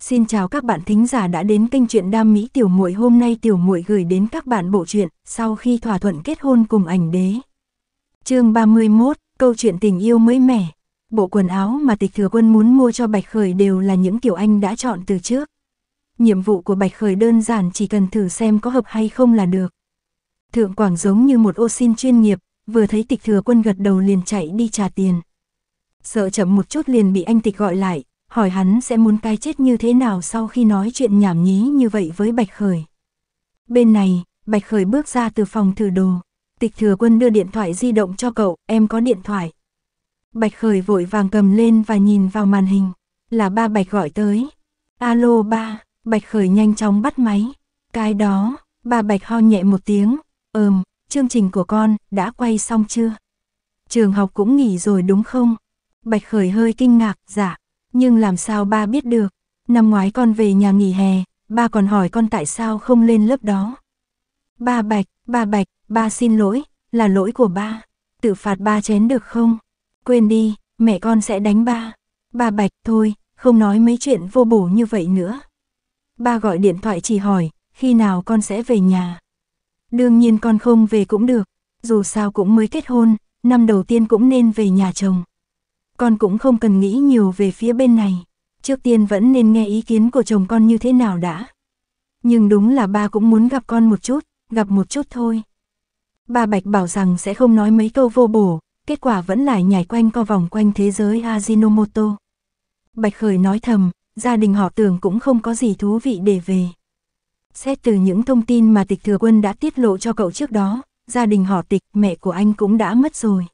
Xin chào các bạn thính giả đã đến kênh truyện Đam Mỹ Tiểu Muội. Hôm nay Tiểu Muội gửi đến các bạn bộ truyện sau khi thỏa thuận kết hôn cùng ảnh đế. Chương 31, câu chuyện tình yêu mới mẻ. Bộ quần áo mà Tịch Thừa Quân muốn mua cho Bạch Khởi đều là những kiểu anh đã chọn từ trước. Nhiệm vụ của Bạch Khởi đơn giản chỉ cần thử xem có hợp hay không là được. Thượng Quảng giống như một ô xin chuyên nghiệp, vừa thấy Tịch Thừa Quân gật đầu liền chạy đi trả tiền. Sợ chậm một chút liền bị anh Tịch gọi lại, hỏi hắn sẽ muốn cái chết như thế nào sau khi nói chuyện nhảm nhí như vậy với Bạch Khởi. Bên này, Bạch Khởi bước ra từ phòng thử đồ. Tịch thừa quân đưa điện thoại di động cho cậu, em có điện thoại. Bạch Khởi vội vàng cầm lên và nhìn vào màn hình. Là ba Bạch gọi tới. Alo ba, Bạch Khởi nhanh chóng bắt máy. Cái đó, ba Bạch ho nhẹ một tiếng. Ừm, chương trình của con, đã quay xong chưa? Trường học cũng nghỉ rồi đúng không? Bạch Khởi hơi kinh ngạc, dạ. Nhưng làm sao ba biết được? Năm ngoái con về nhà nghỉ hè, ba còn hỏi con tại sao không lên lớp đó. Ba Bạch, ba Bạch, ba xin lỗi, là lỗi của ba. Tự phạt ba chén được không? Quên đi, mẹ con sẽ đánh ba. Ba Bạch, thôi, không nói mấy chuyện vô bổ như vậy nữa. Ba gọi điện thoại chỉ hỏi, khi nào con sẽ về nhà? Đương nhiên con không về cũng được, dù sao cũng mới kết hôn, năm đầu tiên cũng nên về nhà chồng con cũng không cần nghĩ nhiều về phía bên này. Trước tiên vẫn nên nghe ý kiến của chồng con như thế nào đã. Nhưng đúng là ba cũng muốn gặp con một chút, gặp một chút thôi. Bà Bạch bảo rằng sẽ không nói mấy câu vô bổ, kết quả vẫn lại nhảy quanh co vòng quanh thế giới Ajinomoto. Bạch Khởi nói thầm, gia đình họ tưởng cũng không có gì thú vị để về. Xét từ những thông tin mà tịch thừa quân đã tiết lộ cho cậu trước đó, gia đình họ tịch mẹ của anh cũng đã mất rồi.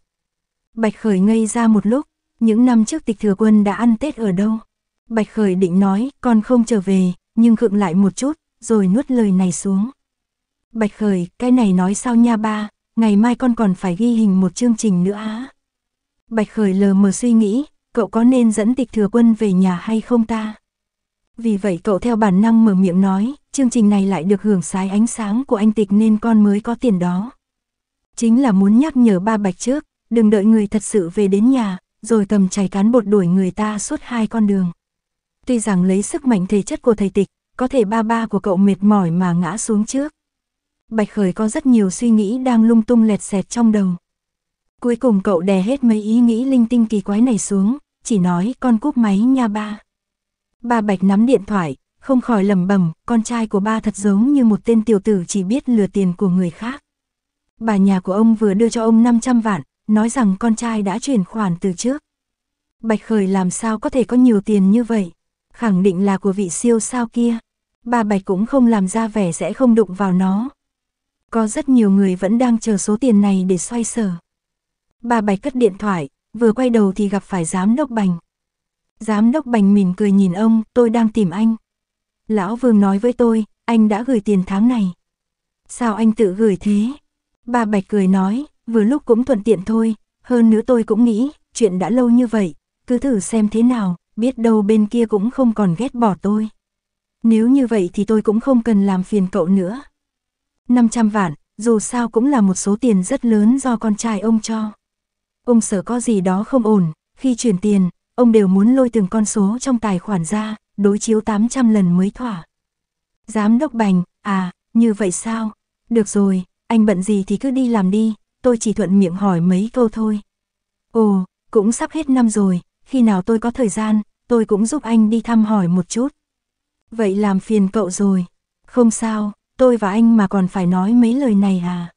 Bạch Khởi ngây ra một lúc, những năm trước tịch thừa quân đã ăn Tết ở đâu? Bạch Khởi định nói, con không trở về, nhưng khựng lại một chút, rồi nuốt lời này xuống. Bạch Khởi, cái này nói sao nha ba, ngày mai con còn phải ghi hình một chương trình nữa á. Bạch Khởi lờ mờ suy nghĩ, cậu có nên dẫn tịch thừa quân về nhà hay không ta? Vì vậy cậu theo bản năng mở miệng nói, chương trình này lại được hưởng sái ánh sáng của anh tịch nên con mới có tiền đó. Chính là muốn nhắc nhở ba Bạch trước, đừng đợi người thật sự về đến nhà, rồi cầm chày cán bột đuổi người ta suốt hai con đường. Tuy rằng lấy sức mạnh thể chất của thầy tịch, có thể ba ba của cậu mệt mỏi mà ngã xuống trước. Bạch Khởi có rất nhiều suy nghĩ đang lung tung lẹt xẹt trong đầu. Cuối cùng cậu đè hết mấy ý nghĩ linh tinh kỳ quái này xuống, chỉ nói con cúp máy nha ba. Ba Bạch nắm điện thoại, không khỏi lẩm bẩm con trai của ba thật giống như một tên tiểu tử chỉ biết lừa tiền của người khác. Bà nhà của ông vừa đưa cho ông 500 vạn, nói rằng con trai đã chuyển khoản từ trước. Bạch Khởi làm sao có thể có nhiều tiền như vậy, khẳng định là của vị siêu sao kia. Bà Bạch cũng không làm ra vẻ sẽ không đụng vào nó. Có rất nhiều người vẫn đang chờ số tiền này để xoay sở. Bà Bạch cất điện thoại, vừa quay đầu thì gặp phải giám đốc Bành. Giám đốc Bành mỉm cười nhìn ông, tôi đang tìm anh. Lão Vương nói với tôi, anh đã gửi tiền tháng này. Sao anh tự gửi thế? Bà Bạch cười nói, vừa lúc cũng thuận tiện thôi, hơn nữa tôi cũng nghĩ, chuyện đã lâu như vậy, cứ thử xem thế nào, biết đâu bên kia cũng không còn ghét bỏ tôi. Nếu như vậy thì tôi cũng không cần làm phiền cậu nữa. 500 vạn, dù sao cũng là một số tiền rất lớn do con trai ông cho. Ông sợ có gì đó không ổn, khi chuyển tiền, ông đều muốn lôi từng con số trong tài khoản ra, đối chiếu 800 lần mới thỏa. Giám đốc Bành, à, như vậy sao? Được rồi, anh bận gì thì cứ đi làm đi, tôi chỉ thuận miệng hỏi mấy câu thôi. Ồ, cũng sắp hết năm rồi, khi nào tôi có thời gian, tôi cũng giúp anh đi thăm hỏi một chút. Vậy làm phiền cậu rồi. Không sao, tôi và anh mà còn phải nói mấy lời này à.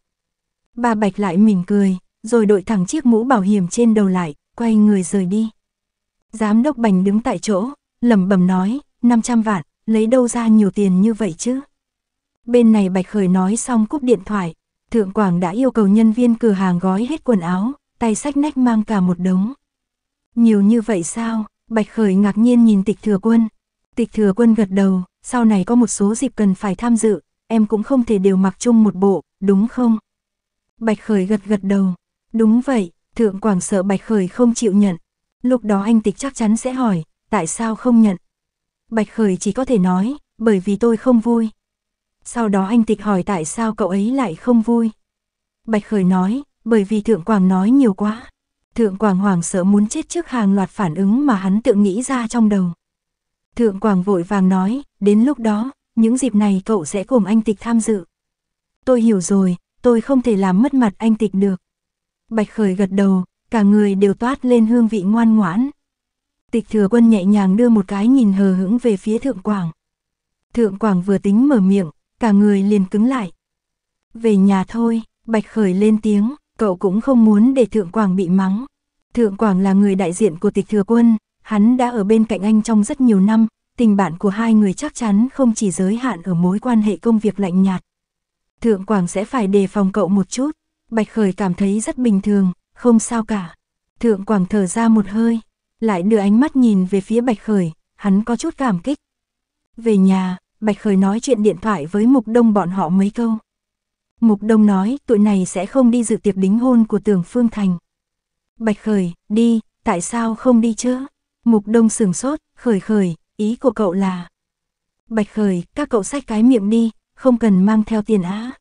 Bà Bạch lại mỉm cười, rồi đội thẳng chiếc mũ bảo hiểm trên đầu lại, quay người rời đi. Giám đốc Bành đứng tại chỗ, lẩm bẩm nói, 500 vạn, lấy đâu ra nhiều tiền như vậy chứ? Bên này Bạch Khởi nói xong cúp điện thoại, Thượng Quảng đã yêu cầu nhân viên cửa hàng gói hết quần áo, tay sách nách mang cả một đống. Nhiều như vậy sao? Bạch Khởi ngạc nhiên nhìn tịch thừa quân. Tịch thừa quân gật đầu, sau này có một số dịp cần phải tham dự, em cũng không thể đều mặc chung một bộ, đúng không? Bạch Khởi gật gật đầu. Đúng vậy, Thượng Quảng sợ Bạch Khởi không chịu nhận. Lúc đó anh tịch chắc chắn sẽ hỏi, tại sao không nhận? Bạch Khởi chỉ có thể nói, bởi vì tôi không vui. Sau đó anh tịch hỏi tại sao cậu ấy lại không vui. Bạch Khởi nói, bởi vì Thượng Quảng nói nhiều quá. Thượng Quảng hoảng sợ muốn chết trước hàng loạt phản ứng mà hắn tự nghĩ ra trong đầu. Thượng Quảng vội vàng nói, đến lúc đó, những dịp này cậu sẽ cùng anh tịch tham dự. Tôi hiểu rồi, tôi không thể làm mất mặt anh tịch được. Bạch Khởi gật đầu, cả người đều toát lên hương vị ngoan ngoãn. Tịch thừa quân nhẹ nhàng đưa một cái nhìn hờ hững về phía Thượng Quảng. Thượng Quảng vừa tính mở miệng, cả người liền cứng lại. Về nhà thôi, Bạch Khởi lên tiếng, cậu cũng không muốn để Thượng Quảng bị mắng. Thượng Quảng là người đại diện của tịch thừa quân, hắn đã ở bên cạnh anh trong rất nhiều năm, tình bạn của hai người chắc chắn không chỉ giới hạn ở mối quan hệ công việc lạnh nhạt. Thượng Quảng sẽ phải đề phòng cậu một chút, Bạch Khởi cảm thấy rất bình thường, không sao cả. Thượng Quảng thở ra một hơi, lại đưa ánh mắt nhìn về phía Bạch Khởi, hắn có chút cảm kích. Về nhà, Bạch Khởi nói chuyện điện thoại với Mục Đông bọn họ mấy câu. Mục Đông nói tụi này sẽ không đi dự tiệc đính hôn của tưởng Phương Thành. Bạch Khởi, đi, tại sao không đi chứ? Mục Đông sừng sốt, Khởi Khởi, ý của cậu là... Bạch Khởi, các cậu xách cái miệng đi, không cần mang theo tiền á.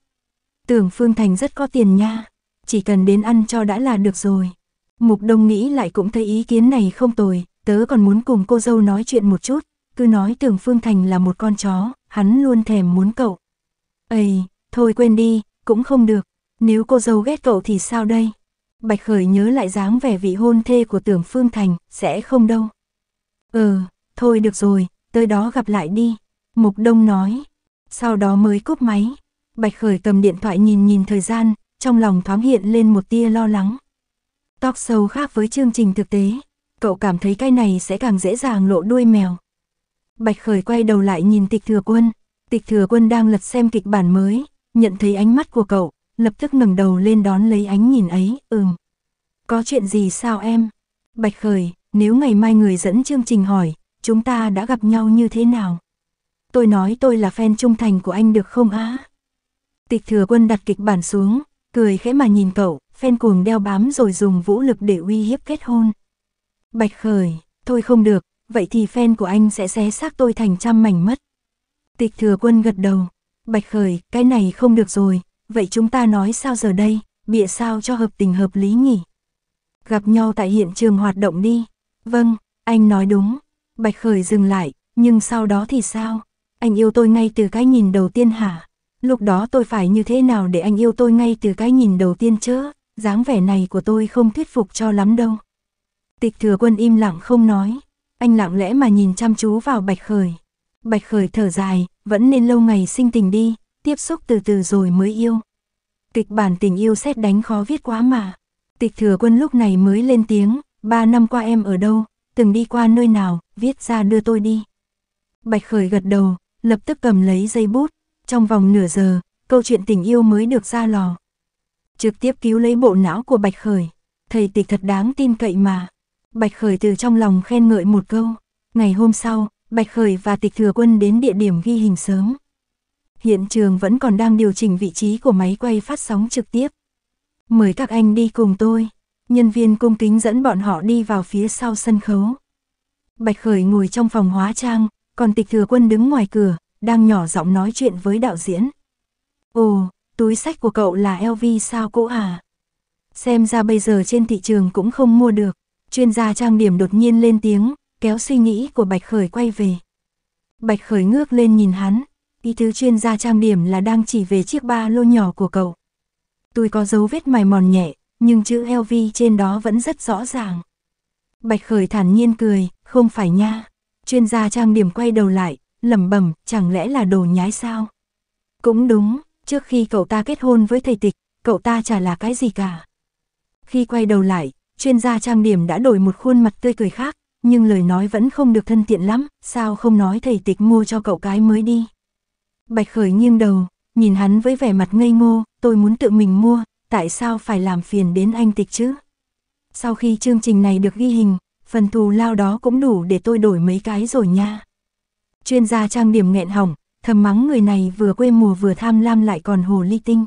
Tưởng Phương Thành rất có tiền nha, chỉ cần đến ăn cho đã là được rồi. Mục Đông nghĩ lại cũng thấy ý kiến này không tồi, tớ còn muốn cùng cô dâu nói chuyện một chút, cứ nói tưởng Phương Thành là một con chó, hắn luôn thèm muốn cậu. Ây, thôi quên đi, cũng không được, nếu cô dâu ghét cậu thì sao đây? Bạch Khởi nhớ lại dáng vẻ vị hôn thê của tưởng Phương Thành, sẽ không đâu. Ừ, thôi được rồi, tới đó gặp lại đi. Mục Đông nói, sau đó mới cúp máy. Bạch Khởi cầm điện thoại nhìn nhìn thời gian, trong lòng thoáng hiện lên một tia lo lắng. Talk sâu khác với chương trình thực tế, cậu cảm thấy cái này sẽ càng dễ dàng lộ đuôi mèo. Bạch Khởi quay đầu lại nhìn tịch thừa quân. Tịch thừa quân đang lật xem kịch bản mới, nhận thấy ánh mắt của cậu, lập tức ngẩng đầu lên đón lấy ánh nhìn ấy, ừm. Có chuyện gì sao em? Bạch Khởi, nếu ngày mai người dẫn chương trình hỏi, chúng ta đã gặp nhau như thế nào? Tôi nói tôi là fan trung thành của anh được không á? Tịch thừa quân đặt kịch bản xuống, cười khẽ mà nhìn cậu, fan cuồng đeo bám rồi dùng vũ lực để uy hiếp kết hôn. Bạch Khởi, thôi không được, vậy thì phen của anh sẽ xé xác tôi thành trăm mảnh mất. Tịch thừa quân gật đầu, Bạch Khởi, cái này không được rồi, vậy chúng ta nói sao giờ đây, bịa sao cho hợp tình hợp lý nhỉ? Gặp nhau tại hiện trường hoạt động đi. Vâng, anh nói đúng. Bạch Khởi dừng lại, nhưng sau đó thì sao? Anh yêu tôi ngay từ cái nhìn đầu tiên hả? Lúc đó tôi phải như thế nào để anh yêu tôi ngay từ cái nhìn đầu tiên chứ? dáng vẻ này của tôi không thuyết phục cho lắm đâu. Tịch thừa quân im lặng không nói, anh lặng lẽ mà nhìn chăm chú vào Bạch Khởi. Bạch Khởi thở dài, vẫn nên lâu ngày sinh tình đi, tiếp xúc từ từ rồi mới yêu. Kịch bản tình yêu xét đánh khó viết quá mà. Tịch thừa quân lúc này mới lên tiếng, ba năm qua em ở đâu, từng đi qua nơi nào, viết ra đưa tôi đi. Bạch Khởi gật đầu, lập tức cầm lấy dây bút, trong vòng nửa giờ, câu chuyện tình yêu mới được ra lò. Trực tiếp cứu lấy bộ não của Bạch Khởi, thầy tịch thật đáng tin cậy mà. Bạch Khởi từ trong lòng khen ngợi một câu. Ngày hôm sau, Bạch Khởi và Tịch Thừa Quân đến địa điểm ghi hình sớm. Hiện trường vẫn còn đang điều chỉnh vị trí của máy quay phát sóng trực tiếp. Mời các anh đi cùng tôi. Nhân viên cung kính dẫn bọn họ đi vào phía sau sân khấu. Bạch Khởi ngồi trong phòng hóa trang, còn Tịch Thừa Quân đứng ngoài cửa, đang nhỏ giọng nói chuyện với đạo diễn. Ồ, túi sách của cậu là LV sao cũ à? Xem ra bây giờ trên thị trường cũng không mua được. Chuyên gia trang điểm đột nhiên lên tiếng, kéo suy nghĩ của Bạch Khởi quay về. Bạch Khởi ngước lên nhìn hắn, ý thứ chuyên gia trang điểm là đang chỉ về chiếc ba lô nhỏ của cậu. Tôi có dấu vết mài mòn nhẹ, nhưng chữ LV trên đó vẫn rất rõ ràng. Bạch Khởi thản nhiên cười, không phải nha. Chuyên gia trang điểm quay đầu lại, lẩm bẩm, chẳng lẽ là đồ nhái sao? Cũng đúng, trước khi cậu ta kết hôn với thầy tịch, cậu ta chả là cái gì cả. Khi quay đầu lại, chuyên gia trang điểm đã đổi một khuôn mặt tươi cười khác, nhưng lời nói vẫn không được thân thiện lắm, sao không nói thầy tịch mua cho cậu cái mới đi. Bạch Khởi nghiêng đầu, nhìn hắn với vẻ mặt ngây ngô, tôi muốn tự mình mua, tại sao phải làm phiền đến anh tịch chứ? Sau khi chương trình này được ghi hình, phần thù lao đó cũng đủ để tôi đổi mấy cái rồi nha. Chuyên gia trang điểm nghẹn hỏng, thầm mắng người này vừa quê mùa vừa tham lam lại còn hồ ly tinh.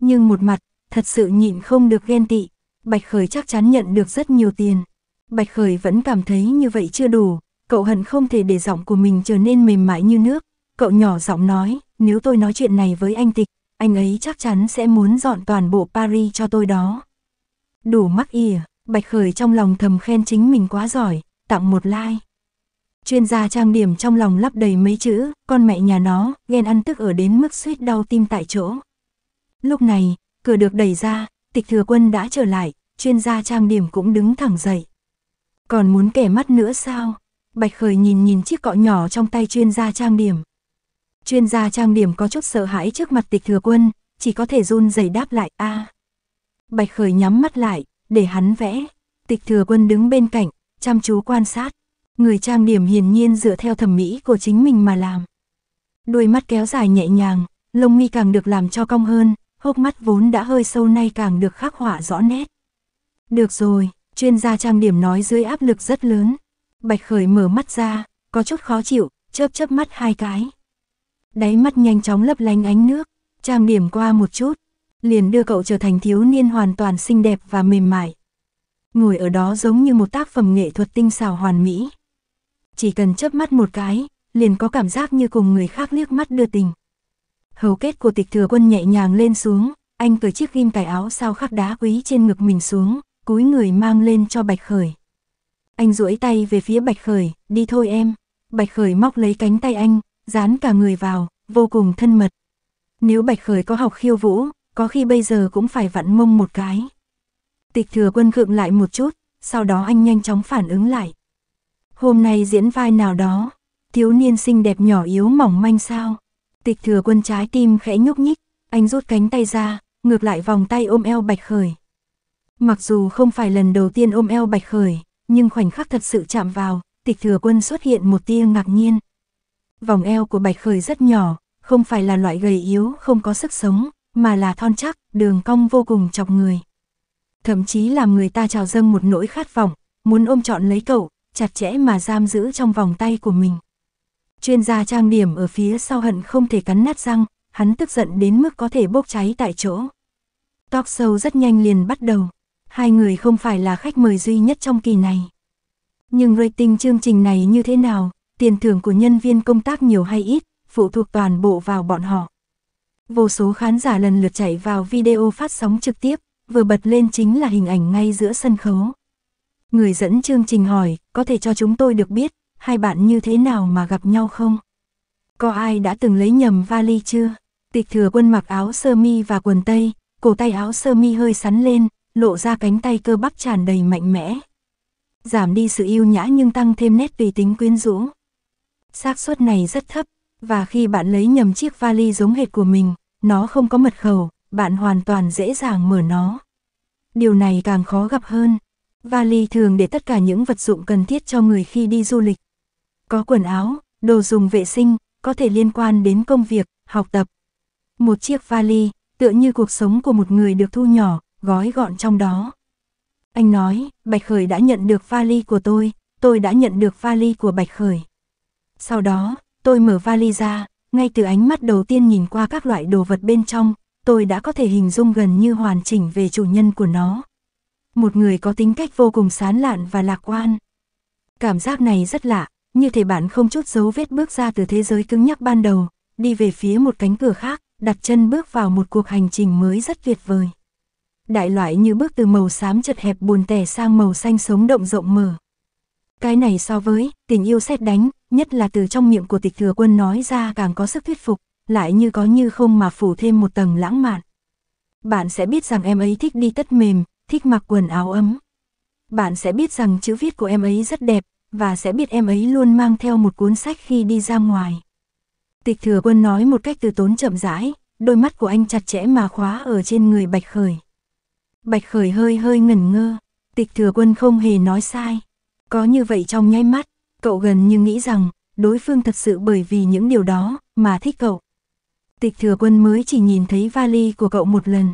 Nhưng một mặt, thật sự nhịn không được ghen tị, Bạch Khởi chắc chắn nhận được rất nhiều tiền. Bạch Khởi vẫn cảm thấy như vậy chưa đủ, cậu hận không thể để giọng của mình trở nên mềm mại như nước. Cậu nhỏ giọng nói, nếu tôi nói chuyện này với anh tịch, anh ấy chắc chắn sẽ muốn dọn toàn bộ Paris cho tôi đó. Đủ mắc ỉa, Bạch Khởi trong lòng thầm khen chính mình quá giỏi, tặng một like. Chuyên gia trang điểm trong lòng lắp đầy mấy chữ, con mẹ nhà nó, ghen ăn tức ở đến mức suýt đau tim tại chỗ. Lúc này, cửa được đẩy ra, tịch thừa quân đã trở lại, chuyên gia trang điểm cũng đứng thẳng dậy. Còn muốn kẻ mắt nữa sao? Bạch Khởi nhìn nhìn chiếc cọ nhỏ trong tay chuyên gia trang điểm. Chuyên gia trang điểm có chút sợ hãi trước mặt tịch thừa quân, chỉ có thể run rẩy đáp lại a. Bạch Khởi nhắm mắt lại, để hắn vẽ. Tịch thừa quân đứng bên cạnh, chăm chú quan sát. Người trang điểm hiển nhiên dựa theo thẩm mỹ của chính mình mà làm. Đôi mắt kéo dài nhẹ nhàng, lông mi càng được làm cho cong hơn, hốc mắt vốn đã hơi sâu nay càng được khắc họa rõ nét. Được rồi, chuyên gia trang điểm nói dưới áp lực rất lớn. Bạch Khởi mở mắt ra, có chút khó chịu, chớp chớp mắt hai cái. Đáy mắt nhanh chóng lấp lánh ánh nước, trang điểm qua một chút, liền đưa cậu trở thành thiếu niên hoàn toàn xinh đẹp và mềm mại. Ngồi ở đó giống như một tác phẩm nghệ thuật tinh xảo hoàn mỹ. Chỉ cần chớp mắt một cái, liền có cảm giác như cùng người khác liếc mắt đưa tình hầu kết của tịch thừa quân nhẹ nhàng lên xuống, anh cởi chiếc ghim cài áo sao khắc đá quý trên ngực mình xuống, cúi người mang lên cho Bạch Khởi. Anh duỗi tay về phía Bạch Khởi, đi thôi em. Bạch Khởi móc lấy cánh tay anh, dán cả người vào, vô cùng thân mật. Nếu Bạch Khởi có học khiêu vũ, có khi bây giờ cũng phải vặn mông một cái. Tịch thừa quân khựng lại một chút, sau đó anh nhanh chóng phản ứng lại. Hôm nay diễn vai nào đó, thiếu niên xinh đẹp nhỏ yếu mỏng manh sao? Tịch thừa quân trái tim khẽ nhúc nhích, anh rút cánh tay ra, ngược lại vòng tay ôm eo Bạch Khởi. Mặc dù không phải lần đầu tiên ôm eo Bạch Khởi, nhưng khoảnh khắc thật sự chạm vào, tịch thừa quân xuất hiện một tia ngạc nhiên. Vòng eo của Bạch Khởi rất nhỏ, không phải là loại gầy yếu không có sức sống, mà là thon chắc, đường cong vô cùng chọc người. Thậm chí làm người ta trào dâng một nỗi khát vọng, muốn ôm trọn lấy cậu, chặt chẽ mà giam giữ trong vòng tay của mình. Chuyên gia trang điểm ở phía sau hận không thể cắn nát răng, hắn tức giận đến mức có thể bốc cháy tại chỗ. Talk show rất nhanh liền bắt đầu. Hai người không phải là khách mời duy nhất trong kỳ này. Nhưng rating chương trình này như thế nào, tiền thưởng của nhân viên công tác nhiều hay ít, phụ thuộc toàn bộ vào bọn họ. Vô số khán giả lần lượt chạy vào video phát sóng trực tiếp, vừa bật lên chính là hình ảnh ngay giữa sân khấu. Người dẫn chương trình hỏi, có thể cho chúng tôi được biết, hai bạn như thế nào mà gặp nhau không? Có ai đã từng lấy nhầm vali chưa? Tịch thừa quân mặc áo sơ mi và quần tây, cổ tay áo sơ mi hơi sắn lên, lộ ra cánh tay cơ bắp tràn đầy mạnh mẽ. Giảm đi sự yêu nhã nhưng tăng thêm nét tùy tính quyến rũ. xác suất này rất thấp, và khi bạn lấy nhầm chiếc vali giống hệt của mình, nó không có mật khẩu, bạn hoàn toàn dễ dàng mở nó. Điều này càng khó gặp hơn. Vali thường để tất cả những vật dụng cần thiết cho người khi đi du lịch, có quần áo, đồ dùng vệ sinh, có thể liên quan đến công việc, học tập. Một chiếc vali, tựa như cuộc sống của một người được thu nhỏ, gói gọn trong đó. Anh nói, Bạch Khởi đã nhận được vali của tôi, tôi đã nhận được vali của Bạch Khởi. Sau đó, tôi mở vali ra, ngay từ ánh mắt đầu tiên nhìn qua các loại đồ vật bên trong, tôi đã có thể hình dung gần như hoàn chỉnh về chủ nhân của nó. Một người có tính cách vô cùng sán lạn và lạc quan. Cảm giác này rất lạ, như thể bạn không chút dấu vết bước ra từ thế giới cứng nhắc ban đầu, đi về phía một cánh cửa khác, đặt chân bước vào một cuộc hành trình mới rất tuyệt vời. Đại loại như bước từ màu xám chật hẹp buồn tẻ sang màu xanh sống động rộng mở. Cái này so với tình yêu xét đánh, nhất là từ trong miệng của tịch thừa quân nói ra càng có sức thuyết phục, lại như có như không mà phủ thêm một tầng lãng mạn. Bạn sẽ biết rằng em ấy thích đi tất mềm, thích mặc quần áo ấm. Bạn sẽ biết rằng chữ viết của em ấy rất đẹp, và sẽ biết em ấy luôn mang theo một cuốn sách khi đi ra ngoài. Tịch thừa quân nói một cách từ tốn chậm rãi, đôi mắt của anh chặt chẽ mà khóa ở trên người Bạch Khởi. Bạch Khởi hơi hơi ngẩn ngơ, tịch thừa quân không hề nói sai. Có như vậy trong nháy mắt, cậu gần như nghĩ rằng, đối phương thật sự bởi vì những điều đó, mà thích cậu. Tịch thừa quân mới chỉ nhìn thấy vali của cậu một lần.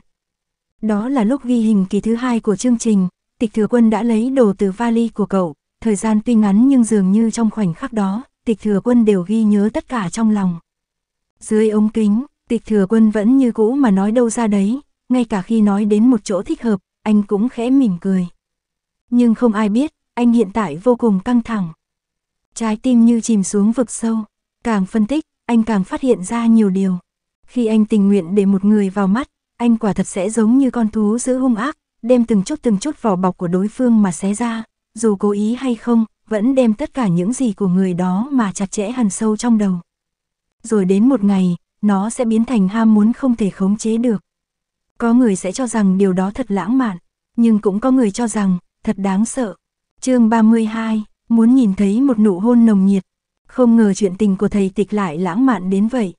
Đó là lúc ghi hình kỳ thứ hai của chương trình, tịch thừa quân đã lấy đồ từ vali của cậu, thời gian tuy ngắn nhưng dường như trong khoảnh khắc đó, tịch thừa quân đều ghi nhớ tất cả trong lòng. Dưới ống kính, tịch thừa quân vẫn như cũ mà nói đâu ra đấy, ngay cả khi nói đến một chỗ thích hợp, anh cũng khẽ mỉm cười. Nhưng không ai biết, anh hiện tại vô cùng căng thẳng. Trái tim như chìm xuống vực sâu, càng phân tích, anh càng phát hiện ra nhiều điều. Khi anh tình nguyện để một người vào mắt, anh quả thật sẽ giống như con thú giữ hung ác, đem từng chút từng chút vỏ bọc của đối phương mà xé ra, dù cố ý hay không, vẫn đem tất cả những gì của người đó mà chặt chẽ hằn sâu trong đầu. Rồi đến một ngày, nó sẽ biến thành ham muốn không thể khống chế được. Có người sẽ cho rằng điều đó thật lãng mạn, nhưng cũng có người cho rằng thật đáng sợ. chương 32, muốn nhìn thấy một nụ hôn nồng nhiệt. Không ngờ chuyện tình của thầy tịch lại lãng mạn đến vậy.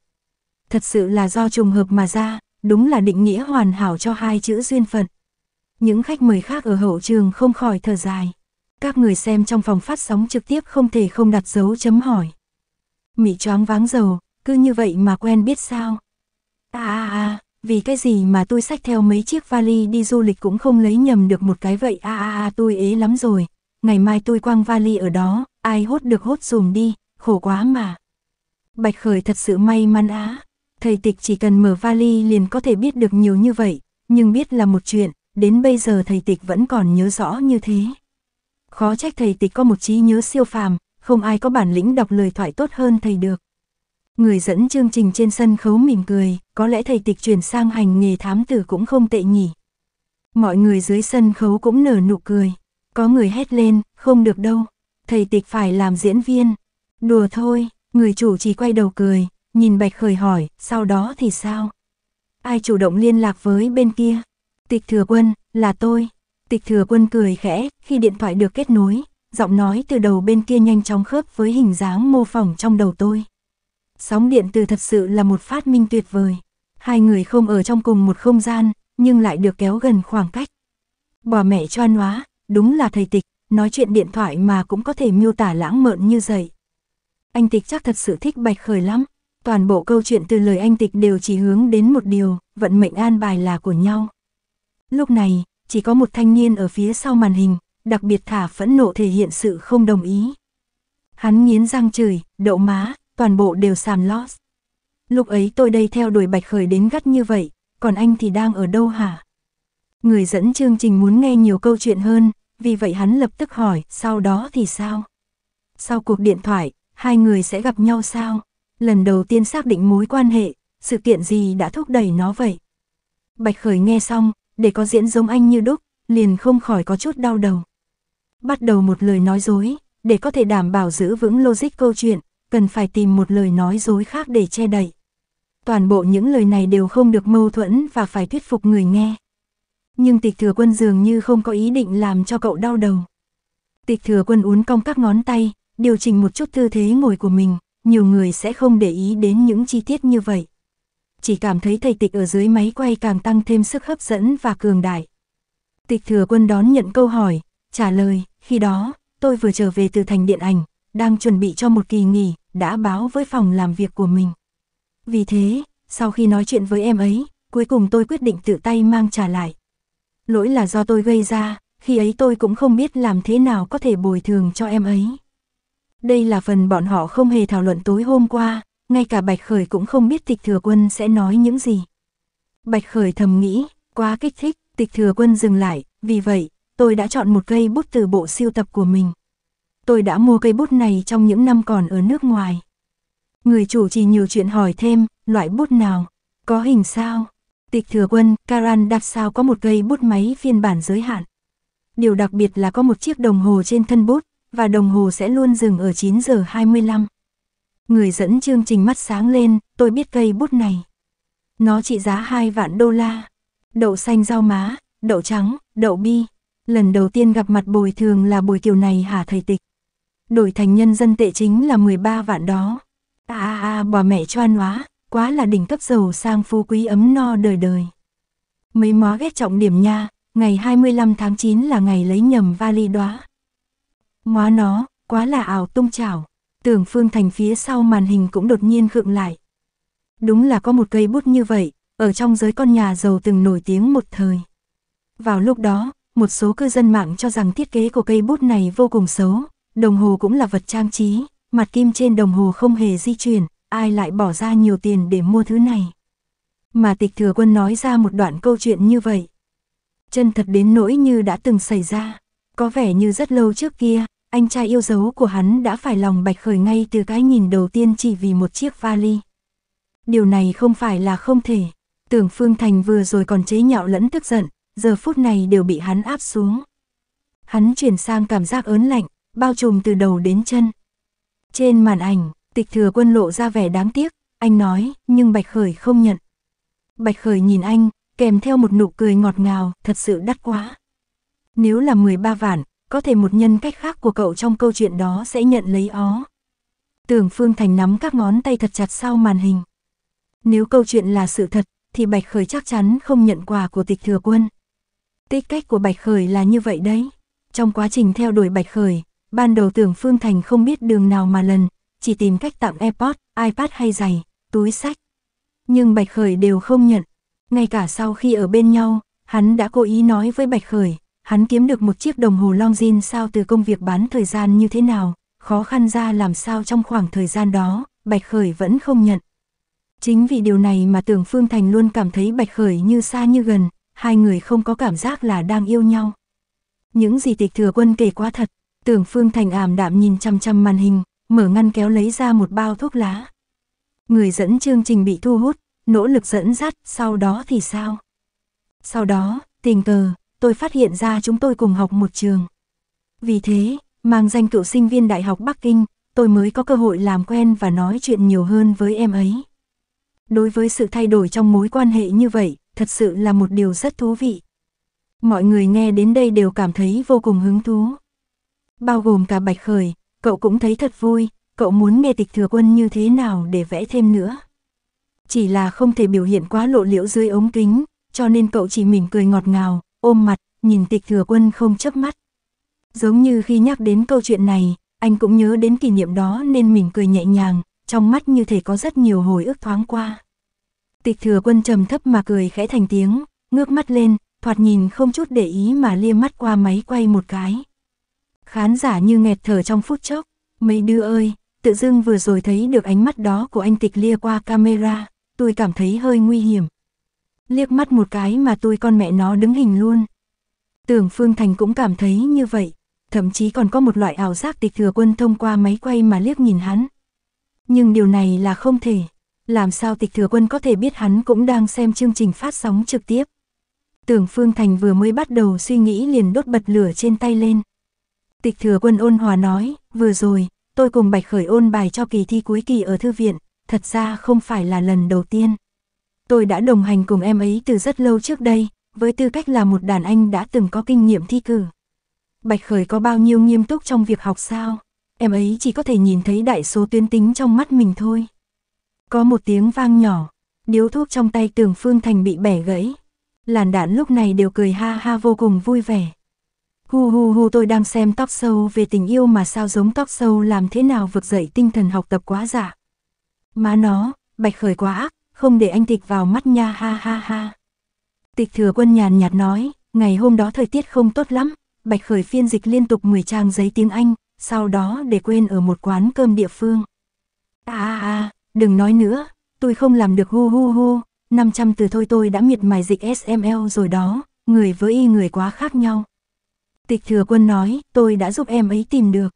Thật sự là do trùng hợp mà ra, đúng là định nghĩa hoàn hảo cho hai chữ duyên phận. Những khách mời khác ở hậu trường không khỏi thở dài. Các người xem trong phòng phát sóng trực tiếp không thể không đặt dấu chấm hỏi. mị choáng váng dầu, cứ như vậy mà quen biết sao? À à à, vì cái gì mà tôi xách theo mấy chiếc vali đi du lịch cũng không lấy nhầm được một cái vậy à à à tôi ế lắm rồi. Ngày mai tôi quăng vali ở đó, ai hốt được hốt dùm đi, khổ quá mà. Bạch Khởi thật sự may mắn á. Thầy tịch chỉ cần mở vali liền có thể biết được nhiều như vậy, nhưng biết là một chuyện, đến bây giờ thầy tịch vẫn còn nhớ rõ như thế. Khó trách thầy tịch có một trí nhớ siêu phàm, không ai có bản lĩnh đọc lời thoại tốt hơn thầy được. Người dẫn chương trình trên sân khấu mỉm cười, có lẽ thầy tịch chuyển sang hành nghề thám tử cũng không tệ nhỉ. Mọi người dưới sân khấu cũng nở nụ cười. Có người hét lên, không được đâu. Thầy tịch phải làm diễn viên. Đùa thôi, người chủ chỉ quay đầu cười, nhìn Bạch Khởi hỏi, sau đó thì sao? Ai chủ động liên lạc với bên kia? Tịch thừa quân, là tôi. Tịch thừa quân cười khẽ, khi điện thoại được kết nối, giọng nói từ đầu bên kia nhanh chóng khớp với hình dáng mô phỏng trong đầu tôi. Sóng điện từ thật sự là một phát minh tuyệt vời. Hai người không ở trong cùng một không gian, nhưng lại được kéo gần khoảng cách. Bỏ mẹ cho nóa, đúng là thầy tịch, nói chuyện điện thoại mà cũng có thể miêu tả lãng mợn như vậy. Anh tịch chắc thật sự thích bạch khởi lắm. Toàn bộ câu chuyện từ lời anh tịch đều chỉ hướng đến một điều, vận mệnh an bài là của nhau. Lúc này, chỉ có một thanh niên ở phía sau màn hình, đặc biệt thả phẫn nộ thể hiện sự không đồng ý. Hắn nghiến răng chửi, đậu má, toàn bộ đều sàm lót. Lúc ấy tôi đây theo đuổi Bạch Khởi đến gắt như vậy, còn anh thì đang ở đâu hả? Người dẫn chương trình muốn nghe nhiều câu chuyện hơn, vì vậy hắn lập tức hỏi, sau đó thì sao? Sau cuộc điện thoại, hai người sẽ gặp nhau sao? Lần đầu tiên xác định mối quan hệ, sự kiện gì đã thúc đẩy nó vậy? Bạch Khởi nghe xong, để có diễn giống anh như đúc, liền không khỏi có chút đau đầu. Bắt đầu một lời nói dối, để có thể đảm bảo giữ vững logic câu chuyện, cần phải tìm một lời nói dối khác để che đậy. Toàn bộ những lời này đều không được mâu thuẫn và phải thuyết phục người nghe. Nhưng tịch thừa quân dường như không có ý định làm cho cậu đau đầu. Tịch thừa quân uốn cong các ngón tay, điều chỉnh một chút tư thế ngồi của mình, nhiều người sẽ không để ý đến những chi tiết như vậy chỉ cảm thấy thầy tịch ở dưới máy quay càng tăng thêm sức hấp dẫn và cường đại. Tịch thừa quân đón nhận câu hỏi, trả lời, khi đó, tôi vừa trở về từ thành điện ảnh, đang chuẩn bị cho một kỳ nghỉ, đã báo với phòng làm việc của mình. Vì thế, sau khi nói chuyện với em ấy, cuối cùng tôi quyết định tự tay mang trả lại. Lỗi là do tôi gây ra, khi ấy tôi cũng không biết làm thế nào có thể bồi thường cho em ấy. Đây là phần bọn họ không hề thảo luận tối hôm qua, ngay cả Bạch Khởi cũng không biết tịch thừa quân sẽ nói những gì. Bạch Khởi thầm nghĩ, quá kích thích, tịch thừa quân dừng lại, vì vậy, tôi đã chọn một cây bút từ bộ siêu tập của mình. Tôi đã mua cây bút này trong những năm còn ở nước ngoài. Người chủ chỉ nhiều chuyện hỏi thêm, loại bút nào, có hình sao? Tịch thừa quân, Karan đặt sao có một cây bút máy phiên bản giới hạn. Điều đặc biệt là có một chiếc đồng hồ trên thân bút, và đồng hồ sẽ luôn dừng ở 9 giờ 25. Người dẫn chương trình mắt sáng lên, tôi biết cây bút này. Nó trị giá 2 vạn đô la. Đậu xanh rau má, đậu trắng, đậu bi. Lần đầu tiên gặp mặt bồi thường là buổi kiểu này hả thầy tịch. Đổi thành nhân dân tệ chính là 13 vạn đó. À à, à bà mẹ cho ăn hóa, quá là đỉnh cấp giàu sang phú quý ấm no đời đời. Mấy mó ghét trọng điểm nha, ngày 25 tháng 9 là ngày lấy nhầm vali đóa. Móa nó, quá là ảo tung chảo tưởng Phương Thành phía sau màn hình cũng đột nhiên khựng lại. Đúng là có một cây bút như vậy, ở trong giới con nhà giàu từng nổi tiếng một thời. Vào lúc đó, một số cư dân mạng cho rằng thiết kế của cây bút này vô cùng xấu, đồng hồ cũng là vật trang trí, mặt kim trên đồng hồ không hề di chuyển, ai lại bỏ ra nhiều tiền để mua thứ này. Mà tịch thừa quân nói ra một đoạn câu chuyện như vậy. Chân thật đến nỗi như đã từng xảy ra, có vẻ như rất lâu trước kia, anh trai yêu dấu của hắn đã phải lòng Bạch Khởi ngay từ cái nhìn đầu tiên chỉ vì một chiếc vali. Điều này không phải là không thể. Tưởng Phương Thành vừa rồi còn chế nhạo lẫn tức giận, giờ phút này đều bị hắn áp xuống. Hắn chuyển sang cảm giác ớn lạnh, bao trùm từ đầu đến chân. Trên màn ảnh, tịch thừa quân lộ ra vẻ đáng tiếc, anh nói, nhưng Bạch Khởi không nhận. Bạch Khởi nhìn anh, kèm theo một nụ cười ngọt ngào, thật sự đắt quá. Nếu là 13 vạn, có thể một nhân cách khác của cậu trong câu chuyện đó sẽ nhận lấy ó. Tưởng Phương Thành nắm các ngón tay thật chặt sau màn hình. Nếu câu chuyện là sự thật, thì Bạch Khởi chắc chắn không nhận quà của tịch thừa quân. Tích cách của Bạch Khởi là như vậy đấy. Trong quá trình theo đuổi Bạch Khởi, ban đầu tưởng Phương Thành không biết đường nào mà lần, chỉ tìm cách tặng AirPod, iPad hay giày, túi sách. Nhưng Bạch Khởi đều không nhận. Ngay cả sau khi ở bên nhau, hắn đã cố ý nói với Bạch Khởi, hắn kiếm được một chiếc đồng hồ long Longines sao từ công việc bán thời gian như thế nào, khó khăn ra làm sao trong khoảng thời gian đó, Bạch Khởi vẫn không nhận. Chính vì điều này mà Tưởng Phương Thành luôn cảm thấy Bạch Khởi như xa như gần, hai người không có cảm giác là đang yêu nhau. Những gì tịch thừa quân kể quá thật, Tưởng Phương Thành ảm đạm nhìn chăm chăm màn hình, mở ngăn kéo lấy ra một bao thuốc lá. Người dẫn chương trình bị thu hút, nỗ lực dẫn dắt, sau đó thì sao? Sau đó, tình cờ, tôi phát hiện ra chúng tôi cùng học một trường. Vì thế, mang danh cựu sinh viên Đại học Bắc Kinh, tôi mới có cơ hội làm quen và nói chuyện nhiều hơn với em ấy. Đối với sự thay đổi trong mối quan hệ như vậy, thật sự là một điều rất thú vị. Mọi người nghe đến đây đều cảm thấy vô cùng hứng thú. Bao gồm cả Bạch Khởi, cậu cũng thấy thật vui, cậu muốn nghe tịch thừa quân như thế nào để vẽ thêm nữa. Chỉ là không thể biểu hiện quá lộ liễu dưới ống kính, cho nên cậu chỉ mỉm cười ngọt ngào, ôm mặt, nhìn tịch thừa quân không chớp mắt. Giống như khi nhắc đến câu chuyện này, anh cũng nhớ đến kỷ niệm đó nên mình cười nhẹ nhàng, trong mắt như thể có rất nhiều hồi ức thoáng qua. Tịch thừa quân trầm thấp mà cười khẽ thành tiếng, ngước mắt lên, thoạt nhìn không chút để ý mà lia mắt qua máy quay một cái. Khán giả như nghẹt thở trong phút chốc, mấy đứa ơi, tự dưng vừa rồi thấy được ánh mắt đó của anh tịch lia qua camera, tôi cảm thấy hơi nguy hiểm liếc mắt một cái mà tôi con mẹ nó đứng hình luôn. Tưởng Phương Thành cũng cảm thấy như vậy, thậm chí còn có một loại ảo giác tịch thừa quân thông qua máy quay mà liếc nhìn hắn. Nhưng điều này là không thể, làm sao tịch thừa quân có thể biết hắn cũng đang xem chương trình phát sóng trực tiếp. Tưởng Phương Thành vừa mới bắt đầu suy nghĩ liền đốt bật lửa trên tay lên. Tịch thừa quân ôn hòa nói, vừa rồi, tôi cùng Bạch Khởi ôn bài cho kỳ thi cuối kỳ ở thư viện, thật ra không phải là lần đầu tiên. Tôi đã đồng hành cùng em ấy từ rất lâu trước đây, với tư cách là một đàn anh đã từng có kinh nghiệm thi cử. Bạch Khởi có bao nhiêu nghiêm túc trong việc học sao? Em ấy chỉ có thể nhìn thấy đại số tuyến tính trong mắt mình thôi. Có một tiếng vang nhỏ, điếu thuốc trong tay tường Phương Thành bị bẻ gãy. Làn đạn lúc này đều cười ha ha vô cùng vui vẻ. Hu hu hu tôi đang xem tóc sâu về tình yêu mà sao giống tóc sâu làm thế nào vực dậy tinh thần học tập quá giả. Dạ. Má nó, bạch khởi quá ác, không để anh tịch vào mắt nha ha ha ha. Tịch thừa quân nhàn nhạt nói, ngày hôm đó thời tiết không tốt lắm, Bạch Khởi phiên dịch liên tục 10 trang giấy tiếng Anh, sau đó để quên ở một quán cơm địa phương. À à, đừng nói nữa, tôi không làm được hu hu hu, 500 từ thôi tôi đã miệt mài dịch SML rồi đó, người với y người quá khác nhau. Tịch thừa quân nói, tôi đã giúp em ấy tìm được.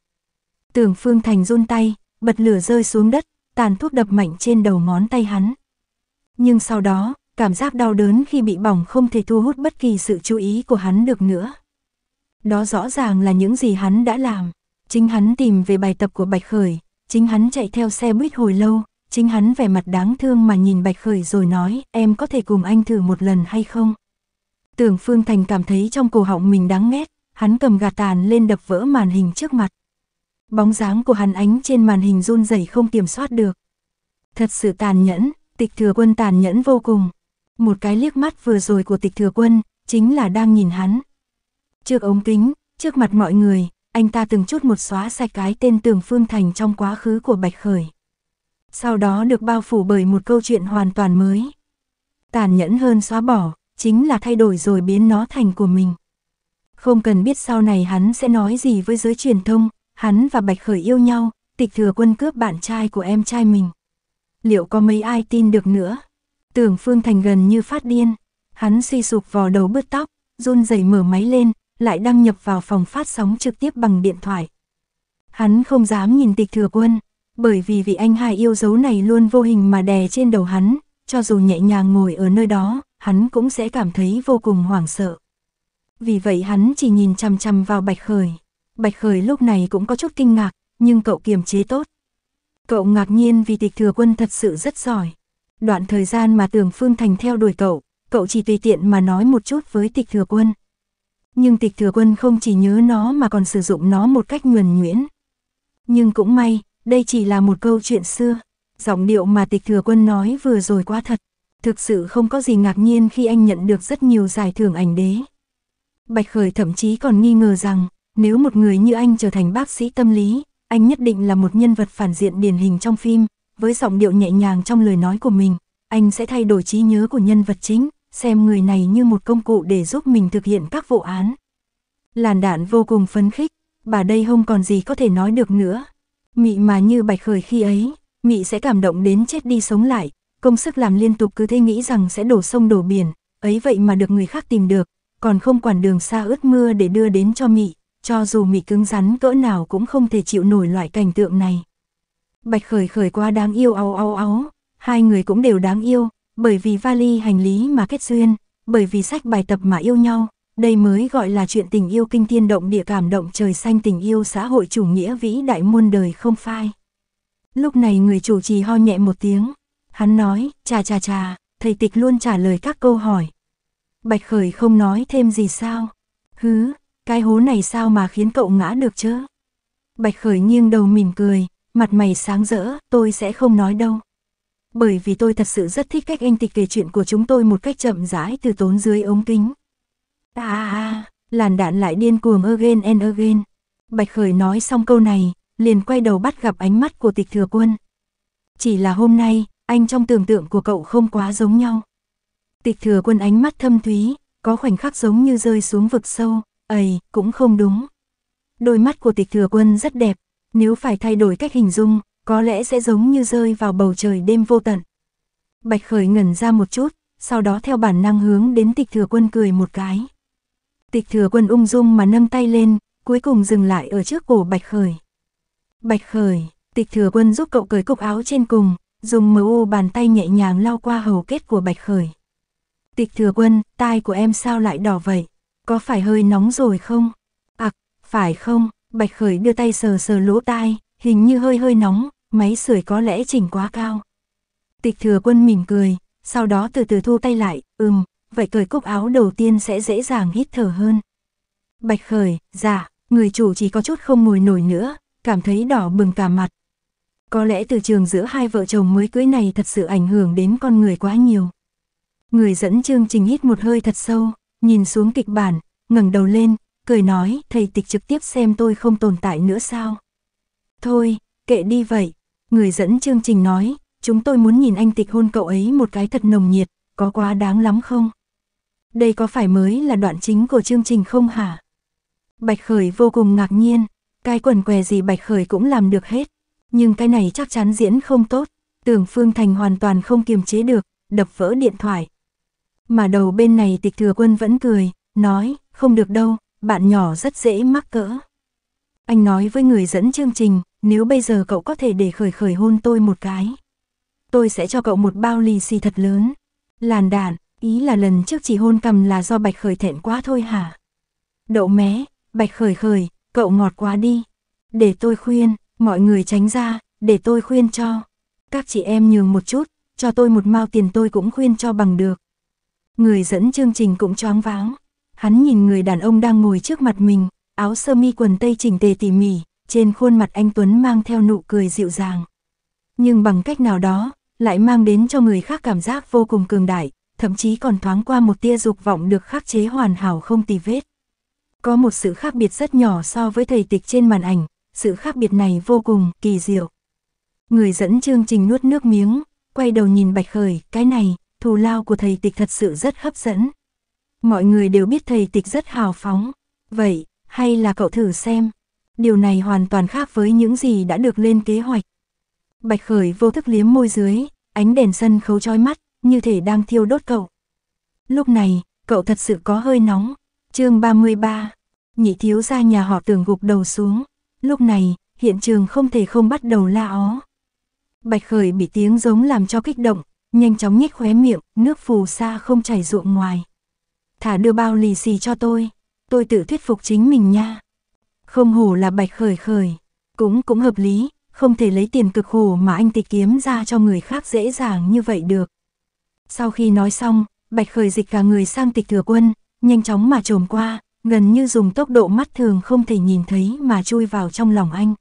Tưởng Phương Thành run tay, bật lửa rơi xuống đất, tàn thuốc đập mạnh trên đầu ngón tay hắn nhưng sau đó, cảm giác đau đớn khi bị bỏng không thể thu hút bất kỳ sự chú ý của hắn được nữa. Đó rõ ràng là những gì hắn đã làm. Chính hắn tìm về bài tập của Bạch Khởi, chính hắn chạy theo xe buýt hồi lâu, chính hắn vẻ mặt đáng thương mà nhìn Bạch Khởi rồi nói, em có thể cùng anh thử một lần hay không? Tưởng Phương Thành cảm thấy trong cổ họng mình đáng ghét, hắn cầm gạt tàn lên đập vỡ màn hình trước mặt. Bóng dáng của hắn ánh trên màn hình run rẩy không kiểm soát được. Thật sự tàn nhẫn, tịch thừa quân tàn nhẫn vô cùng. Một cái liếc mắt vừa rồi của tịch thừa quân, chính là đang nhìn hắn. Trước ống kính, trước mặt mọi người, anh ta từng chút một xóa sạch cái tên Tường Phương Thành trong quá khứ của Bạch Khởi. Sau đó được bao phủ bởi một câu chuyện hoàn toàn mới. Tàn nhẫn hơn xóa bỏ, chính là thay đổi rồi biến nó thành của mình. Không cần biết sau này hắn sẽ nói gì với giới truyền thông, hắn và Bạch Khởi yêu nhau, tịch thừa quân cướp bạn trai của em trai mình liệu có mấy ai tin được nữa. Tưởng Phương Thành gần như phát điên, hắn suy sụp vò đầu bứt tóc, run rẩy mở máy lên, lại đăng nhập vào phòng phát sóng trực tiếp bằng điện thoại. Hắn không dám nhìn tịch thừa quân, bởi vì vị anh hai yêu dấu này luôn vô hình mà đè trên đầu hắn, cho dù nhẹ nhàng ngồi ở nơi đó, hắn cũng sẽ cảm thấy vô cùng hoảng sợ. Vì vậy hắn chỉ nhìn chằm chằm vào Bạch Khởi. Bạch Khởi lúc này cũng có chút kinh ngạc, nhưng cậu kiềm chế tốt. Cậu ngạc nhiên vì tịch thừa quân thật sự rất giỏi. Đoạn thời gian mà tưởng Phương Thành theo đuổi cậu, cậu chỉ tùy tiện mà nói một chút với tịch thừa quân. Nhưng tịch thừa quân không chỉ nhớ nó mà còn sử dụng nó một cách nhuần nhuyễn. Nhưng cũng may, đây chỉ là một câu chuyện xưa. Giọng điệu mà tịch thừa quân nói vừa rồi quá thật. Thực sự không có gì ngạc nhiên khi anh nhận được rất nhiều giải thưởng ảnh đế. Bạch Khởi thậm chí còn nghi ngờ rằng, nếu một người như anh trở thành bác sĩ tâm lý, anh nhất định là một nhân vật phản diện điển hình trong phim, với giọng điệu nhẹ nhàng trong lời nói của mình, anh sẽ thay đổi trí nhớ của nhân vật chính, xem người này như một công cụ để giúp mình thực hiện các vụ án. Làn đạn vô cùng phấn khích, bà đây không còn gì có thể nói được nữa. Mị mà như bạch khởi khi ấy, Mị sẽ cảm động đến chết đi sống lại, công sức làm liên tục cứ thế nghĩ rằng sẽ đổ sông đổ biển, ấy vậy mà được người khác tìm được, còn không quản đường xa ướt mưa để đưa đến cho Mị cho dù mị cứng rắn cỡ nào cũng không thể chịu nổi loại cảnh tượng này. Bạch khởi khởi quá đáng yêu au au au, hai người cũng đều đáng yêu, bởi vì vali hành lý mà kết duyên, bởi vì sách bài tập mà yêu nhau, đây mới gọi là chuyện tình yêu kinh thiên động địa cảm động trời xanh tình yêu xã hội chủ nghĩa vĩ đại muôn đời không phai. Lúc này người chủ trì ho nhẹ một tiếng, hắn nói, chà chà chà, thầy tịch luôn trả lời các câu hỏi. Bạch khởi không nói thêm gì sao, hứ, cái hố này sao mà khiến cậu ngã được chứ? Bạch Khởi nghiêng đầu mỉm cười, mặt mày sáng rỡ, tôi sẽ không nói đâu. Bởi vì tôi thật sự rất thích cách anh tịch kể chuyện của chúng tôi một cách chậm rãi từ tốn dưới ống kính. À, à, làn đạn lại điên cuồng again and again. Bạch Khởi nói xong câu này, liền quay đầu bắt gặp ánh mắt của tịch thừa quân. Chỉ là hôm nay, anh trong tưởng tượng của cậu không quá giống nhau. Tịch thừa quân ánh mắt thâm thúy, có khoảnh khắc giống như rơi xuống vực sâu, Ây, cũng không đúng. Đôi mắt của tịch thừa quân rất đẹp, nếu phải thay đổi cách hình dung, có lẽ sẽ giống như rơi vào bầu trời đêm vô tận. Bạch Khởi ngẩn ra một chút, sau đó theo bản năng hướng đến tịch thừa quân cười một cái. Tịch thừa quân ung dung mà nâng tay lên, cuối cùng dừng lại ở trước cổ Bạch Khởi. Bạch Khởi, tịch thừa quân giúp cậu cởi cục áo trên cùng, dùng mờ bàn tay nhẹ nhàng lau qua hầu kết của Bạch Khởi. Tịch thừa quân, tai của em sao lại đỏ vậy? có phải hơi nóng rồi không? à, phải không? Bạch Khởi đưa tay sờ sờ lỗ tai, hình như hơi hơi nóng, máy sưởi có lẽ chỉnh quá cao. Tịch thừa quân mỉm cười, sau đó từ từ thu tay lại, ừm, vậy cởi cúc áo đầu tiên sẽ dễ dàng hít thở hơn. Bạch Khởi, dạ, người chủ chỉ có chút không mùi nổi nữa, cảm thấy đỏ bừng cả mặt. Có lẽ từ trường giữa hai vợ chồng mới cưới này thật sự ảnh hưởng đến con người quá nhiều. Người dẫn chương trình hít một hơi thật sâu, nhìn xuống kịch bản, ngẩng đầu lên, cười nói, thầy tịch trực tiếp xem tôi không tồn tại nữa sao. Thôi, kệ đi vậy, người dẫn chương trình nói, chúng tôi muốn nhìn anh tịch hôn cậu ấy một cái thật nồng nhiệt, có quá đáng lắm không? Đây có phải mới là đoạn chính của chương trình không hả? Bạch Khởi vô cùng ngạc nhiên, cái quần què gì Bạch Khởi cũng làm được hết, nhưng cái này chắc chắn diễn không tốt, tưởng Phương Thành hoàn toàn không kiềm chế được, đập vỡ điện thoại, mà đầu bên này tịch thừa quân vẫn cười, nói, không được đâu, bạn nhỏ rất dễ mắc cỡ. Anh nói với người dẫn chương trình, nếu bây giờ cậu có thể để khởi khởi hôn tôi một cái. Tôi sẽ cho cậu một bao lì xì thật lớn. Làn đạn, ý là lần trước chỉ hôn cầm là do bạch khởi thẹn quá thôi hả? Đậu mé, bạch khởi khởi, cậu ngọt quá đi. Để tôi khuyên, mọi người tránh ra, để tôi khuyên cho. Các chị em nhường một chút, cho tôi một mao tiền tôi cũng khuyên cho bằng được. Người dẫn chương trình cũng choáng váng. Hắn nhìn người đàn ông đang ngồi trước mặt mình, áo sơ mi quần tây chỉnh tề tỉ mỉ, trên khuôn mặt anh Tuấn mang theo nụ cười dịu dàng. Nhưng bằng cách nào đó, lại mang đến cho người khác cảm giác vô cùng cường đại, thậm chí còn thoáng qua một tia dục vọng được khắc chế hoàn hảo không tì vết. Có một sự khác biệt rất nhỏ so với thầy tịch trên màn ảnh, sự khác biệt này vô cùng kỳ diệu. Người dẫn chương trình nuốt nước miếng, quay đầu nhìn Bạch Khởi, cái này, thù lao của thầy tịch thật sự rất hấp dẫn. Mọi người đều biết thầy tịch rất hào phóng, vậy, hay là cậu thử xem. Điều này hoàn toàn khác với những gì đã được lên kế hoạch. Bạch Khởi vô thức liếm môi dưới, ánh đèn sân khấu chói mắt, như thể đang thiêu đốt cậu. Lúc này, cậu thật sự có hơi nóng. chương 33, nhị thiếu ra nhà họ tưởng gục đầu xuống. Lúc này, hiện trường không thể không bắt đầu la ó. Bạch Khởi bị tiếng giống làm cho kích động, Nhanh chóng nhếch khóe miệng, nước phù sa không chảy ruộng ngoài. Thả đưa bao lì xì cho tôi, tôi tự thuyết phục chính mình nha. Không hổ là bạch khởi khởi, cũng cũng hợp lý, không thể lấy tiền cực khổ mà anh tịch kiếm ra cho người khác dễ dàng như vậy được. Sau khi nói xong, bạch khởi dịch cả người sang tịch thừa quân, nhanh chóng mà trồm qua, gần như dùng tốc độ mắt thường không thể nhìn thấy mà chui vào trong lòng anh.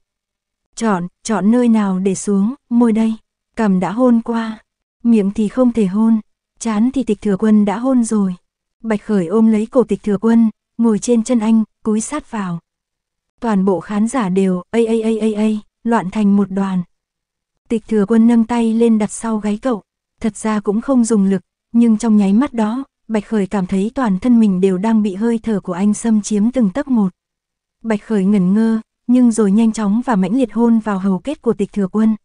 Chọn, chọn nơi nào để xuống, môi đây, cầm đã hôn qua, Miệng thì không thể hôn, chán thì tịch thừa quân đã hôn rồi. Bạch Khởi ôm lấy cổ tịch thừa quân, ngồi trên chân anh, cúi sát vào. Toàn bộ khán giả đều, a a a a a, loạn thành một đoàn. Tịch thừa quân nâng tay lên đặt sau gáy cậu, thật ra cũng không dùng lực, nhưng trong nháy mắt đó, Bạch Khởi cảm thấy toàn thân mình đều đang bị hơi thở của anh xâm chiếm từng tấc một. Bạch Khởi ngẩn ngơ, nhưng rồi nhanh chóng và mãnh liệt hôn vào hầu kết của tịch thừa quân.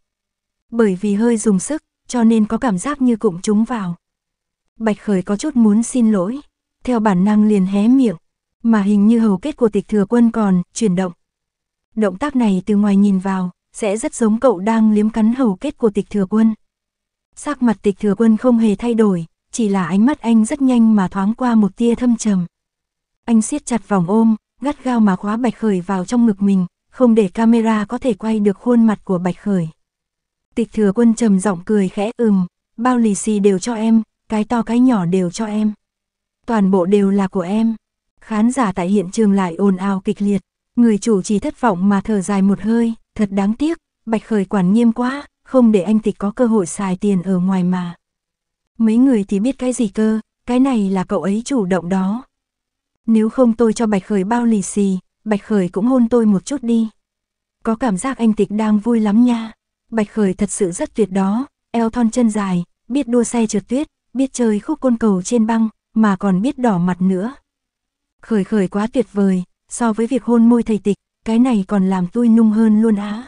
Bởi vì hơi dùng sức, cho nên có cảm giác như cụm chúng vào. Bạch Khởi có chút muốn xin lỗi, theo bản năng liền hé miệng, mà hình như hầu kết của tịch thừa quân còn chuyển động. Động tác này từ ngoài nhìn vào, sẽ rất giống cậu đang liếm cắn hầu kết của tịch thừa quân. Sắc mặt tịch thừa quân không hề thay đổi, chỉ là ánh mắt anh rất nhanh mà thoáng qua một tia thâm trầm. Anh siết chặt vòng ôm, gắt gao mà khóa Bạch Khởi vào trong ngực mình, không để camera có thể quay được khuôn mặt của Bạch Khởi. Tịch thừa quân trầm giọng cười khẽ ừm, bao lì xì đều cho em, cái to cái nhỏ đều cho em. Toàn bộ đều là của em. Khán giả tại hiện trường lại ồn ào kịch liệt, người chủ chỉ thất vọng mà thở dài một hơi, thật đáng tiếc, Bạch Khởi quản nghiêm quá, không để anh tịch có cơ hội xài tiền ở ngoài mà. Mấy người thì biết cái gì cơ, cái này là cậu ấy chủ động đó. Nếu không tôi cho Bạch Khởi bao lì xì, Bạch Khởi cũng hôn tôi một chút đi. Có cảm giác anh tịch đang vui lắm nha. Bạch Khởi thật sự rất tuyệt đó, eo thon chân dài, biết đua xe trượt tuyết, biết chơi khúc côn cầu trên băng, mà còn biết đỏ mặt nữa. Khởi khởi quá tuyệt vời, so với việc hôn môi thầy tịch, cái này còn làm tôi nung hơn luôn á.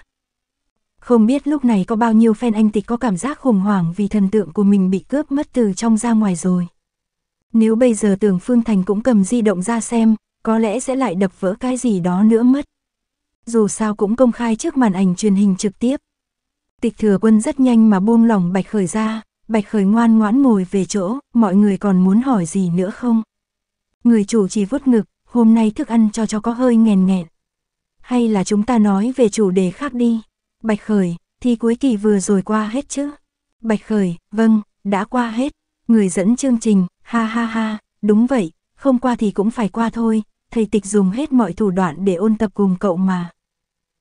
Không biết lúc này có bao nhiêu fan anh tịch có cảm giác khủng hoảng vì thần tượng của mình bị cướp mất từ trong ra ngoài rồi. Nếu bây giờ tưởng Phương Thành cũng cầm di động ra xem, có lẽ sẽ lại đập vỡ cái gì đó nữa mất. Dù sao cũng công khai trước màn ảnh truyền hình trực tiếp. Tịch thừa quân rất nhanh mà buông lỏng Bạch Khởi ra, Bạch Khởi ngoan ngoãn ngồi về chỗ, mọi người còn muốn hỏi gì nữa không? Người chủ chỉ vuốt ngực, hôm nay thức ăn cho cho có hơi nghèn nghẹn. Hay là chúng ta nói về chủ đề khác đi. Bạch Khởi, thi cuối kỳ vừa rồi qua hết chứ? Bạch Khởi, vâng, đã qua hết. Người dẫn chương trình, ha ha ha, đúng vậy, không qua thì cũng phải qua thôi, thầy tịch dùng hết mọi thủ đoạn để ôn tập cùng cậu mà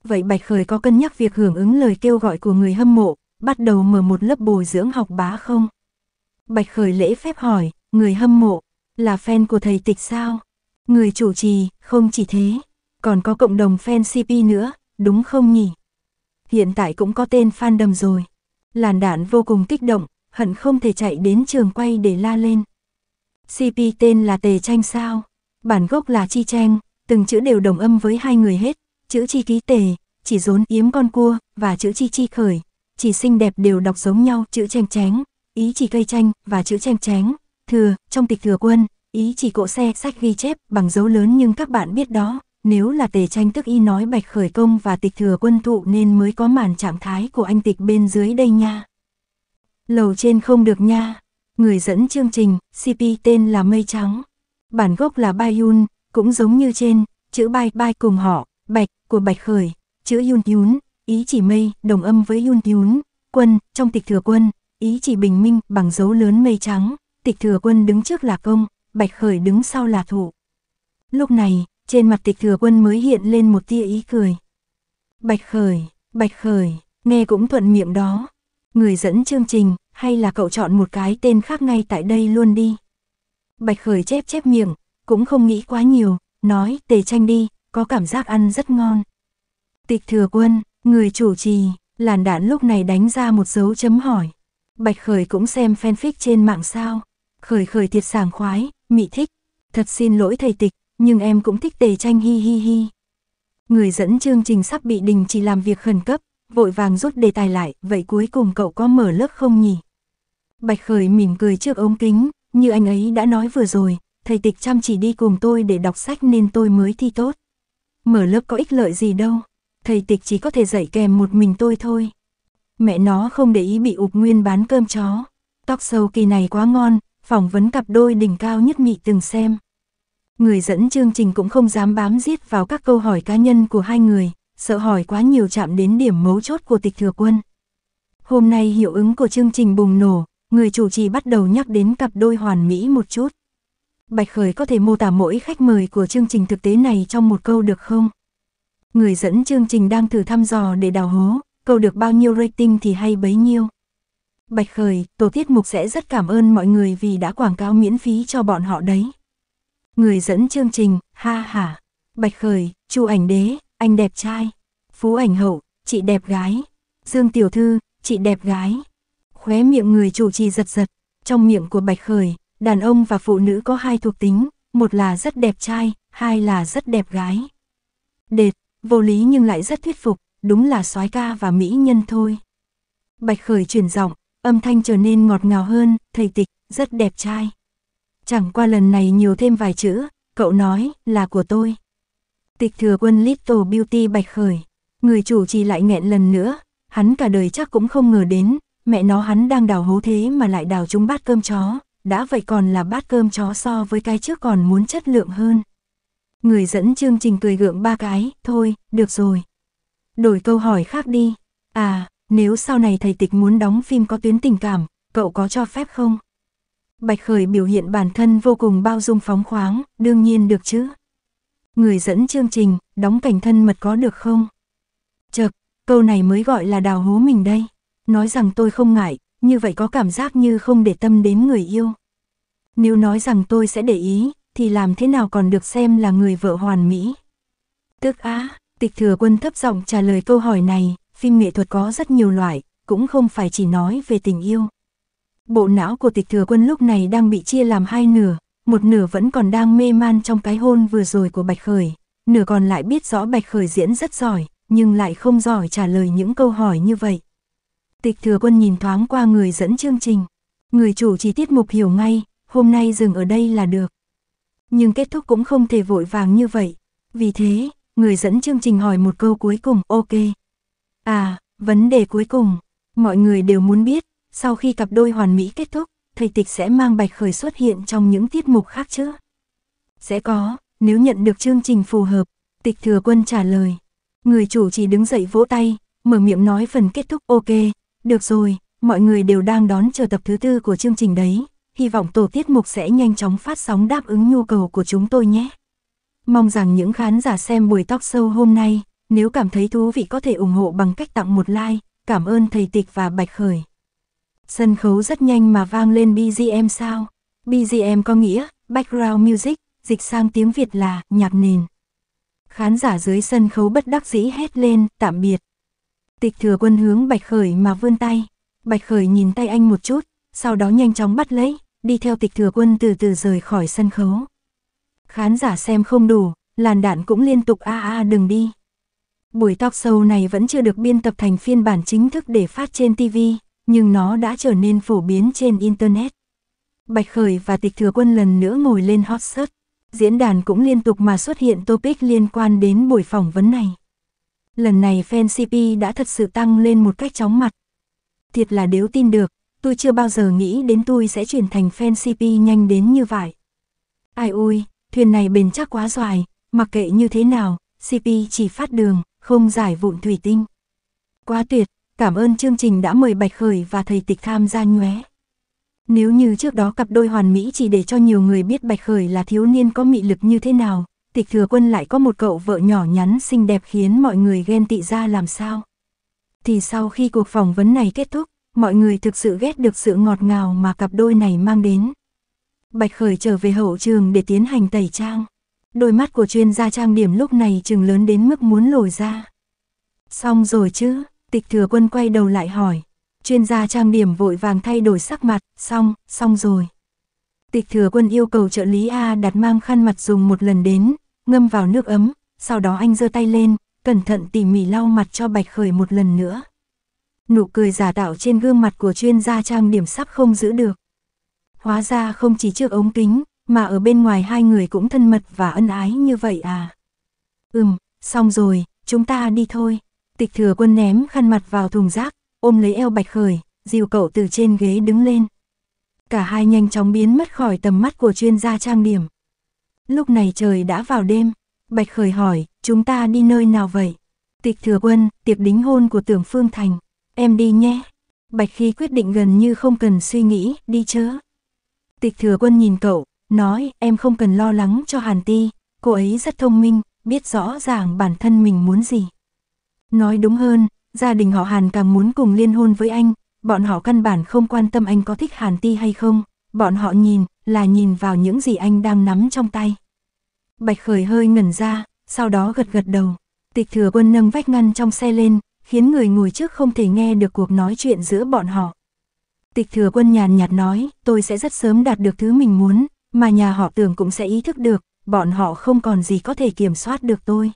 vậy Bạch Khởi có cân nhắc việc hưởng ứng lời kêu gọi của người hâm mộ, bắt đầu mở một lớp bồi dưỡng học bá không? Bạch Khởi lễ phép hỏi, người hâm mộ, là fan của thầy tịch sao? Người chủ trì, không chỉ thế, còn có cộng đồng fan CP nữa, đúng không nhỉ? Hiện tại cũng có tên fan đầm rồi. Làn đạn vô cùng kích động, hận không thể chạy đến trường quay để la lên. CP tên là Tề Tranh sao? Bản gốc là Chi Tranh, từng chữ đều đồng âm với hai người hết, chữ chi ký tề, chỉ rốn yếm con cua, và chữ chi chi khởi, chỉ xinh đẹp đều đọc giống nhau, chữ chèm chén, ý chỉ cây chanh, và chữ chèm chén, thừa, trong tịch thừa quân, ý chỉ cộ xe sách ghi chép bằng dấu lớn nhưng các bạn biết đó, nếu là tề tranh tức y nói bạch khởi công và tịch thừa quân thụ nên mới có màn trạng thái của anh tịch bên dưới đây nha. Lầu trên không được nha. Người dẫn chương trình, CP tên là Mây Trắng. Bản gốc là Bayun, cũng giống như trên, chữ Bay Bay cùng họ, Bạch, của Bạch Khởi, chữ Yun Yun, ý chỉ mây, đồng âm với Yun Yun, quân, trong tịch thừa quân, ý chỉ bình minh bằng dấu lớn mây trắng, tịch thừa quân đứng trước là công, Bạch Khởi đứng sau là thụ Lúc này, trên mặt tịch thừa quân mới hiện lên một tia ý cười. Bạch Khởi, Bạch Khởi, nghe cũng thuận miệng đó. Người dẫn chương trình, hay là cậu chọn một cái tên khác ngay tại đây luôn đi. Bạch Khởi chép chép miệng, cũng không nghĩ quá nhiều, nói tề tranh đi, có cảm giác ăn rất ngon. Tịch thừa quân, người chủ trì, làn đạn lúc này đánh ra một dấu chấm hỏi. Bạch Khởi cũng xem fanfic trên mạng sao. Khởi khởi thiệt sảng khoái, mị thích. Thật xin lỗi thầy tịch, nhưng em cũng thích tề tranh hi hi hi. Người dẫn chương trình sắp bị đình chỉ làm việc khẩn cấp, vội vàng rút đề tài lại, vậy cuối cùng cậu có mở lớp không nhỉ? Bạch Khởi mỉm cười trước ống kính, như anh ấy đã nói vừa rồi, thầy tịch chăm chỉ đi cùng tôi để đọc sách nên tôi mới thi tốt mở lớp có ích lợi gì đâu, thầy tịch chỉ có thể dạy kèm một mình tôi thôi. Mẹ nó không để ý bị ụp nguyên bán cơm chó, tóc sâu kỳ này quá ngon, phỏng vấn cặp đôi đỉnh cao nhất mị từng xem. Người dẫn chương trình cũng không dám bám giết vào các câu hỏi cá nhân của hai người, sợ hỏi quá nhiều chạm đến điểm mấu chốt của tịch thừa quân. Hôm nay hiệu ứng của chương trình bùng nổ, người chủ trì bắt đầu nhắc đến cặp đôi hoàn mỹ một chút. Bạch Khởi có thể mô tả mỗi khách mời của chương trình thực tế này trong một câu được không? Người dẫn chương trình đang thử thăm dò để đào hố, câu được bao nhiêu rating thì hay bấy nhiêu. Bạch Khởi, tổ tiết mục sẽ rất cảm ơn mọi người vì đã quảng cáo miễn phí cho bọn họ đấy. Người dẫn chương trình, ha ha. Bạch Khởi, Chu ảnh đế, anh đẹp trai. Phú ảnh hậu, chị đẹp gái. Dương tiểu thư, chị đẹp gái. Khóe miệng người chủ trì giật giật, trong miệng của Bạch Khởi, Đàn ông và phụ nữ có hai thuộc tính, một là rất đẹp trai, hai là rất đẹp gái. Đệt, vô lý nhưng lại rất thuyết phục, đúng là soái ca và mỹ nhân thôi. Bạch Khởi chuyển giọng, âm thanh trở nên ngọt ngào hơn, thầy tịch, rất đẹp trai. Chẳng qua lần này nhiều thêm vài chữ, cậu nói, là của tôi. Tịch thừa quân Little Beauty Bạch Khởi, người chủ trì lại nghẹn lần nữa, hắn cả đời chắc cũng không ngờ đến, mẹ nó hắn đang đào hố thế mà lại đào chúng bát cơm chó đã vậy còn là bát cơm chó so với cái trước còn muốn chất lượng hơn. Người dẫn chương trình cười gượng ba cái, thôi, được rồi. Đổi câu hỏi khác đi. À, nếu sau này thầy tịch muốn đóng phim có tuyến tình cảm, cậu có cho phép không? Bạch Khởi biểu hiện bản thân vô cùng bao dung phóng khoáng, đương nhiên được chứ. Người dẫn chương trình, đóng cảnh thân mật có được không? Chật, câu này mới gọi là đào hố mình đây. Nói rằng tôi không ngại, như vậy có cảm giác như không để tâm đến người yêu. Nếu nói rằng tôi sẽ để ý, thì làm thế nào còn được xem là người vợ hoàn mỹ. Tức á, tịch thừa quân thấp giọng trả lời câu hỏi này, phim nghệ thuật có rất nhiều loại, cũng không phải chỉ nói về tình yêu. Bộ não của tịch thừa quân lúc này đang bị chia làm hai nửa, một nửa vẫn còn đang mê man trong cái hôn vừa rồi của Bạch Khởi, nửa còn lại biết rõ Bạch Khởi diễn rất giỏi, nhưng lại không giỏi trả lời những câu hỏi như vậy, Tịch thừa quân nhìn thoáng qua người dẫn chương trình. Người chủ chỉ tiết mục hiểu ngay, hôm nay dừng ở đây là được. Nhưng kết thúc cũng không thể vội vàng như vậy. Vì thế, người dẫn chương trình hỏi một câu cuối cùng, ok. À, vấn đề cuối cùng, mọi người đều muốn biết, sau khi cặp đôi hoàn mỹ kết thúc, thầy tịch sẽ mang bạch khởi xuất hiện trong những tiết mục khác chứ? Sẽ có, nếu nhận được chương trình phù hợp, tịch thừa quân trả lời. Người chủ chỉ đứng dậy vỗ tay, mở miệng nói phần kết thúc ok, được rồi, mọi người đều đang đón chờ tập thứ tư của chương trình đấy, hy vọng tổ tiết mục sẽ nhanh chóng phát sóng đáp ứng nhu cầu của chúng tôi nhé. Mong rằng những khán giả xem buổi tóc sâu hôm nay, nếu cảm thấy thú vị có thể ủng hộ bằng cách tặng một like, cảm ơn thầy tịch và bạch khởi. Sân khấu rất nhanh mà vang lên BGM sao? BGM có nghĩa, background music, dịch sang tiếng Việt là nhạc nền. Khán giả dưới sân khấu bất đắc dĩ hét lên, tạm biệt. Tịch thừa quân hướng Bạch Khởi mà vươn tay. Bạch Khởi nhìn tay anh một chút, sau đó nhanh chóng bắt lấy, đi theo tịch thừa quân từ từ rời khỏi sân khấu. Khán giả xem không đủ, làn đạn cũng liên tục a a đừng đi. Buổi talk show này vẫn chưa được biên tập thành phiên bản chính thức để phát trên TV, nhưng nó đã trở nên phổ biến trên Internet. Bạch Khởi và Tịch Thừa Quân lần nữa ngồi lên hot search. Diễn đàn cũng liên tục mà xuất hiện topic liên quan đến buổi phỏng vấn này lần này fan CP đã thật sự tăng lên một cách chóng mặt. Thiệt là nếu tin được, tôi chưa bao giờ nghĩ đến tôi sẽ chuyển thành fan CP nhanh đến như vậy. Ai ui, thuyền này bền chắc quá dài, mặc kệ như thế nào, CP chỉ phát đường, không giải vụn thủy tinh. Quá tuyệt, cảm ơn chương trình đã mời Bạch Khởi và thầy tịch tham gia nhoé. Nếu như trước đó cặp đôi hoàn mỹ chỉ để cho nhiều người biết Bạch Khởi là thiếu niên có mị lực như thế nào, tịch thừa quân lại có một cậu vợ nhỏ nhắn xinh đẹp khiến mọi người ghen tị ra làm sao. Thì sau khi cuộc phỏng vấn này kết thúc, mọi người thực sự ghét được sự ngọt ngào mà cặp đôi này mang đến. Bạch Khởi trở về hậu trường để tiến hành tẩy trang. Đôi mắt của chuyên gia trang điểm lúc này chừng lớn đến mức muốn lồi ra. Xong rồi chứ, tịch thừa quân quay đầu lại hỏi. Chuyên gia trang điểm vội vàng thay đổi sắc mặt, xong, xong rồi. Tịch thừa quân yêu cầu trợ lý A đặt mang khăn mặt dùng một lần đến, ngâm vào nước ấm, sau đó anh giơ tay lên, cẩn thận tỉ mỉ lau mặt cho Bạch Khởi một lần nữa. Nụ cười giả tạo trên gương mặt của chuyên gia trang điểm sắp không giữ được. Hóa ra không chỉ trước ống kính, mà ở bên ngoài hai người cũng thân mật và ân ái như vậy à. Ừm, xong rồi, chúng ta đi thôi. Tịch thừa quân ném khăn mặt vào thùng rác, ôm lấy eo Bạch Khởi, dìu cậu từ trên ghế đứng lên. Cả hai nhanh chóng biến mất khỏi tầm mắt của chuyên gia trang điểm. Lúc này trời đã vào đêm, Bạch Khởi hỏi, chúng ta đi nơi nào vậy? Tịch thừa quân, tiệc đính hôn của tưởng Phương Thành, em đi nhé. Bạch Khi quyết định gần như không cần suy nghĩ, đi chớ. Tịch thừa quân nhìn cậu, nói em không cần lo lắng cho Hàn Ti, cô ấy rất thông minh, biết rõ ràng bản thân mình muốn gì. Nói đúng hơn, gia đình họ Hàn càng muốn cùng liên hôn với anh, bọn họ căn bản không quan tâm anh có thích Hàn Ti hay không, Bọn họ nhìn, là nhìn vào những gì anh đang nắm trong tay. Bạch Khởi hơi ngẩn ra, sau đó gật gật đầu. Tịch thừa quân nâng vách ngăn trong xe lên, khiến người ngồi trước không thể nghe được cuộc nói chuyện giữa bọn họ. Tịch thừa quân nhàn nhạt nói, tôi sẽ rất sớm đạt được thứ mình muốn, mà nhà họ tưởng cũng sẽ ý thức được, bọn họ không còn gì có thể kiểm soát được tôi.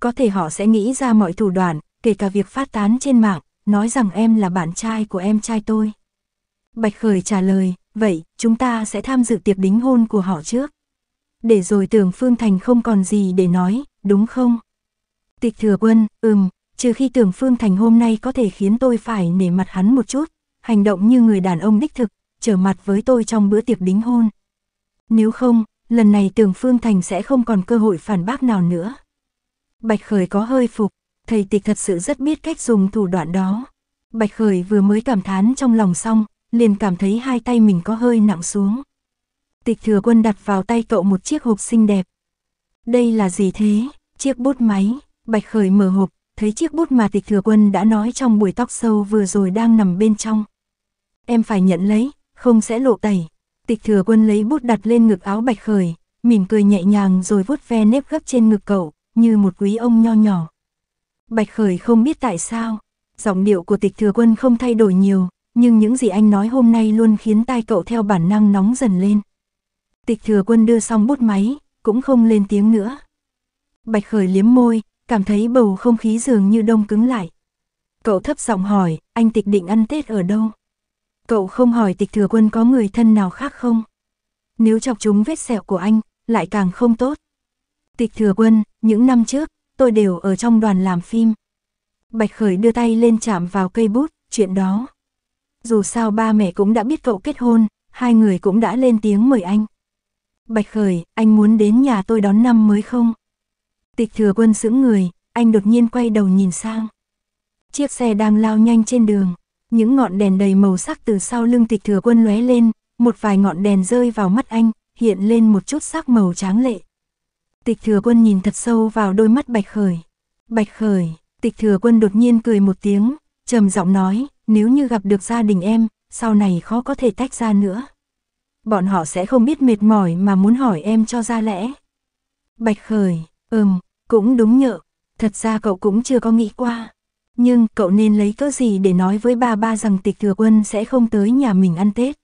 Có thể họ sẽ nghĩ ra mọi thủ đoạn, kể cả việc phát tán trên mạng, nói rằng em là bạn trai của em trai tôi. Bạch Khởi trả lời, vậy chúng ta sẽ tham dự tiệc đính hôn của họ trước. Để rồi tưởng Phương Thành không còn gì để nói, đúng không? Tịch thừa quân, ừm, trừ khi tưởng Phương Thành hôm nay có thể khiến tôi phải nể mặt hắn một chút, hành động như người đàn ông đích thực, trở mặt với tôi trong bữa tiệc đính hôn. Nếu không, lần này tưởng Phương Thành sẽ không còn cơ hội phản bác nào nữa. Bạch Khởi có hơi phục, thầy tịch thật sự rất biết cách dùng thủ đoạn đó. Bạch Khởi vừa mới cảm thán trong lòng xong, liền cảm thấy hai tay mình có hơi nặng xuống. Tịch thừa quân đặt vào tay cậu một chiếc hộp xinh đẹp. Đây là gì thế? Chiếc bút máy, bạch khởi mở hộp, thấy chiếc bút mà tịch thừa quân đã nói trong buổi tóc sâu vừa rồi đang nằm bên trong. Em phải nhận lấy, không sẽ lộ tẩy. Tịch thừa quân lấy bút đặt lên ngực áo bạch khởi, mỉm cười nhẹ nhàng rồi vuốt ve nếp gấp trên ngực cậu, như một quý ông nho nhỏ. Bạch khởi không biết tại sao, giọng điệu của tịch thừa quân không thay đổi nhiều, nhưng những gì anh nói hôm nay luôn khiến tai cậu theo bản năng nóng dần lên. Tịch thừa quân đưa xong bút máy, cũng không lên tiếng nữa. Bạch khởi liếm môi, cảm thấy bầu không khí dường như đông cứng lại. Cậu thấp giọng hỏi, anh tịch định ăn Tết ở đâu? Cậu không hỏi tịch thừa quân có người thân nào khác không? Nếu chọc chúng vết sẹo của anh, lại càng không tốt. Tịch thừa quân, những năm trước, tôi đều ở trong đoàn làm phim. Bạch Khởi đưa tay lên chạm vào cây bút, chuyện đó dù sao ba mẹ cũng đã biết cậu kết hôn, hai người cũng đã lên tiếng mời anh. Bạch Khởi, anh muốn đến nhà tôi đón năm mới không? Tịch thừa quân sững người, anh đột nhiên quay đầu nhìn sang. Chiếc xe đang lao nhanh trên đường, những ngọn đèn đầy màu sắc từ sau lưng tịch thừa quân lóe lên, một vài ngọn đèn rơi vào mắt anh, hiện lên một chút sắc màu tráng lệ. Tịch thừa quân nhìn thật sâu vào đôi mắt Bạch Khởi. Bạch Khởi, tịch thừa quân đột nhiên cười một tiếng, trầm giọng nói, nếu như gặp được gia đình em, sau này khó có thể tách ra nữa. Bọn họ sẽ không biết mệt mỏi mà muốn hỏi em cho ra lẽ. Bạch Khởi, ừm, cũng đúng nhợ, thật ra cậu cũng chưa có nghĩ qua. Nhưng cậu nên lấy cớ gì để nói với ba ba rằng tịch thừa quân sẽ không tới nhà mình ăn Tết.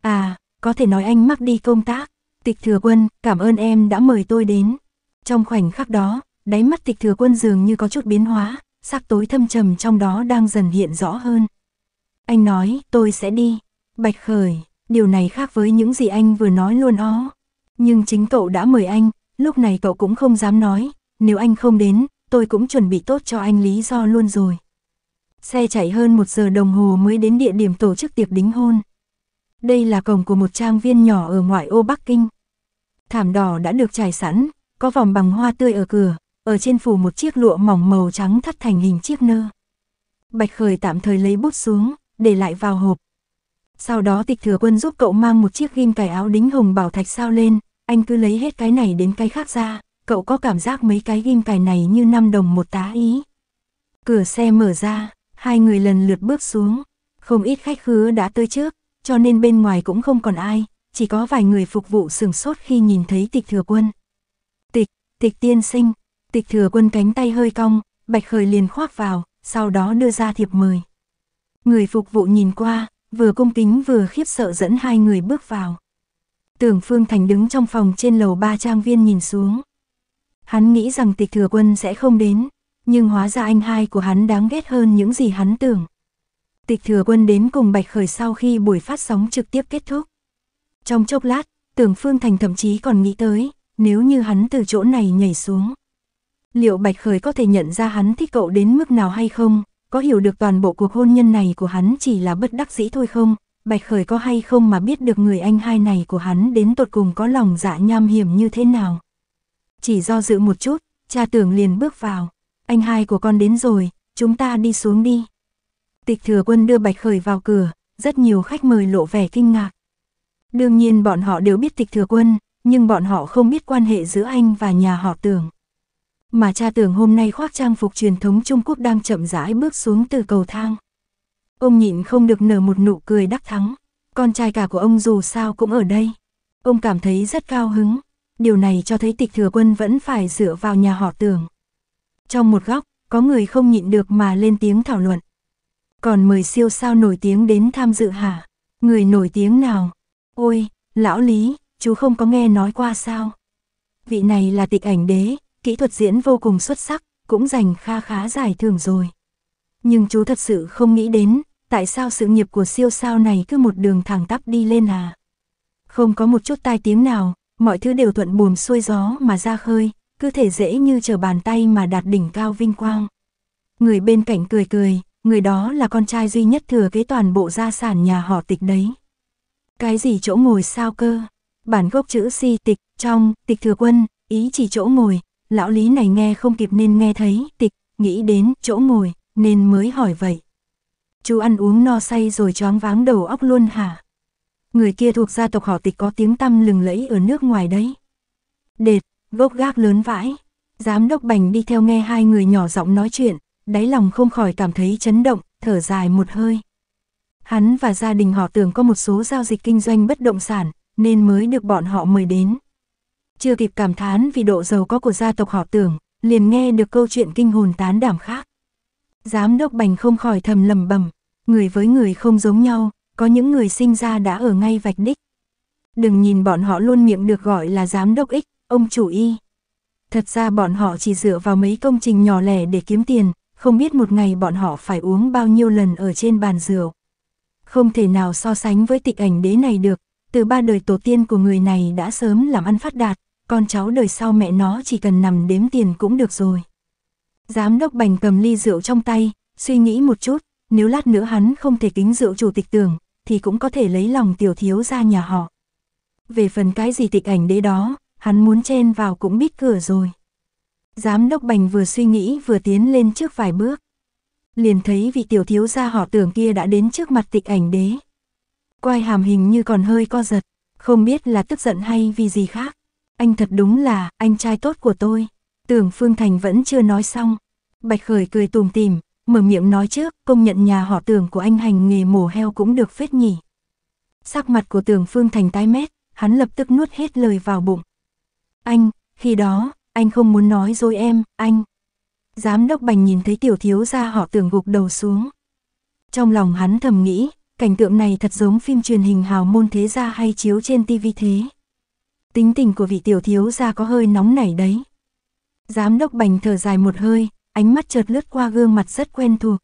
À, có thể nói anh mắc đi công tác. Tịch thừa quân, cảm ơn em đã mời tôi đến. Trong khoảnh khắc đó, đáy mắt tịch thừa quân dường như có chút biến hóa, sắc tối thâm trầm trong đó đang dần hiện rõ hơn. Anh nói, tôi sẽ đi. Bạch Khởi, điều này khác với những gì anh vừa nói luôn ó. Nhưng chính cậu đã mời anh, lúc này cậu cũng không dám nói, nếu anh không đến, tôi cũng chuẩn bị tốt cho anh lý do luôn rồi. Xe chạy hơn một giờ đồng hồ mới đến địa điểm tổ chức tiệc đính hôn. Đây là cổng của một trang viên nhỏ ở ngoại ô Bắc Kinh. Thảm đỏ đã được trải sẵn, có vòng bằng hoa tươi ở cửa, ở trên phủ một chiếc lụa mỏng màu trắng thắt thành hình chiếc nơ. Bạch Khởi tạm thời lấy bút xuống, để lại vào hộp. Sau đó tịch thừa quân giúp cậu mang một chiếc ghim cài áo đính hồng bảo thạch sao lên, anh cứ lấy hết cái này đến cái khác ra, cậu có cảm giác mấy cái ghim cài này như năm đồng một tá ý. Cửa xe mở ra, hai người lần lượt bước xuống, không ít khách khứa đã tới trước, cho nên bên ngoài cũng không còn ai, chỉ có vài người phục vụ sừng sốt khi nhìn thấy tịch thừa quân. Tịch, tịch tiên sinh, Tịch thừa quân cánh tay hơi cong, Bạch Khởi liền khoác vào, sau đó đưa ra thiệp mời. Người phục vụ nhìn qua, vừa cung kính vừa khiếp sợ dẫn hai người bước vào. Tưởng Phương Thành đứng trong phòng trên lầu ba trang viên nhìn xuống. Hắn nghĩ rằng tịch thừa quân sẽ không đến, nhưng hóa ra anh hai của hắn đáng ghét hơn những gì hắn tưởng. Tịch thừa quân đến cùng Bạch Khởi sau khi buổi phát sóng trực tiếp kết thúc. Trong chốc lát, tưởng Phương Thành thậm chí còn nghĩ tới, nếu như hắn từ chỗ này nhảy xuống liệu Bạch Khởi có thể nhận ra hắn thích cậu đến mức nào hay không, có hiểu được toàn bộ cuộc hôn nhân này của hắn chỉ là bất đắc dĩ thôi không, Bạch Khởi có hay không mà biết được người anh hai này của hắn đến tột cùng có lòng dạ nham hiểm như thế nào. Chỉ do dự một chút, cha tưởng liền bước vào, anh hai của con đến rồi, chúng ta đi xuống đi. Tịch thừa quân đưa Bạch Khởi vào cửa, rất nhiều khách mời lộ vẻ kinh ngạc. Đương nhiên bọn họ đều biết tịch thừa quân, nhưng bọn họ không biết quan hệ giữa anh và nhà họ tưởng mà cha tưởng hôm nay khoác trang phục truyền thống Trung Quốc đang chậm rãi bước xuống từ cầu thang. Ông nhịn không được nở một nụ cười đắc thắng, con trai cả của ông dù sao cũng ở đây. Ông cảm thấy rất cao hứng, điều này cho thấy tịch thừa quân vẫn phải dựa vào nhà họ tưởng. Trong một góc, có người không nhịn được mà lên tiếng thảo luận. Còn mời siêu sao nổi tiếng đến tham dự hả? Người nổi tiếng nào? Ôi, lão Lý, chú không có nghe nói qua sao? Vị này là tịch ảnh đế, kỹ thuật diễn vô cùng xuất sắc, cũng giành kha khá giải thưởng rồi. Nhưng chú thật sự không nghĩ đến, tại sao sự nghiệp của siêu sao này cứ một đường thẳng tắp đi lên à? Không có một chút tai tiếng nào, mọi thứ đều thuận buồm xuôi gió mà ra khơi, cứ thể dễ như trở bàn tay mà đạt đỉnh cao vinh quang. Người bên cạnh cười cười, người đó là con trai duy nhất thừa kế toàn bộ gia sản nhà họ tịch đấy. Cái gì chỗ ngồi sao cơ? Bản gốc chữ si tịch, trong, tịch thừa quân, ý chỉ chỗ ngồi, lão lý này nghe không kịp nên nghe thấy, tịch, nghĩ đến chỗ ngồi, nên mới hỏi vậy. Chú ăn uống no say rồi choáng váng đầu óc luôn hả? Người kia thuộc gia tộc họ tịch có tiếng tăm lừng lẫy ở nước ngoài đấy. Đệt, gốc gác lớn vãi. Giám đốc bành đi theo nghe hai người nhỏ giọng nói chuyện, đáy lòng không khỏi cảm thấy chấn động, thở dài một hơi. Hắn và gia đình họ tưởng có một số giao dịch kinh doanh bất động sản, nên mới được bọn họ mời đến. Chưa kịp cảm thán vì độ giàu có của gia tộc họ tưởng, liền nghe được câu chuyện kinh hồn tán đảm khác. Giám đốc bành không khỏi thầm lầm bầm, người với người không giống nhau, có những người sinh ra đã ở ngay vạch đích. Đừng nhìn bọn họ luôn miệng được gọi là giám đốc ích, ông chủ y. Thật ra bọn họ chỉ dựa vào mấy công trình nhỏ lẻ để kiếm tiền, không biết một ngày bọn họ phải uống bao nhiêu lần ở trên bàn rượu. Không thể nào so sánh với tịch ảnh đế này được, từ ba đời tổ tiên của người này đã sớm làm ăn phát đạt, con cháu đời sau mẹ nó chỉ cần nằm đếm tiền cũng được rồi. Giám đốc bành cầm ly rượu trong tay, suy nghĩ một chút, nếu lát nữa hắn không thể kính rượu chủ tịch tưởng, thì cũng có thể lấy lòng tiểu thiếu ra nhà họ. Về phần cái gì tịch ảnh đế đó, hắn muốn chen vào cũng biết cửa rồi. Giám đốc bành vừa suy nghĩ vừa tiến lên trước vài bước. Liền thấy vị tiểu thiếu gia họ tưởng kia đã đến trước mặt tịch ảnh đế. Quai hàm hình như còn hơi co giật, không biết là tức giận hay vì gì khác anh thật đúng là, anh trai tốt của tôi. Tưởng Phương Thành vẫn chưa nói xong. Bạch Khởi cười tùm tìm, mở miệng nói trước, công nhận nhà họ tưởng của anh hành nghề mổ heo cũng được phết nhỉ. Sắc mặt của tưởng Phương Thành tái mét, hắn lập tức nuốt hết lời vào bụng. Anh, khi đó, anh không muốn nói dối em, anh. Giám đốc bành nhìn thấy tiểu thiếu ra họ tưởng gục đầu xuống. Trong lòng hắn thầm nghĩ, cảnh tượng này thật giống phim truyền hình hào môn thế gia hay chiếu trên tivi thế tính tình của vị tiểu thiếu gia có hơi nóng nảy đấy. Giám đốc bành thở dài một hơi, ánh mắt chợt lướt qua gương mặt rất quen thuộc.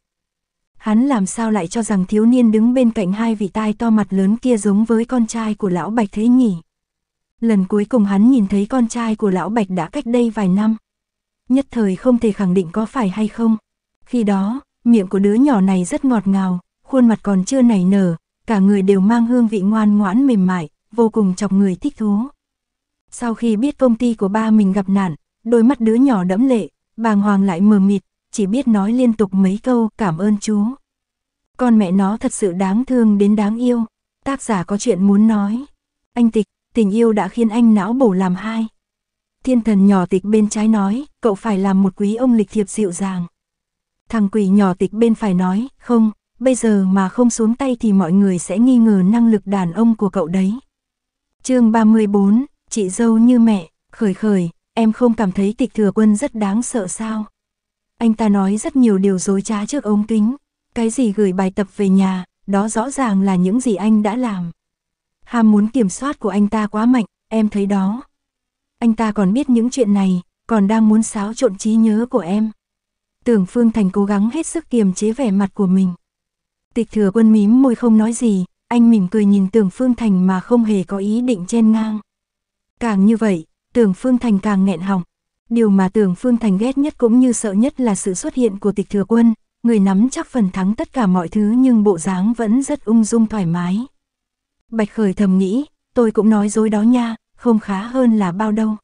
Hắn làm sao lại cho rằng thiếu niên đứng bên cạnh hai vị tai to mặt lớn kia giống với con trai của lão Bạch thế nhỉ? Lần cuối cùng hắn nhìn thấy con trai của lão Bạch đã cách đây vài năm. Nhất thời không thể khẳng định có phải hay không. Khi đó, miệng của đứa nhỏ này rất ngọt ngào, khuôn mặt còn chưa nảy nở, cả người đều mang hương vị ngoan ngoãn mềm mại, vô cùng chọc người thích thú. Sau khi biết công ty của ba mình gặp nạn, đôi mắt đứa nhỏ đẫm lệ, bàng hoàng lại mờ mịt, chỉ biết nói liên tục mấy câu cảm ơn chú. Con mẹ nó thật sự đáng thương đến đáng yêu. Tác giả có chuyện muốn nói. Anh tịch, tình yêu đã khiến anh não bổ làm hai. Thiên thần nhỏ tịch bên trái nói, cậu phải làm một quý ông lịch thiệp dịu dàng. Thằng quỷ nhỏ tịch bên phải nói, không, bây giờ mà không xuống tay thì mọi người sẽ nghi ngờ năng lực đàn ông của cậu đấy. chương 34, chị dâu như mẹ, khởi khởi, em không cảm thấy tịch thừa quân rất đáng sợ sao. Anh ta nói rất nhiều điều dối trá trước ống kính, cái gì gửi bài tập về nhà, đó rõ ràng là những gì anh đã làm. Ham muốn kiểm soát của anh ta quá mạnh, em thấy đó. Anh ta còn biết những chuyện này, còn đang muốn xáo trộn trí nhớ của em. Tưởng Phương Thành cố gắng hết sức kiềm chế vẻ mặt của mình. Tịch thừa quân mím môi không nói gì, anh mỉm cười nhìn tưởng Phương Thành mà không hề có ý định chen ngang. Càng như vậy, tưởng Phương Thành càng nghẹn họng. Điều mà tưởng Phương Thành ghét nhất cũng như sợ nhất là sự xuất hiện của tịch thừa quân, người nắm chắc phần thắng tất cả mọi thứ nhưng bộ dáng vẫn rất ung dung thoải mái. Bạch Khởi thầm nghĩ, tôi cũng nói dối đó nha, không khá hơn là bao đâu.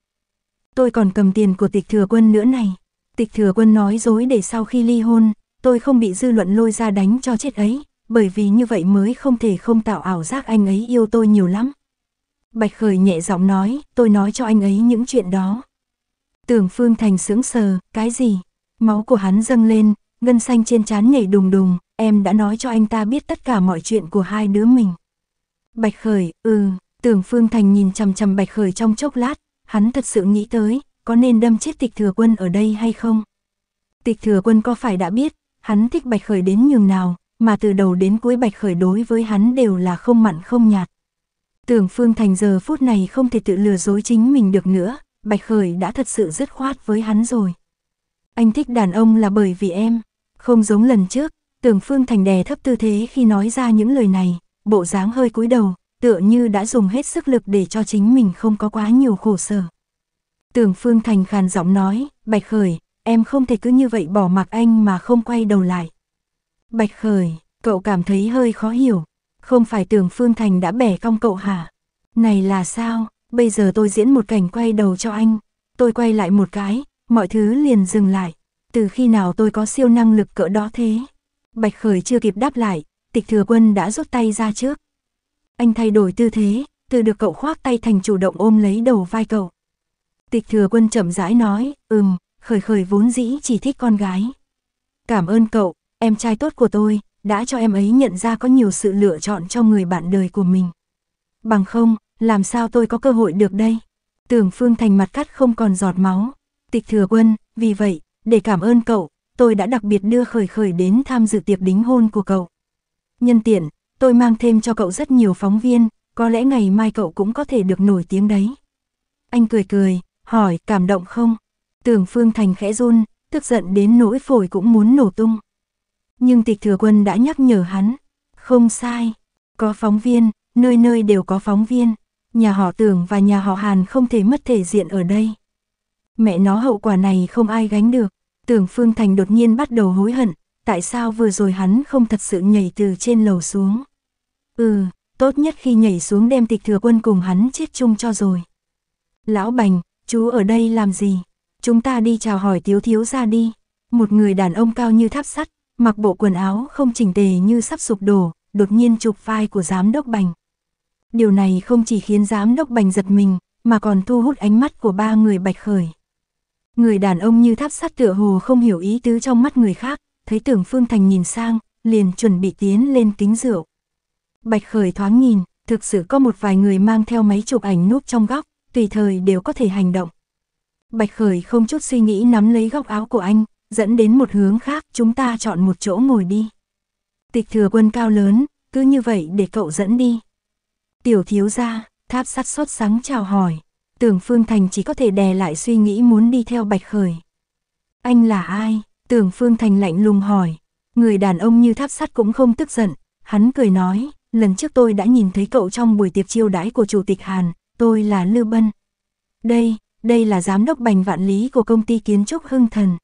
Tôi còn cầm tiền của tịch thừa quân nữa này. Tịch thừa quân nói dối để sau khi ly hôn, tôi không bị dư luận lôi ra đánh cho chết ấy, bởi vì như vậy mới không thể không tạo ảo giác anh ấy yêu tôi nhiều lắm. Bạch Khởi nhẹ giọng nói, tôi nói cho anh ấy những chuyện đó. Tưởng Phương Thành sững sờ, cái gì? Máu của hắn dâng lên, ngân xanh trên trán nhảy đùng đùng, em đã nói cho anh ta biết tất cả mọi chuyện của hai đứa mình. Bạch Khởi, ừ, tưởng Phương Thành nhìn chằm chằm Bạch Khởi trong chốc lát, hắn thật sự nghĩ tới, có nên đâm chết tịch thừa quân ở đây hay không? Tịch thừa quân có phải đã biết, hắn thích Bạch Khởi đến nhường nào, mà từ đầu đến cuối Bạch Khởi đối với hắn đều là không mặn không nhạt. Tưởng Phương Thành giờ phút này không thể tự lừa dối chính mình được nữa, Bạch Khởi đã thật sự dứt khoát với hắn rồi. Anh thích đàn ông là bởi vì em, không giống lần trước, Tưởng Phương Thành đè thấp tư thế khi nói ra những lời này, bộ dáng hơi cúi đầu, tựa như đã dùng hết sức lực để cho chính mình không có quá nhiều khổ sở. Tưởng Phương Thành khàn giọng nói, Bạch Khởi, em không thể cứ như vậy bỏ mặc anh mà không quay đầu lại. Bạch Khởi, cậu cảm thấy hơi khó hiểu, không phải tưởng Phương Thành đã bẻ cong cậu hả? Này là sao? Bây giờ tôi diễn một cảnh quay đầu cho anh. Tôi quay lại một cái, mọi thứ liền dừng lại. Từ khi nào tôi có siêu năng lực cỡ đó thế? Bạch Khởi chưa kịp đáp lại, tịch thừa quân đã rút tay ra trước. Anh thay đổi tư thế, từ được cậu khoác tay thành chủ động ôm lấy đầu vai cậu. Tịch thừa quân chậm rãi nói, ừm, khởi khởi vốn dĩ chỉ thích con gái. Cảm ơn cậu, em trai tốt của tôi, đã cho em ấy nhận ra có nhiều sự lựa chọn cho người bạn đời của mình. Bằng không, làm sao tôi có cơ hội được đây? Tưởng Phương Thành mặt cắt không còn giọt máu. Tịch thừa quân, vì vậy, để cảm ơn cậu, tôi đã đặc biệt đưa Khởi Khởi đến tham dự tiệc đính hôn của cậu. Nhân tiện, tôi mang thêm cho cậu rất nhiều phóng viên, có lẽ ngày mai cậu cũng có thể được nổi tiếng đấy. Anh cười cười, hỏi cảm động không? Tưởng Phương Thành khẽ run, tức giận đến nỗi phổi cũng muốn nổ tung nhưng tịch thừa quân đã nhắc nhở hắn. Không sai, có phóng viên, nơi nơi đều có phóng viên, nhà họ tưởng và nhà họ Hàn không thể mất thể diện ở đây. Mẹ nó hậu quả này không ai gánh được, tưởng Phương Thành đột nhiên bắt đầu hối hận, tại sao vừa rồi hắn không thật sự nhảy từ trên lầu xuống. Ừ, tốt nhất khi nhảy xuống đem tịch thừa quân cùng hắn chết chung cho rồi. Lão Bành, chú ở đây làm gì? Chúng ta đi chào hỏi thiếu thiếu ra đi. Một người đàn ông cao như tháp sắt, mặc bộ quần áo không chỉnh tề như sắp sụp đổ, đột nhiên chụp vai của giám đốc Bành. Điều này không chỉ khiến giám đốc Bành giật mình, mà còn thu hút ánh mắt của ba người Bạch Khởi. Người đàn ông như tháp sắt tựa hồ không hiểu ý tứ trong mắt người khác, thấy tưởng Phương Thành nhìn sang, liền chuẩn bị tiến lên kính rượu. Bạch Khởi thoáng nhìn, thực sự có một vài người mang theo máy chụp ảnh núp trong góc, tùy thời đều có thể hành động. Bạch Khởi không chút suy nghĩ nắm lấy góc áo của anh, dẫn đến một hướng khác, chúng ta chọn một chỗ ngồi đi. Tịch thừa quân cao lớn, cứ như vậy để cậu dẫn đi. Tiểu thiếu gia, tháp sắt sốt sáng chào hỏi, tưởng Phương Thành chỉ có thể đè lại suy nghĩ muốn đi theo Bạch Khởi. Anh là ai? Tưởng Phương Thành lạnh lùng hỏi, người đàn ông như tháp sắt cũng không tức giận, hắn cười nói, lần trước tôi đã nhìn thấy cậu trong buổi tiệc chiêu đãi của Chủ tịch Hàn, tôi là Lư Bân. Đây, đây là giám đốc bành vạn lý của công ty kiến trúc Hưng Thần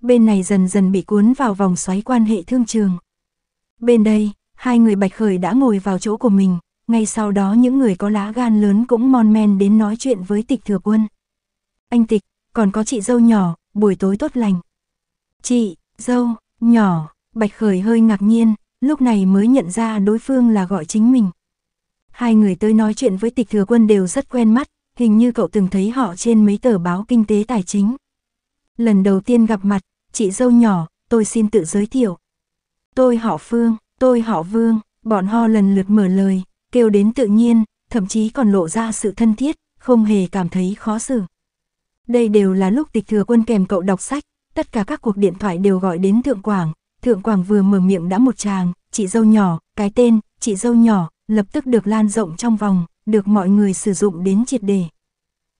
bên này dần dần bị cuốn vào vòng xoáy quan hệ thương trường. Bên đây, hai người Bạch Khởi đã ngồi vào chỗ của mình, ngay sau đó những người có lá gan lớn cũng mon men đến nói chuyện với tịch thừa quân. Anh tịch, còn có chị dâu nhỏ, buổi tối tốt lành. Chị, dâu, nhỏ, Bạch Khởi hơi ngạc nhiên, lúc này mới nhận ra đối phương là gọi chính mình. Hai người tới nói chuyện với tịch thừa quân đều rất quen mắt, hình như cậu từng thấy họ trên mấy tờ báo kinh tế tài chính. Lần đầu tiên gặp mặt, chị dâu nhỏ, tôi xin tự giới thiệu. Tôi họ Phương, tôi họ Vương, bọn họ lần lượt mở lời, kêu đến tự nhiên, thậm chí còn lộ ra sự thân thiết, không hề cảm thấy khó xử. Đây đều là lúc tịch thừa quân kèm cậu đọc sách, tất cả các cuộc điện thoại đều gọi đến Thượng Quảng, Thượng Quảng vừa mở miệng đã một chàng, chị dâu nhỏ, cái tên, chị dâu nhỏ, lập tức được lan rộng trong vòng, được mọi người sử dụng đến triệt đề.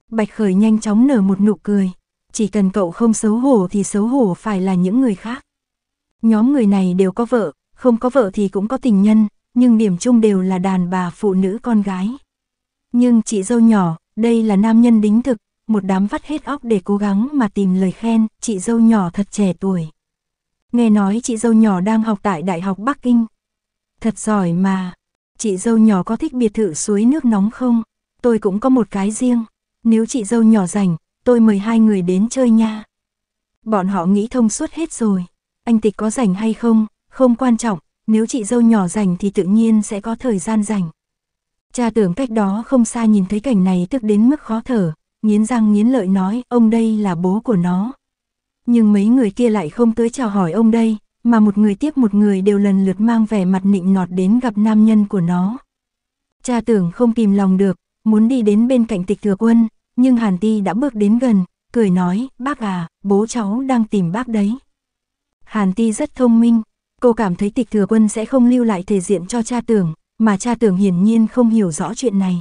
Bạch Khởi nhanh chóng nở một nụ cười chỉ cần cậu không xấu hổ thì xấu hổ phải là những người khác. Nhóm người này đều có vợ, không có vợ thì cũng có tình nhân, nhưng điểm chung đều là đàn bà phụ nữ con gái. Nhưng chị dâu nhỏ, đây là nam nhân đính thực, một đám vắt hết óc để cố gắng mà tìm lời khen, chị dâu nhỏ thật trẻ tuổi. Nghe nói chị dâu nhỏ đang học tại Đại học Bắc Kinh. Thật giỏi mà, chị dâu nhỏ có thích biệt thự suối nước nóng không? Tôi cũng có một cái riêng. Nếu chị dâu nhỏ rảnh, tôi mời hai người đến chơi nha. Bọn họ nghĩ thông suốt hết rồi, anh tịch có rảnh hay không, không quan trọng, nếu chị dâu nhỏ rảnh thì tự nhiên sẽ có thời gian rảnh. Cha tưởng cách đó không xa nhìn thấy cảnh này tức đến mức khó thở, nghiến răng nghiến lợi nói ông đây là bố của nó. Nhưng mấy người kia lại không tới chào hỏi ông đây, mà một người tiếp một người đều lần lượt mang vẻ mặt nịnh nọt đến gặp nam nhân của nó. Cha tưởng không kìm lòng được, muốn đi đến bên cạnh tịch thừa quân, nhưng Hàn Ti đã bước đến gần, cười nói, bác à, bố cháu đang tìm bác đấy. Hàn Ti rất thông minh, cô cảm thấy tịch thừa quân sẽ không lưu lại thể diện cho cha tưởng, mà cha tưởng hiển nhiên không hiểu rõ chuyện này.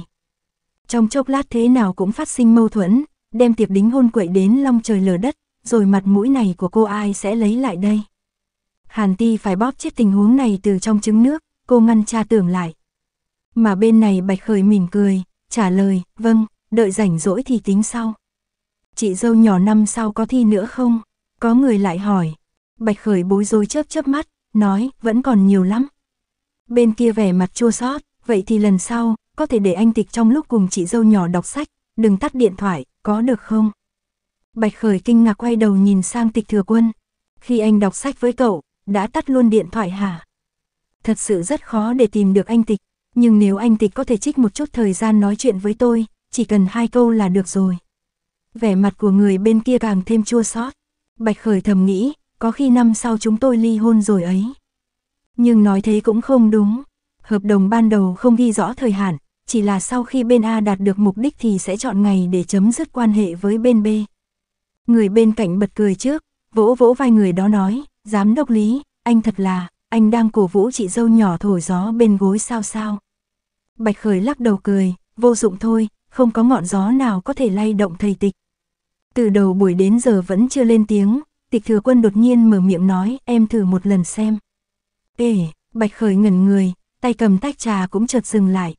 Trong chốc lát thế nào cũng phát sinh mâu thuẫn, đem tiệc đính hôn quậy đến long trời lở đất, rồi mặt mũi này của cô ai sẽ lấy lại đây. Hàn Ti phải bóp chết tình huống này từ trong trứng nước, cô ngăn cha tưởng lại. Mà bên này Bạch Khởi mỉm cười, trả lời, vâng, đợi rảnh rỗi thì tính sau. Chị dâu nhỏ năm sau có thi nữa không? Có người lại hỏi. Bạch Khởi bối rối chớp chớp mắt, nói, vẫn còn nhiều lắm. Bên kia vẻ mặt chua xót, vậy thì lần sau, có thể để anh tịch trong lúc cùng chị dâu nhỏ đọc sách, đừng tắt điện thoại, có được không? Bạch Khởi kinh ngạc quay đầu nhìn sang tịch thừa quân. Khi anh đọc sách với cậu, đã tắt luôn điện thoại hả? Thật sự rất khó để tìm được anh tịch, nhưng nếu anh tịch có thể trích một chút thời gian nói chuyện với tôi, chỉ cần hai câu là được rồi. Vẻ mặt của người bên kia càng thêm chua xót. Bạch Khởi thầm nghĩ, có khi năm sau chúng tôi ly hôn rồi ấy. Nhưng nói thế cũng không đúng. Hợp đồng ban đầu không ghi rõ thời hạn, chỉ là sau khi bên A đạt được mục đích thì sẽ chọn ngày để chấm dứt quan hệ với bên B. Người bên cạnh bật cười trước, vỗ vỗ vai người đó nói, giám đốc lý, anh thật là, anh đang cổ vũ chị dâu nhỏ thổi gió bên gối sao sao. Bạch Khởi lắc đầu cười, vô dụng thôi, không có ngọn gió nào có thể lay động thầy tịch. Từ đầu buổi đến giờ vẫn chưa lên tiếng, tịch thừa quân đột nhiên mở miệng nói, em thử một lần xem. Ê, bạch khởi ngẩn người, tay cầm tách trà cũng chợt dừng lại.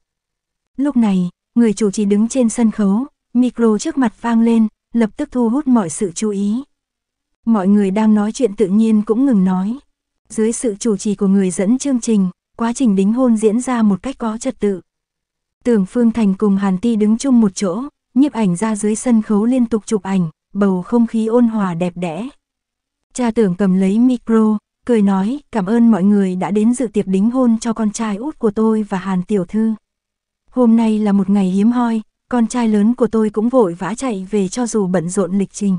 Lúc này, người chủ trì đứng trên sân khấu, micro trước mặt vang lên, lập tức thu hút mọi sự chú ý. Mọi người đang nói chuyện tự nhiên cũng ngừng nói. Dưới sự chủ trì của người dẫn chương trình, quá trình đính hôn diễn ra một cách có trật tự. Tưởng Phương Thành cùng Hàn Ti đứng chung một chỗ, nhiếp ảnh ra dưới sân khấu liên tục chụp ảnh, bầu không khí ôn hòa đẹp đẽ. Cha tưởng cầm lấy micro, cười nói cảm ơn mọi người đã đến dự tiệc đính hôn cho con trai út của tôi và Hàn Tiểu Thư. Hôm nay là một ngày hiếm hoi, con trai lớn của tôi cũng vội vã chạy về cho dù bận rộn lịch trình.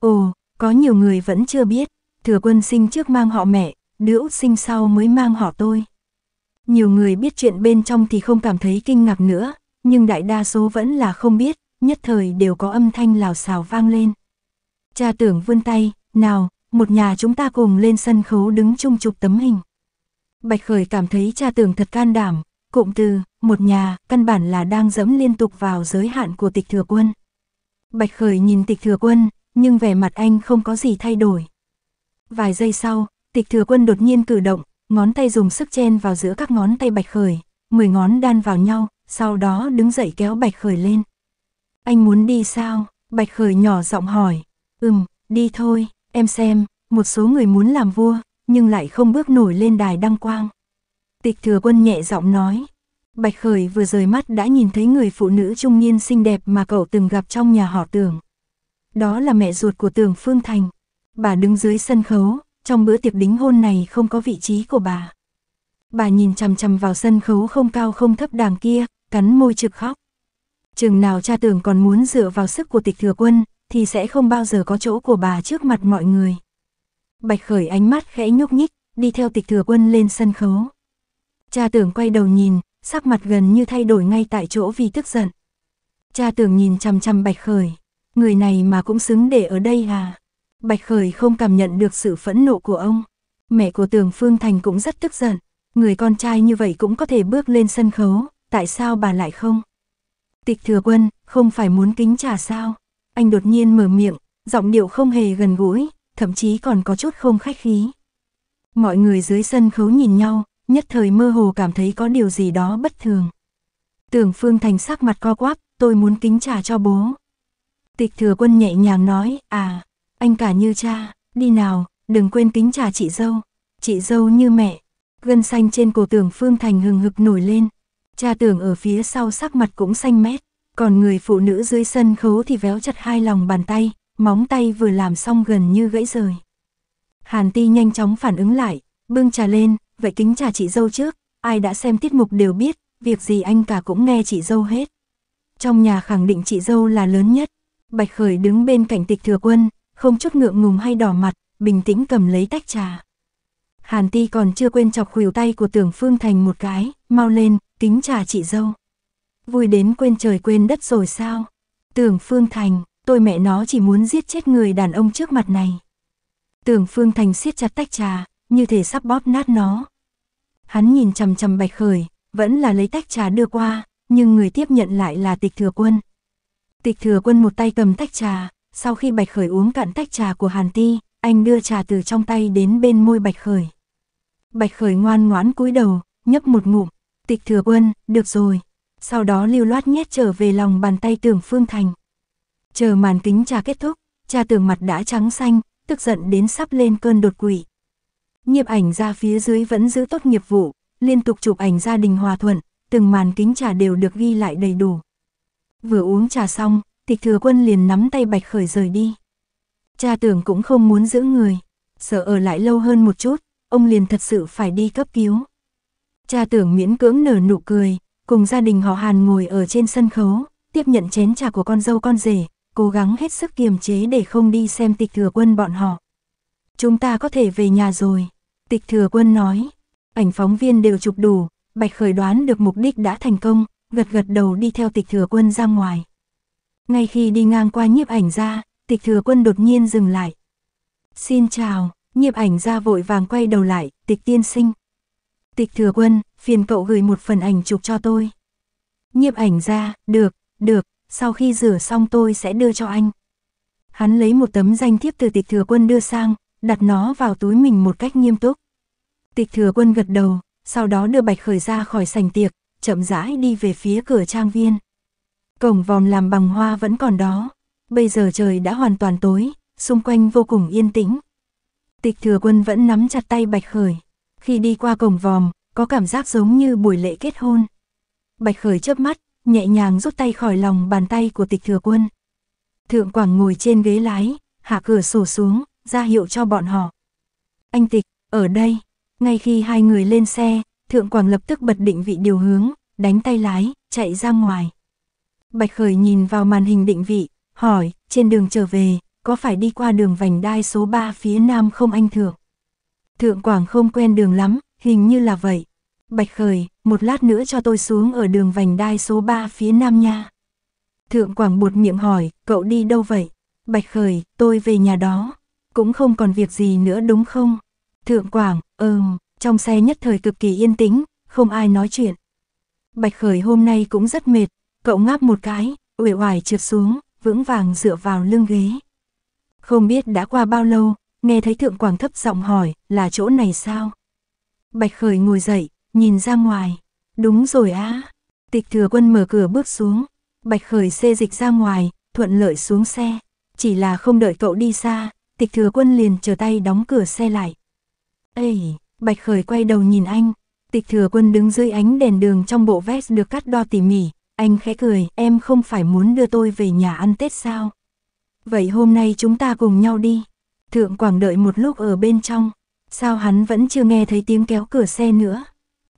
Ồ, có nhiều người vẫn chưa biết, thừa quân sinh trước mang họ mẹ, đứa út sinh sau mới mang họ tôi. Nhiều người biết chuyện bên trong thì không cảm thấy kinh ngạc nữa, nhưng đại đa số vẫn là không biết, nhất thời đều có âm thanh lào xào vang lên. Cha tưởng vươn tay, nào, một nhà chúng ta cùng lên sân khấu đứng chung chụp tấm hình. Bạch Khởi cảm thấy cha tưởng thật can đảm, cụm từ, một nhà, căn bản là đang dẫm liên tục vào giới hạn của tịch thừa quân. Bạch Khởi nhìn tịch thừa quân, nhưng vẻ mặt anh không có gì thay đổi. Vài giây sau, tịch thừa quân đột nhiên cử động, ngón tay dùng sức chen vào giữa các ngón tay Bạch Khởi, mười ngón đan vào nhau, sau đó đứng dậy kéo Bạch Khởi lên. Anh muốn đi sao? Bạch Khởi nhỏ giọng hỏi. Ừm, đi thôi, em xem, một số người muốn làm vua, nhưng lại không bước nổi lên đài đăng quang. Tịch thừa quân nhẹ giọng nói. Bạch Khởi vừa rời mắt đã nhìn thấy người phụ nữ trung niên xinh đẹp mà cậu từng gặp trong nhà họ tưởng. Đó là mẹ ruột của Tường Phương Thành. Bà đứng dưới sân khấu, trong bữa tiệc đính hôn này không có vị trí của bà. Bà nhìn chằm chằm vào sân khấu không cao không thấp đàng kia, cắn môi trực khóc. Chừng nào cha tưởng còn muốn dựa vào sức của tịch thừa quân, thì sẽ không bao giờ có chỗ của bà trước mặt mọi người. Bạch khởi ánh mắt khẽ nhúc nhích, đi theo tịch thừa quân lên sân khấu. Cha tưởng quay đầu nhìn, sắc mặt gần như thay đổi ngay tại chỗ vì tức giận. Cha tưởng nhìn chằm chằm bạch khởi, người này mà cũng xứng để ở đây à? Bạch Khởi không cảm nhận được sự phẫn nộ của ông. Mẹ của Tường Phương Thành cũng rất tức giận. Người con trai như vậy cũng có thể bước lên sân khấu, tại sao bà lại không? Tịch thừa quân, không phải muốn kính trà sao? Anh đột nhiên mở miệng, giọng điệu không hề gần gũi, thậm chí còn có chút không khách khí. Mọi người dưới sân khấu nhìn nhau, nhất thời mơ hồ cảm thấy có điều gì đó bất thường. Tường Phương Thành sắc mặt co quắp, tôi muốn kính trà cho bố. Tịch thừa quân nhẹ nhàng nói, à, anh cả như cha, đi nào, đừng quên kính trà chị dâu, chị dâu như mẹ. Gân xanh trên cổ tưởng Phương Thành hừng hực nổi lên, cha tưởng ở phía sau sắc mặt cũng xanh mét, còn người phụ nữ dưới sân khấu thì véo chặt hai lòng bàn tay, móng tay vừa làm xong gần như gãy rời. Hàn Ti nhanh chóng phản ứng lại, bưng trà lên, vậy kính trà chị dâu trước, ai đã xem tiết mục đều biết, việc gì anh cả cũng nghe chị dâu hết. Trong nhà khẳng định chị dâu là lớn nhất, Bạch Khởi đứng bên cạnh tịch thừa quân, không chút ngượng ngùng hay đỏ mặt, bình tĩnh cầm lấy tách trà. Hàn Ti còn chưa quên chọc khuỷu tay của Tưởng Phương Thành một cái, mau lên, kính trà chị dâu. Vui đến quên trời quên đất rồi sao? Tưởng Phương Thành, tôi mẹ nó chỉ muốn giết chết người đàn ông trước mặt này. Tưởng Phương Thành siết chặt tách trà, như thể sắp bóp nát nó. Hắn nhìn chằm chằm Bạch Khởi, vẫn là lấy tách trà đưa qua, nhưng người tiếp nhận lại là Tịch Thừa Quân. Tịch Thừa Quân một tay cầm tách trà, sau khi Bạch Khởi uống cạn tách trà của Hàn Ti, anh đưa trà từ trong tay đến bên môi Bạch Khởi. Bạch Khởi ngoan ngoãn cúi đầu, nhấp một ngụm, tịch thừa quân, được rồi. Sau đó lưu loát nhét trở về lòng bàn tay tưởng Phương Thành. Chờ màn kính trà kết thúc, cha tưởng mặt đã trắng xanh, tức giận đến sắp lên cơn đột quỵ. Nghiệp ảnh ra phía dưới vẫn giữ tốt nghiệp vụ, liên tục chụp ảnh gia đình hòa thuận, từng màn kính trà đều được ghi lại đầy đủ. Vừa uống trà xong, tịch thừa quân liền nắm tay bạch khởi rời đi. Cha tưởng cũng không muốn giữ người, sợ ở lại lâu hơn một chút, ông liền thật sự phải đi cấp cứu. Cha tưởng miễn cưỡng nở nụ cười, cùng gia đình họ Hàn ngồi ở trên sân khấu, tiếp nhận chén trà của con dâu con rể, cố gắng hết sức kiềm chế để không đi xem tịch thừa quân bọn họ. Chúng ta có thể về nhà rồi, tịch thừa quân nói. Ảnh phóng viên đều chụp đủ, Bạch Khởi đoán được mục đích đã thành công, gật gật đầu đi theo tịch thừa quân ra ngoài. Ngay khi đi ngang qua nhiếp ảnh gia, tịch thừa quân đột nhiên dừng lại. Xin chào, nhiếp ảnh gia vội vàng quay đầu lại, tịch tiên sinh. Tịch thừa quân, phiền cậu gửi một phần ảnh chụp cho tôi. Nhiếp ảnh gia, được, được, sau khi rửa xong tôi sẽ đưa cho anh. Hắn lấy một tấm danh thiếp từ tịch thừa quân đưa sang, đặt nó vào túi mình một cách nghiêm túc. Tịch thừa quân gật đầu, sau đó đưa Bạch Khởi ra khỏi sành tiệc, chậm rãi đi về phía cửa trang viên. Cổng vòm làm bằng hoa vẫn còn đó. Bây giờ trời đã hoàn toàn tối, xung quanh vô cùng yên tĩnh. Tịch thừa quân vẫn nắm chặt tay Bạch Khởi. Khi đi qua cổng vòm, có cảm giác giống như buổi lễ kết hôn. Bạch Khởi chớp mắt, nhẹ nhàng rút tay khỏi lòng bàn tay của tịch thừa quân. Thượng Quảng ngồi trên ghế lái, hạ cửa sổ xuống, ra hiệu cho bọn họ. Anh tịch, ở đây. Ngay khi hai người lên xe, Thượng Quảng lập tức bật định vị điều hướng, đánh tay lái, chạy ra ngoài. Bạch Khởi nhìn vào màn hình định vị, hỏi, trên đường trở về, có phải đi qua đường vành đai số 3 phía nam không anh Thượng? Thượng Quảng không quen đường lắm, hình như là vậy. Bạch Khởi, một lát nữa cho tôi xuống ở đường vành đai số 3 phía nam nha. Thượng Quảng buột miệng hỏi, cậu đi đâu vậy? Bạch Khởi, tôi về nhà đó. Cũng không còn việc gì nữa đúng không? Thượng Quảng, ừm, trong xe nhất thời cực kỳ yên tĩnh, không ai nói chuyện. Bạch Khởi hôm nay cũng rất mệt, Cậu ngáp một cái, uể oải trượt xuống, vững vàng dựa vào lưng ghế. Không biết đã qua bao lâu, nghe thấy thượng quảng thấp giọng hỏi, là chỗ này sao? Bạch Khởi ngồi dậy, nhìn ra ngoài. Đúng rồi á. Tịch thừa quân mở cửa bước xuống. Bạch Khởi xê dịch ra ngoài, thuận lợi xuống xe. Chỉ là không đợi cậu đi xa, tịch thừa quân liền trở tay đóng cửa xe lại. Ê, Bạch Khởi quay đầu nhìn anh. Tịch thừa quân đứng dưới ánh đèn đường trong bộ vest được cắt đo tỉ mỉ, anh khẽ cười, em không phải muốn đưa tôi về nhà ăn Tết sao? Vậy hôm nay chúng ta cùng nhau đi. Thượng Quảng đợi một lúc ở bên trong. Sao hắn vẫn chưa nghe thấy tiếng kéo cửa xe nữa?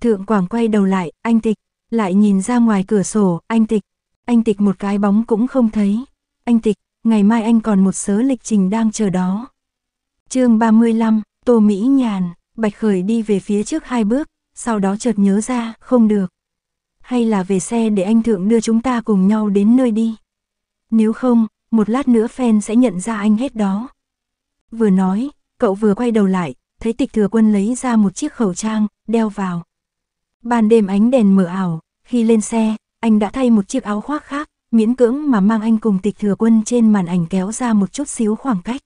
Thượng Quảng quay đầu lại, anh tịch. Lại nhìn ra ngoài cửa sổ, anh tịch. Anh tịch một cái bóng cũng không thấy. Anh tịch, ngày mai anh còn một sớ lịch trình đang chờ đó. chương 35, Tô Mỹ Nhàn, Bạch Khởi đi về phía trước hai bước, sau đó chợt nhớ ra, không được hay là về xe để anh Thượng đưa chúng ta cùng nhau đến nơi đi. Nếu không, một lát nữa fan sẽ nhận ra anh hết đó. Vừa nói, cậu vừa quay đầu lại, thấy tịch thừa quân lấy ra một chiếc khẩu trang, đeo vào. Ban đêm ánh đèn mờ ảo, khi lên xe, anh đã thay một chiếc áo khoác khác, miễn cưỡng mà mang anh cùng tịch thừa quân trên màn ảnh kéo ra một chút xíu khoảng cách.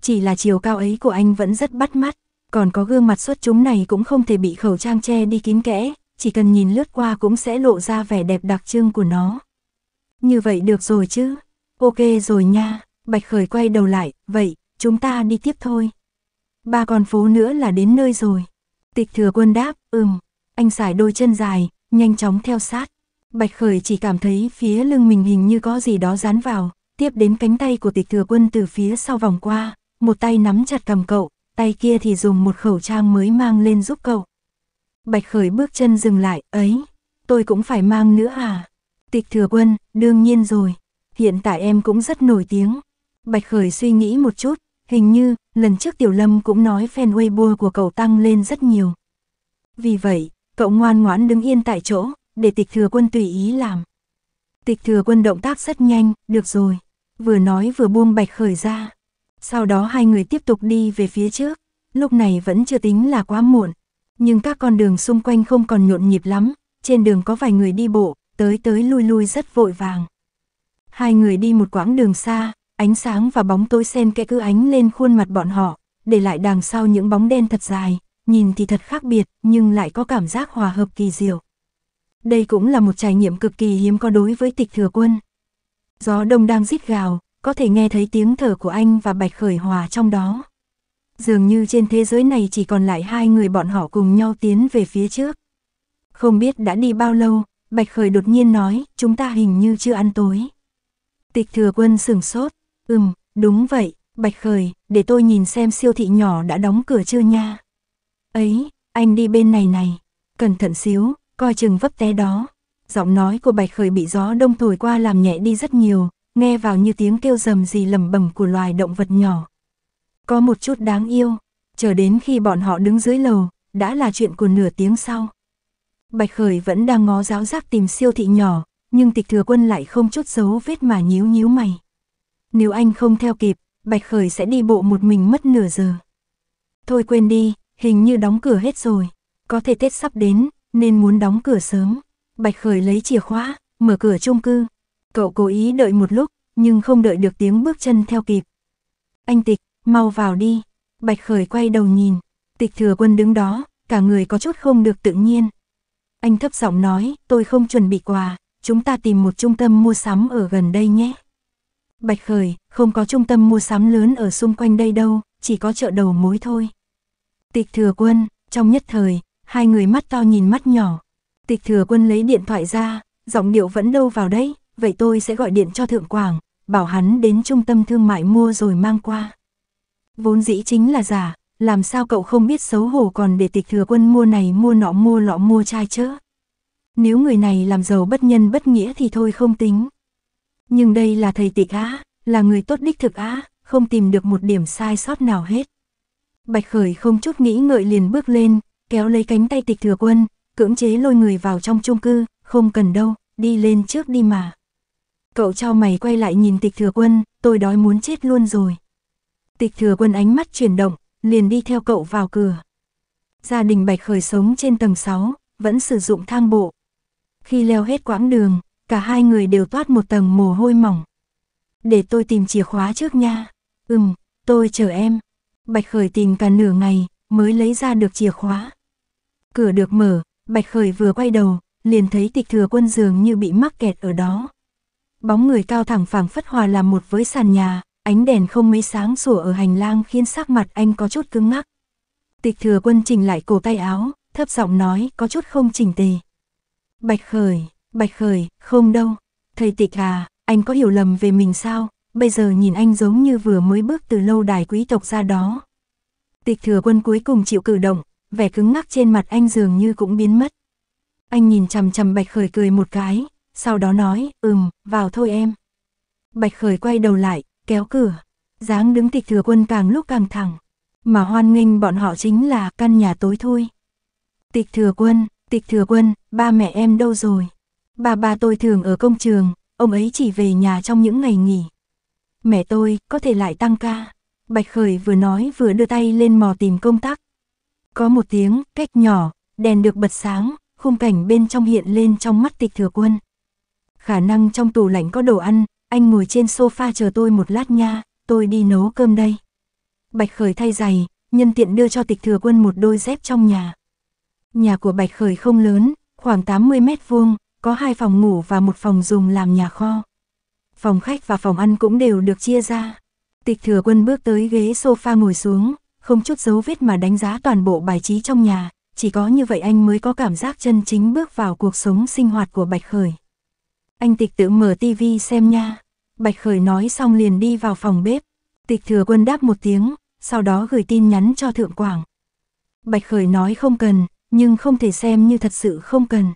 Chỉ là chiều cao ấy của anh vẫn rất bắt mắt, còn có gương mặt xuất chúng này cũng không thể bị khẩu trang che đi kín kẽ, chỉ cần nhìn lướt qua cũng sẽ lộ ra vẻ đẹp đặc trưng của nó. Như vậy được rồi chứ? Ok rồi nha, Bạch Khởi quay đầu lại, vậy, chúng ta đi tiếp thôi. Ba con phố nữa là đến nơi rồi. Tịch thừa quân đáp, ừm, anh xài đôi chân dài, nhanh chóng theo sát. Bạch Khởi chỉ cảm thấy phía lưng mình hình như có gì đó dán vào, tiếp đến cánh tay của tịch thừa quân từ phía sau vòng qua, một tay nắm chặt cầm cậu, tay kia thì dùng một khẩu trang mới mang lên giúp cậu. Bạch Khởi bước chân dừng lại, ấy, tôi cũng phải mang nữa à? Tịch thừa quân, đương nhiên rồi, hiện tại em cũng rất nổi tiếng. Bạch Khởi suy nghĩ một chút, hình như, lần trước Tiểu Lâm cũng nói fan Weibo của cậu tăng lên rất nhiều. Vì vậy, cậu ngoan ngoãn đứng yên tại chỗ, để tịch thừa quân tùy ý làm. Tịch thừa quân động tác rất nhanh, được rồi. Vừa nói vừa buông Bạch Khởi ra. Sau đó hai người tiếp tục đi về phía trước. Lúc này vẫn chưa tính là quá muộn, nhưng các con đường xung quanh không còn nhộn nhịp lắm, trên đường có vài người đi bộ, tới tới lui lui rất vội vàng. Hai người đi một quãng đường xa, ánh sáng và bóng tối xen kẽ cứ ánh lên khuôn mặt bọn họ, để lại đằng sau những bóng đen thật dài, nhìn thì thật khác biệt, nhưng lại có cảm giác hòa hợp kỳ diệu. Đây cũng là một trải nghiệm cực kỳ hiếm có đối với tịch thừa quân. Gió đông đang rít gào, có thể nghe thấy tiếng thở của anh và Bạch Khởi Hòa trong đó. Dường như trên thế giới này chỉ còn lại hai người bọn họ cùng nhau tiến về phía trước. Không biết đã đi bao lâu, Bạch Khởi đột nhiên nói, chúng ta hình như chưa ăn tối. Tịch thừa quân sửng sốt, ừm, đúng vậy, Bạch Khởi, để tôi nhìn xem siêu thị nhỏ đã đóng cửa chưa nha. Ấy, anh đi bên này này, cẩn thận xíu, coi chừng vấp té đó. Giọng nói của Bạch Khởi bị gió đông thổi qua làm nhẹ đi rất nhiều, nghe vào như tiếng kêu rầm gì lầm bầm của loài động vật nhỏ. Có một chút đáng yêu, chờ đến khi bọn họ đứng dưới lầu, đã là chuyện của nửa tiếng sau. Bạch Khởi vẫn đang ngó giáo giác tìm siêu thị nhỏ, nhưng tịch thừa quân lại không chút dấu vết mà nhíu nhíu mày. Nếu anh không theo kịp, Bạch Khởi sẽ đi bộ một mình mất nửa giờ. Thôi quên đi, hình như đóng cửa hết rồi. Có thể Tết sắp đến, nên muốn đóng cửa sớm. Bạch Khởi lấy chìa khóa, mở cửa chung cư. Cậu cố ý đợi một lúc, nhưng không đợi được tiếng bước chân theo kịp. Anh Tịch, Mau vào đi. Bạch Khởi quay đầu nhìn. Tịch thừa quân đứng đó, cả người có chút không được tự nhiên. Anh thấp giọng nói, tôi không chuẩn bị quà, chúng ta tìm một trung tâm mua sắm ở gần đây nhé. Bạch Khởi, không có trung tâm mua sắm lớn ở xung quanh đây đâu, chỉ có chợ đầu mối thôi. Tịch thừa quân, trong nhất thời, hai người mắt to nhìn mắt nhỏ. Tịch thừa quân lấy điện thoại ra, giọng điệu vẫn đâu vào đấy, vậy tôi sẽ gọi điện cho Thượng Quảng, bảo hắn đến trung tâm thương mại mua rồi mang qua. Vốn dĩ chính là giả, làm sao cậu không biết xấu hổ còn để tịch thừa quân mua này mua nọ mua lọ mua trai chứ Nếu người này làm giàu bất nhân bất nghĩa thì thôi không tính. Nhưng đây là thầy tịch á, là người tốt đích thực á, không tìm được một điểm sai sót nào hết. Bạch Khởi không chút nghĩ ngợi liền bước lên, kéo lấy cánh tay tịch thừa quân, cưỡng chế lôi người vào trong chung cư, không cần đâu, đi lên trước đi mà. Cậu cho mày quay lại nhìn tịch thừa quân, tôi đói muốn chết luôn rồi. Tịch thừa quân ánh mắt chuyển động, liền đi theo cậu vào cửa. Gia đình Bạch Khởi sống trên tầng 6, vẫn sử dụng thang bộ. Khi leo hết quãng đường, cả hai người đều toát một tầng mồ hôi mỏng. Để tôi tìm chìa khóa trước nha. Ừm, tôi chờ em. Bạch Khởi tìm cả nửa ngày, mới lấy ra được chìa khóa. Cửa được mở, Bạch Khởi vừa quay đầu, liền thấy tịch thừa quân dường như bị mắc kẹt ở đó. Bóng người cao thẳng phảng phất hòa làm một với sàn nhà, ánh đèn không mấy sáng sủa ở hành lang khiến sắc mặt anh có chút cứng ngắc. Tịch thừa quân chỉnh lại cổ tay áo, thấp giọng nói có chút không chỉnh tề. Bạch khởi, bạch khởi, không đâu. Thầy tịch à, anh có hiểu lầm về mình sao? Bây giờ nhìn anh giống như vừa mới bước từ lâu đài quý tộc ra đó. Tịch thừa quân cuối cùng chịu cử động, vẻ cứng ngắc trên mặt anh dường như cũng biến mất. Anh nhìn chằm chằm bạch khởi cười một cái, sau đó nói, ừm, vào thôi em. Bạch khởi quay đầu lại, kéo cửa. dáng đứng tịch thừa quân càng lúc càng thẳng. Mà hoan nghênh bọn họ chính là căn nhà tối thôi. Tịch thừa quân, tịch thừa quân, ba mẹ em đâu rồi? Bà bà tôi thường ở công trường, ông ấy chỉ về nhà trong những ngày nghỉ. Mẹ tôi có thể lại tăng ca. Bạch Khởi vừa nói vừa đưa tay lên mò tìm công tắc. Có một tiếng, cách nhỏ, đèn được bật sáng, khung cảnh bên trong hiện lên trong mắt tịch thừa quân. Khả năng trong tủ lạnh có đồ ăn, anh ngồi trên sofa chờ tôi một lát nha, tôi đi nấu cơm đây. Bạch Khởi thay giày, nhân tiện đưa cho tịch thừa quân một đôi dép trong nhà. Nhà của Bạch Khởi không lớn, khoảng 80 mét vuông, có hai phòng ngủ và một phòng dùng làm nhà kho. Phòng khách và phòng ăn cũng đều được chia ra. Tịch thừa quân bước tới ghế sofa ngồi xuống, không chút dấu vết mà đánh giá toàn bộ bài trí trong nhà, chỉ có như vậy anh mới có cảm giác chân chính bước vào cuộc sống sinh hoạt của Bạch Khởi. Anh tịch tự mở tivi xem nha. Bạch Khởi nói xong liền đi vào phòng bếp. Tịch thừa quân đáp một tiếng, sau đó gửi tin nhắn cho Thượng Quảng. Bạch Khởi nói không cần, nhưng không thể xem như thật sự không cần.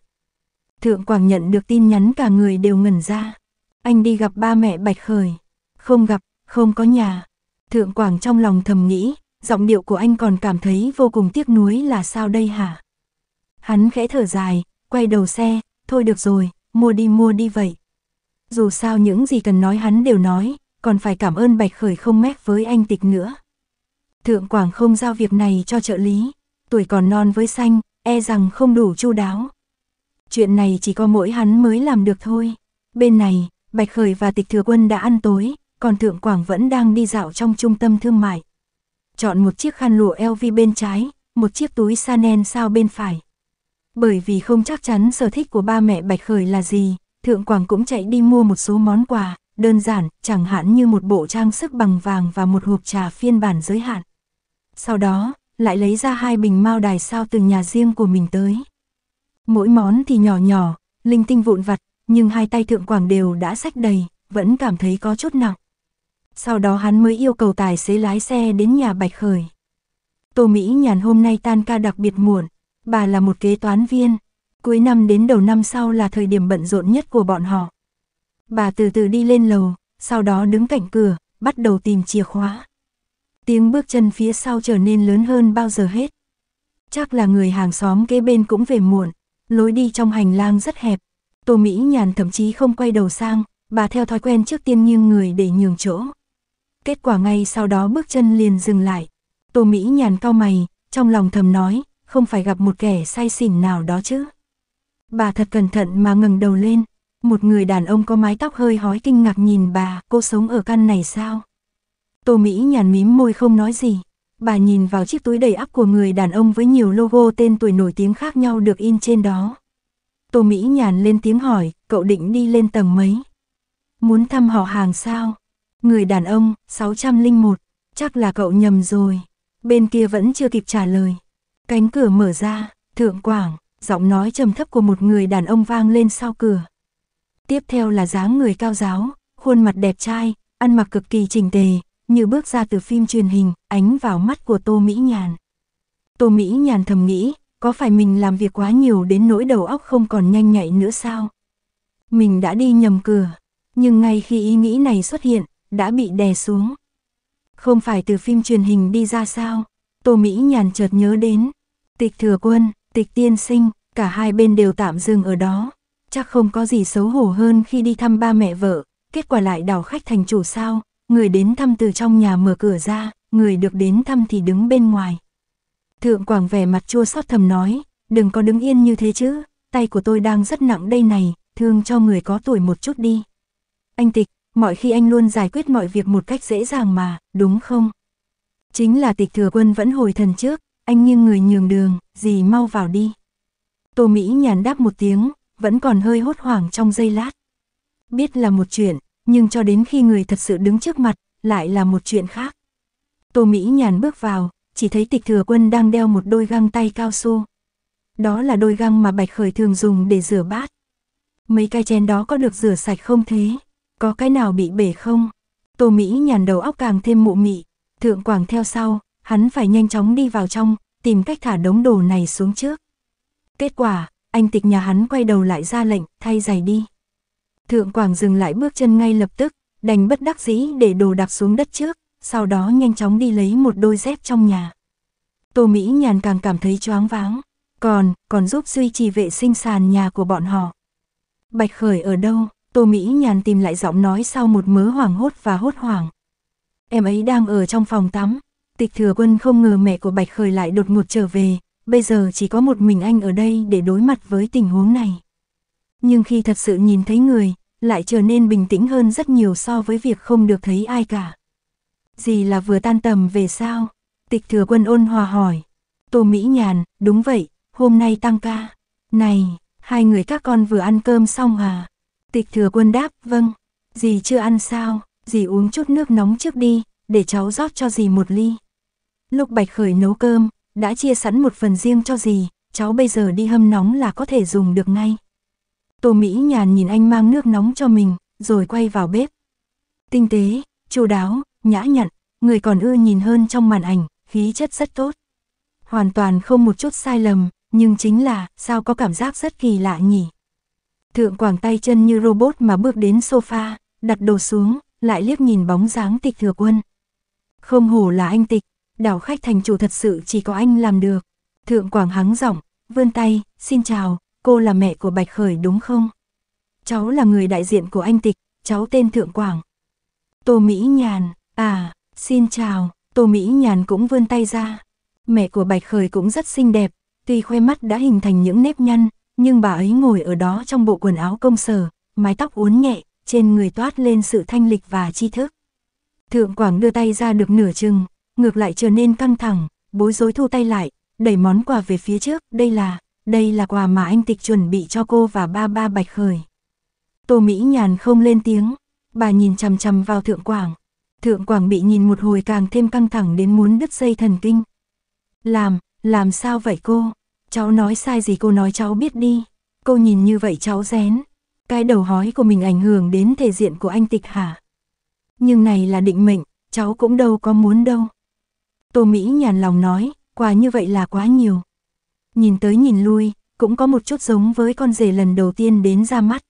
Thượng Quảng nhận được tin nhắn cả người đều ngẩn ra. Anh đi gặp ba mẹ Bạch Khởi. Không gặp, không có nhà. Thượng Quảng trong lòng thầm nghĩ, giọng điệu của anh còn cảm thấy vô cùng tiếc nuối là sao đây hả? Hắn khẽ thở dài, quay đầu xe, thôi được rồi, mua đi mua đi vậy. Dù sao những gì cần nói hắn đều nói, còn phải cảm ơn Bạch Khởi không mép với anh tịch nữa. Thượng Quảng không giao việc này cho trợ lý, tuổi còn non với xanh, e rằng không đủ chu đáo. Chuyện này chỉ có mỗi hắn mới làm được thôi. Bên này, Bạch Khởi và Tịch Thừa Quân đã ăn tối, còn Thượng Quảng vẫn đang đi dạo trong trung tâm thương mại. Chọn một chiếc khăn lụa LV bên trái, một chiếc túi Chanel sao bên phải. Bởi vì không chắc chắn sở thích của ba mẹ Bạch Khởi là gì, Thượng Quảng cũng chạy đi mua một số món quà, đơn giản, chẳng hạn như một bộ trang sức bằng vàng và một hộp trà phiên bản giới hạn. Sau đó, lại lấy ra hai bình mao đài sao từ nhà riêng của mình tới. Mỗi món thì nhỏ nhỏ, linh tinh vụn vặt, nhưng hai tay Thượng Quảng đều đã sách đầy, vẫn cảm thấy có chút nặng. Sau đó hắn mới yêu cầu tài xế lái xe đến nhà Bạch Khởi. Tô Mỹ nhàn hôm nay tan ca đặc biệt muộn, Bà là một kế toán viên. Cuối năm đến đầu năm sau là thời điểm bận rộn nhất của bọn họ. Bà từ từ đi lên lầu, sau đó đứng cạnh cửa, bắt đầu tìm chìa khóa. Tiếng bước chân phía sau trở nên lớn hơn bao giờ hết. Chắc là người hàng xóm kế bên cũng về muộn, lối đi trong hành lang rất hẹp. Tô Mỹ Nhàn thậm chí không quay đầu sang, bà theo thói quen trước tiên nghiêng người để nhường chỗ. Kết quả ngay sau đó bước chân liền dừng lại. Tô Mỹ Nhàn cau mày, trong lòng thầm nói, không phải gặp một kẻ say xỉn nào đó chứ. Bà thật cẩn thận mà ngừng đầu lên, một người đàn ông có mái tóc hơi hói kinh ngạc nhìn bà, cô sống ở căn này sao? Tô Mỹ nhàn mím môi không nói gì, bà nhìn vào chiếc túi đầy ắp của người đàn ông với nhiều logo tên tuổi nổi tiếng khác nhau được in trên đó. Tô Mỹ nhàn lên tiếng hỏi, cậu định đi lên tầng mấy? Muốn thăm họ hàng sao? Người đàn ông, 601, chắc là cậu nhầm rồi. Bên kia vẫn chưa kịp trả lời. Cánh cửa mở ra, thượng quảng, giọng nói trầm thấp của một người đàn ông vang lên sau cửa. Tiếp theo là dáng người cao giáo, khuôn mặt đẹp trai, ăn mặc cực kỳ chỉnh tề, như bước ra từ phim truyền hình, ánh vào mắt của Tô Mỹ Nhàn. Tô Mỹ Nhàn thầm nghĩ, có phải mình làm việc quá nhiều đến nỗi đầu óc không còn nhanh nhạy nữa sao? Mình đã đi nhầm cửa, nhưng ngay khi ý nghĩ này xuất hiện, đã bị đè xuống. Không phải từ phim truyền hình đi ra sao? Tô Mỹ nhàn chợt nhớ đến. Tịch thừa quân, tịch tiên sinh, cả hai bên đều tạm dừng ở đó. Chắc không có gì xấu hổ hơn khi đi thăm ba mẹ vợ, kết quả lại đảo khách thành chủ sao, người đến thăm từ trong nhà mở cửa ra, người được đến thăm thì đứng bên ngoài. Thượng Quảng vẻ mặt chua xót thầm nói, đừng có đứng yên như thế chứ, tay của tôi đang rất nặng đây này, thương cho người có tuổi một chút đi. Anh Tịch, mọi khi anh luôn giải quyết mọi việc một cách dễ dàng mà, đúng không? Chính là tịch thừa quân vẫn hồi thần trước, anh nghiêng người nhường đường, gì mau vào đi. Tô Mỹ nhàn đáp một tiếng, vẫn còn hơi hốt hoảng trong giây lát. Biết là một chuyện, nhưng cho đến khi người thật sự đứng trước mặt, lại là một chuyện khác. Tô Mỹ nhàn bước vào, chỉ thấy tịch thừa quân đang đeo một đôi găng tay cao su. Đó là đôi găng mà Bạch Khởi thường dùng để rửa bát. Mấy cái chén đó có được rửa sạch không thế? Có cái nào bị bể không? Tô Mỹ nhàn đầu óc càng thêm mụ mị, Thượng Quảng theo sau, hắn phải nhanh chóng đi vào trong, tìm cách thả đống đồ này xuống trước. Kết quả, anh tịch nhà hắn quay đầu lại ra lệnh, thay giày đi. Thượng Quảng dừng lại bước chân ngay lập tức, đành bất đắc dĩ để đồ đạc xuống đất trước, sau đó nhanh chóng đi lấy một đôi dép trong nhà. Tô Mỹ nhàn càng cảm thấy choáng váng, còn, còn giúp duy trì vệ sinh sàn nhà của bọn họ. Bạch Khởi ở đâu? Tô Mỹ nhàn tìm lại giọng nói sau một mớ hoảng hốt và hốt hoảng em ấy đang ở trong phòng tắm. Tịch thừa quân không ngờ mẹ của Bạch Khởi lại đột ngột trở về, bây giờ chỉ có một mình anh ở đây để đối mặt với tình huống này. Nhưng khi thật sự nhìn thấy người, lại trở nên bình tĩnh hơn rất nhiều so với việc không được thấy ai cả. Gì là vừa tan tầm về sao? Tịch thừa quân ôn hòa hỏi. Tô Mỹ Nhàn, đúng vậy, hôm nay tăng ca. Này, hai người các con vừa ăn cơm xong à? Tịch thừa quân đáp, vâng. Dì chưa ăn sao? dì uống chút nước nóng trước đi, để cháu rót cho dì một ly. Lúc Bạch Khởi nấu cơm, đã chia sẵn một phần riêng cho dì, cháu bây giờ đi hâm nóng là có thể dùng được ngay. Tô Mỹ nhàn nhìn anh mang nước nóng cho mình, rồi quay vào bếp. Tinh tế, chu đáo, nhã nhặn, người còn ưa nhìn hơn trong màn ảnh, khí chất rất tốt. Hoàn toàn không một chút sai lầm, nhưng chính là, sao có cảm giác rất kỳ lạ nhỉ? Thượng quảng tay chân như robot mà bước đến sofa, đặt đồ xuống, lại liếc nhìn bóng dáng tịch thừa quân. Không hổ là anh tịch, đảo khách thành chủ thật sự chỉ có anh làm được. Thượng Quảng hắng giọng, vươn tay, xin chào, cô là mẹ của Bạch Khởi đúng không? Cháu là người đại diện của anh tịch, cháu tên Thượng Quảng. Tô Mỹ Nhàn, à, xin chào, Tô Mỹ Nhàn cũng vươn tay ra. Mẹ của Bạch Khởi cũng rất xinh đẹp, tuy khoe mắt đã hình thành những nếp nhăn, nhưng bà ấy ngồi ở đó trong bộ quần áo công sở, mái tóc uốn nhẹ, trên người toát lên sự thanh lịch và tri thức. Thượng Quảng đưa tay ra được nửa chừng, ngược lại trở nên căng thẳng, bối rối thu tay lại, đẩy món quà về phía trước, đây là, đây là quà mà anh tịch chuẩn bị cho cô và ba ba bạch khởi. Tô Mỹ nhàn không lên tiếng, bà nhìn chằm chằm vào Thượng Quảng. Thượng Quảng bị nhìn một hồi càng thêm căng thẳng đến muốn đứt dây thần kinh. Làm, làm sao vậy cô? Cháu nói sai gì cô nói cháu biết đi. Cô nhìn như vậy cháu rén, cái đầu hói của mình ảnh hưởng đến thể diện của anh tịch hả? Nhưng này là định mệnh, cháu cũng đâu có muốn đâu. Tô Mỹ nhàn lòng nói, quà như vậy là quá nhiều. Nhìn tới nhìn lui, cũng có một chút giống với con rể lần đầu tiên đến ra mắt.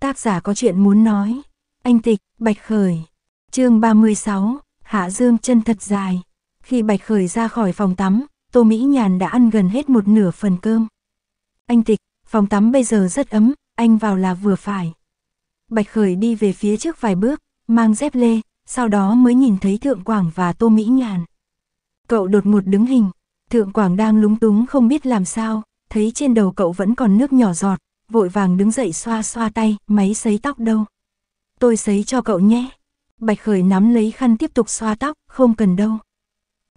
Tác giả có chuyện muốn nói. Anh Tịch, Bạch Khởi. chương 36, Hạ Dương chân thật dài. Khi Bạch Khởi ra khỏi phòng tắm, Tô Mỹ Nhàn đã ăn gần hết một nửa phần cơm. Anh Tịch, phòng tắm bây giờ rất ấm, anh vào là vừa phải. Bạch Khởi đi về phía trước vài bước, mang dép lê, sau đó mới nhìn thấy Thượng Quảng và Tô Mỹ Nhàn. Cậu đột ngột đứng hình, Thượng Quảng đang lúng túng không biết làm sao, thấy trên đầu cậu vẫn còn nước nhỏ giọt, vội vàng đứng dậy xoa xoa tay, máy sấy tóc đâu. Tôi sấy cho cậu nhé. Bạch Khởi nắm lấy khăn tiếp tục xoa tóc, không cần đâu.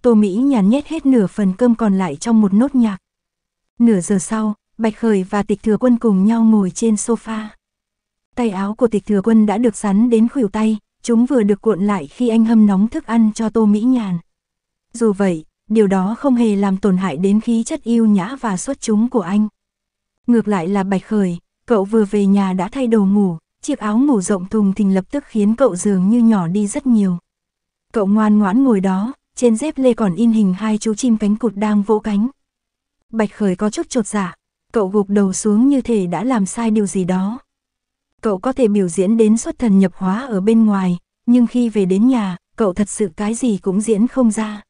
Tô Mỹ nhàn nhét hết nửa phần cơm còn lại trong một nốt nhạc. Nửa giờ sau, Bạch Khởi và Tịch Thừa Quân cùng nhau ngồi trên sofa. Tay áo của Tịch Thừa Quân đã được sắn đến khuỷu tay, chúng vừa được cuộn lại khi anh hâm nóng thức ăn cho Tô Mỹ Nhàn. Dù vậy, điều đó không hề làm tổn hại đến khí chất yêu nhã và xuất chúng của anh. Ngược lại là Bạch Khởi, cậu vừa về nhà đã thay đồ ngủ, chiếc áo ngủ rộng thùng thình lập tức khiến cậu dường như nhỏ đi rất nhiều. Cậu ngoan ngoãn ngồi đó, trên dép lê còn in hình hai chú chim cánh cụt đang vỗ cánh. Bạch Khởi có chút trột dạ, Cậu gục đầu xuống như thể đã làm sai điều gì đó. Cậu có thể biểu diễn đến xuất thần nhập hóa ở bên ngoài, nhưng khi về đến nhà, cậu thật sự cái gì cũng diễn không ra.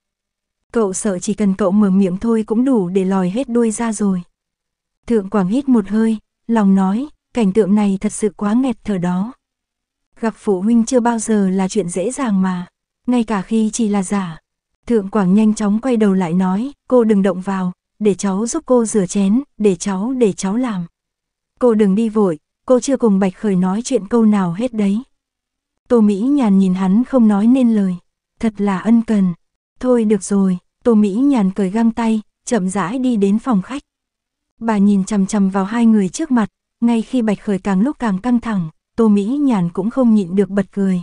Cậu sợ chỉ cần cậu mở miệng thôi cũng đủ để lòi hết đuôi ra rồi. Thượng Quảng hít một hơi, lòng nói, cảnh tượng này thật sự quá nghẹt thở đó. Gặp phụ huynh chưa bao giờ là chuyện dễ dàng mà, ngay cả khi chỉ là giả. Thượng Quảng nhanh chóng quay đầu lại nói, cô đừng động vào, để cháu giúp cô rửa chén, để cháu để cháu làm. Cô đừng đi vội, cô chưa cùng Bạch Khởi nói chuyện câu nào hết đấy. Tô Mỹ nhàn nhìn hắn không nói nên lời, thật là ân cần. Thôi được rồi, Tô Mỹ nhàn cởi găng tay, chậm rãi đi đến phòng khách. Bà nhìn chằm chằm vào hai người trước mặt, ngay khi Bạch Khởi càng lúc càng căng thẳng, Tô Mỹ nhàn cũng không nhịn được bật cười.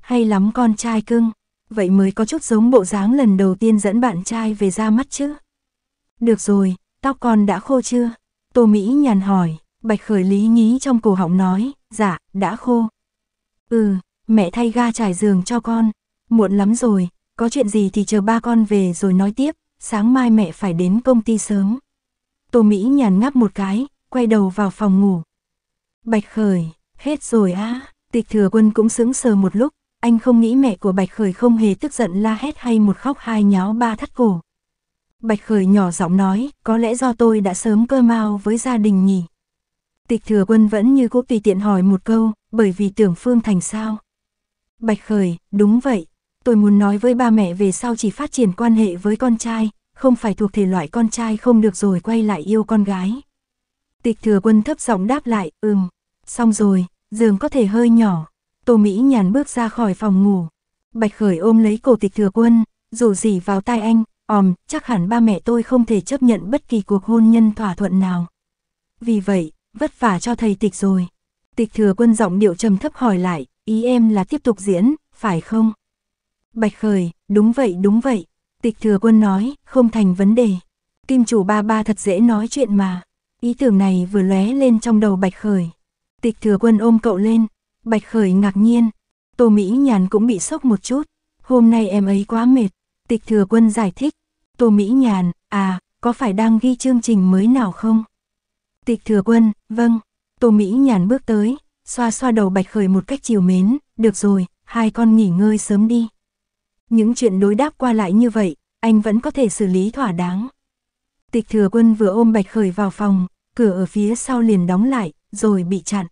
Hay lắm con trai cưng, vậy mới có chút giống bộ dáng lần đầu tiên dẫn bạn trai về ra mắt chứ. Được rồi, tóc con đã khô chưa? Tô Mỹ nhàn hỏi, Bạch Khởi lý nhí trong cổ họng nói, dạ, đã khô. Ừ, mẹ thay ga trải giường cho con, muộn lắm rồi, có chuyện gì thì chờ ba con về rồi nói tiếp, sáng mai mẹ phải đến công ty sớm. Tô Mỹ nhàn ngáp một cái, quay đầu vào phòng ngủ. Bạch Khởi, hết rồi á, tịch thừa quân cũng sững sờ một lúc, anh không nghĩ mẹ của Bạch Khởi không hề tức giận la hét hay một khóc hai nháo ba thắt cổ. Bạch Khởi nhỏ giọng nói, có lẽ do tôi đã sớm cơ mau với gia đình nhỉ. Tịch thừa quân vẫn như cố tùy tiện hỏi một câu, bởi vì tưởng Phương Thành sao. Bạch Khởi, đúng vậy, tôi muốn nói với ba mẹ về sau chỉ phát triển quan hệ với con trai, không phải thuộc thể loại con trai không được rồi quay lại yêu con gái. Tịch thừa quân thấp giọng đáp lại, ừm, xong rồi, giường có thể hơi nhỏ. Tô Mỹ nhàn bước ra khỏi phòng ngủ. Bạch Khởi ôm lấy cổ tịch thừa quân, dù gì vào tai anh, Ồm, chắc hẳn ba mẹ tôi không thể chấp nhận bất kỳ cuộc hôn nhân thỏa thuận nào. Vì vậy, vất vả cho thầy tịch rồi. Tịch thừa quân giọng điệu trầm thấp hỏi lại, ý em là tiếp tục diễn, phải không? Bạch Khởi, đúng vậy đúng vậy. Tịch thừa quân nói, không thành vấn đề. Kim chủ ba ba thật dễ nói chuyện mà. Ý tưởng này vừa lóe lên trong đầu Bạch Khởi. Tịch thừa quân ôm cậu lên. Bạch Khởi ngạc nhiên. Tô Mỹ Nhàn cũng bị sốc một chút. Hôm nay em ấy quá mệt. Tịch thừa quân giải thích, Tô Mỹ Nhàn, à, có phải đang ghi chương trình mới nào không? Tịch thừa quân, vâng, Tô Mỹ Nhàn bước tới, xoa xoa đầu Bạch Khởi một cách chiều mến, được rồi, hai con nghỉ ngơi sớm đi. Những chuyện đối đáp qua lại như vậy, anh vẫn có thể xử lý thỏa đáng. Tịch thừa quân vừa ôm Bạch Khởi vào phòng, cửa ở phía sau liền đóng lại, rồi bị chặn.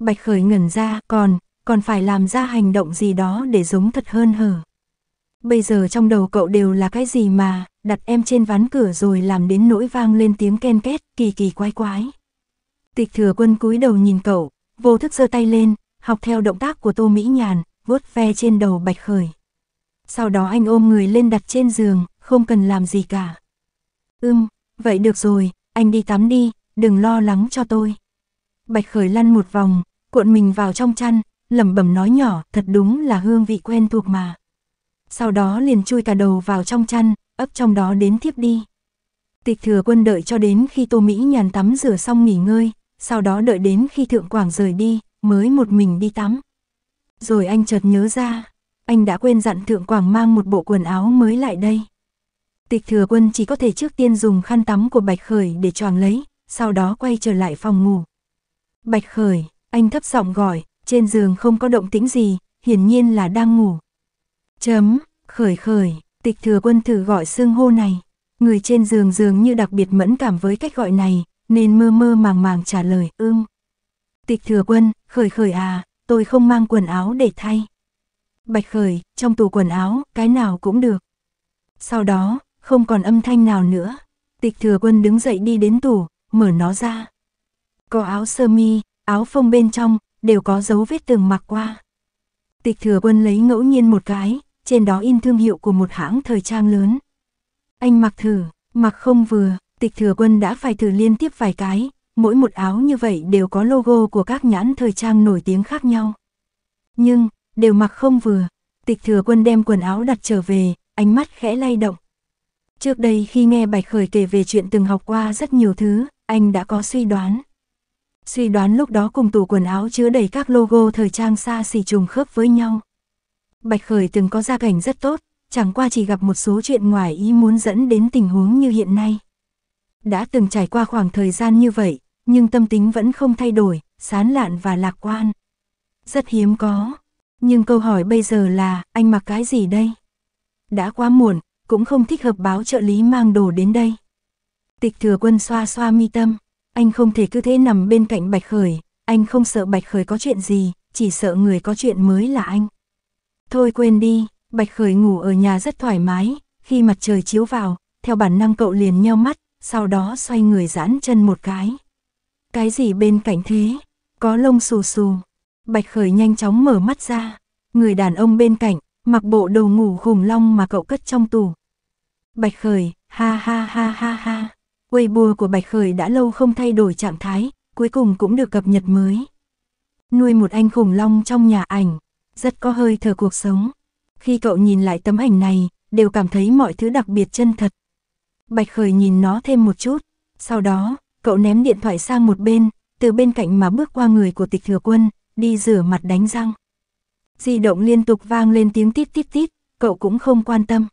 Bạch Khởi ngẩn ra, còn, còn phải làm ra hành động gì đó để giống thật hơn hở bây giờ trong đầu cậu đều là cái gì mà, đặt em trên ván cửa rồi làm đến nỗi vang lên tiếng ken két, kỳ kỳ quái quái. Tịch thừa quân cúi đầu nhìn cậu, vô thức giơ tay lên, học theo động tác của Tô Mỹ Nhàn, vuốt ve trên đầu bạch khởi. Sau đó anh ôm người lên đặt trên giường, không cần làm gì cả. Ưm, vậy được rồi, anh đi tắm đi, đừng lo lắng cho tôi. Bạch khởi lăn một vòng, cuộn mình vào trong chăn, lẩm bẩm nói nhỏ, thật đúng là hương vị quen thuộc mà sau đó liền chui cả đầu vào trong chăn, ấp trong đó đến thiếp đi. Tịch thừa quân đợi cho đến khi Tô Mỹ nhàn tắm rửa xong nghỉ ngơi, sau đó đợi đến khi Thượng Quảng rời đi, mới một mình đi tắm. Rồi anh chợt nhớ ra, anh đã quên dặn Thượng Quảng mang một bộ quần áo mới lại đây. Tịch thừa quân chỉ có thể trước tiên dùng khăn tắm của Bạch Khởi để choàng lấy, sau đó quay trở lại phòng ngủ. Bạch Khởi, anh thấp giọng gọi, trên giường không có động tĩnh gì, hiển nhiên là đang ngủ, Chấm, khởi khởi, tịch thừa quân thử gọi xưng hô này. Người trên giường dường như đặc biệt mẫn cảm với cách gọi này, nên mơ mơ màng màng trả lời ưm. Tịch thừa quân, khởi khởi à, tôi không mang quần áo để thay. Bạch khởi, trong tủ quần áo, cái nào cũng được. Sau đó, không còn âm thanh nào nữa. Tịch thừa quân đứng dậy đi đến tủ, mở nó ra. Có áo sơ mi, áo phông bên trong, đều có dấu vết từng mặc qua. Tịch thừa quân lấy ngẫu nhiên một cái, trên đó in thương hiệu của một hãng thời trang lớn. Anh mặc thử, mặc không vừa, tịch thừa quân đã phải thử liên tiếp vài cái, mỗi một áo như vậy đều có logo của các nhãn thời trang nổi tiếng khác nhau. Nhưng, đều mặc không vừa, tịch thừa quân đem quần áo đặt trở về, ánh mắt khẽ lay động. Trước đây khi nghe Bạch Khởi kể về chuyện từng học qua rất nhiều thứ, anh đã có suy đoán. Suy đoán lúc đó cùng tủ quần áo chứa đầy các logo thời trang xa xỉ trùng khớp với nhau. Bạch Khởi từng có gia cảnh rất tốt, chẳng qua chỉ gặp một số chuyện ngoài ý muốn dẫn đến tình huống như hiện nay. Đã từng trải qua khoảng thời gian như vậy, nhưng tâm tính vẫn không thay đổi, sán lạn và lạc quan. Rất hiếm có, nhưng câu hỏi bây giờ là, anh mặc cái gì đây? Đã quá muộn, cũng không thích hợp báo trợ lý mang đồ đến đây. Tịch thừa quân xoa xoa mi tâm, anh không thể cứ thế nằm bên cạnh Bạch Khởi, anh không sợ Bạch Khởi có chuyện gì, chỉ sợ người có chuyện mới là anh. Thôi quên đi, Bạch Khởi ngủ ở nhà rất thoải mái, khi mặt trời chiếu vào, theo bản năng cậu liền nheo mắt, sau đó xoay người giãn chân một cái. Cái gì bên cạnh thế? Có lông xù xù. Bạch Khởi nhanh chóng mở mắt ra. Người đàn ông bên cạnh, mặc bộ đồ ngủ khủng long mà cậu cất trong tủ. Bạch Khởi, ha ha ha ha ha. bùa của Bạch Khởi đã lâu không thay đổi trạng thái, cuối cùng cũng được cập nhật mới. Nuôi một anh khủng long trong nhà ảnh, rất có hơi thở cuộc sống. Khi cậu nhìn lại tấm ảnh này, đều cảm thấy mọi thứ đặc biệt chân thật. Bạch Khởi nhìn nó thêm một chút, sau đó, cậu ném điện thoại sang một bên, từ bên cạnh mà bước qua người của tịch thừa quân, đi rửa mặt đánh răng. Di động liên tục vang lên tiếng tít tít tít, cậu cũng không quan tâm.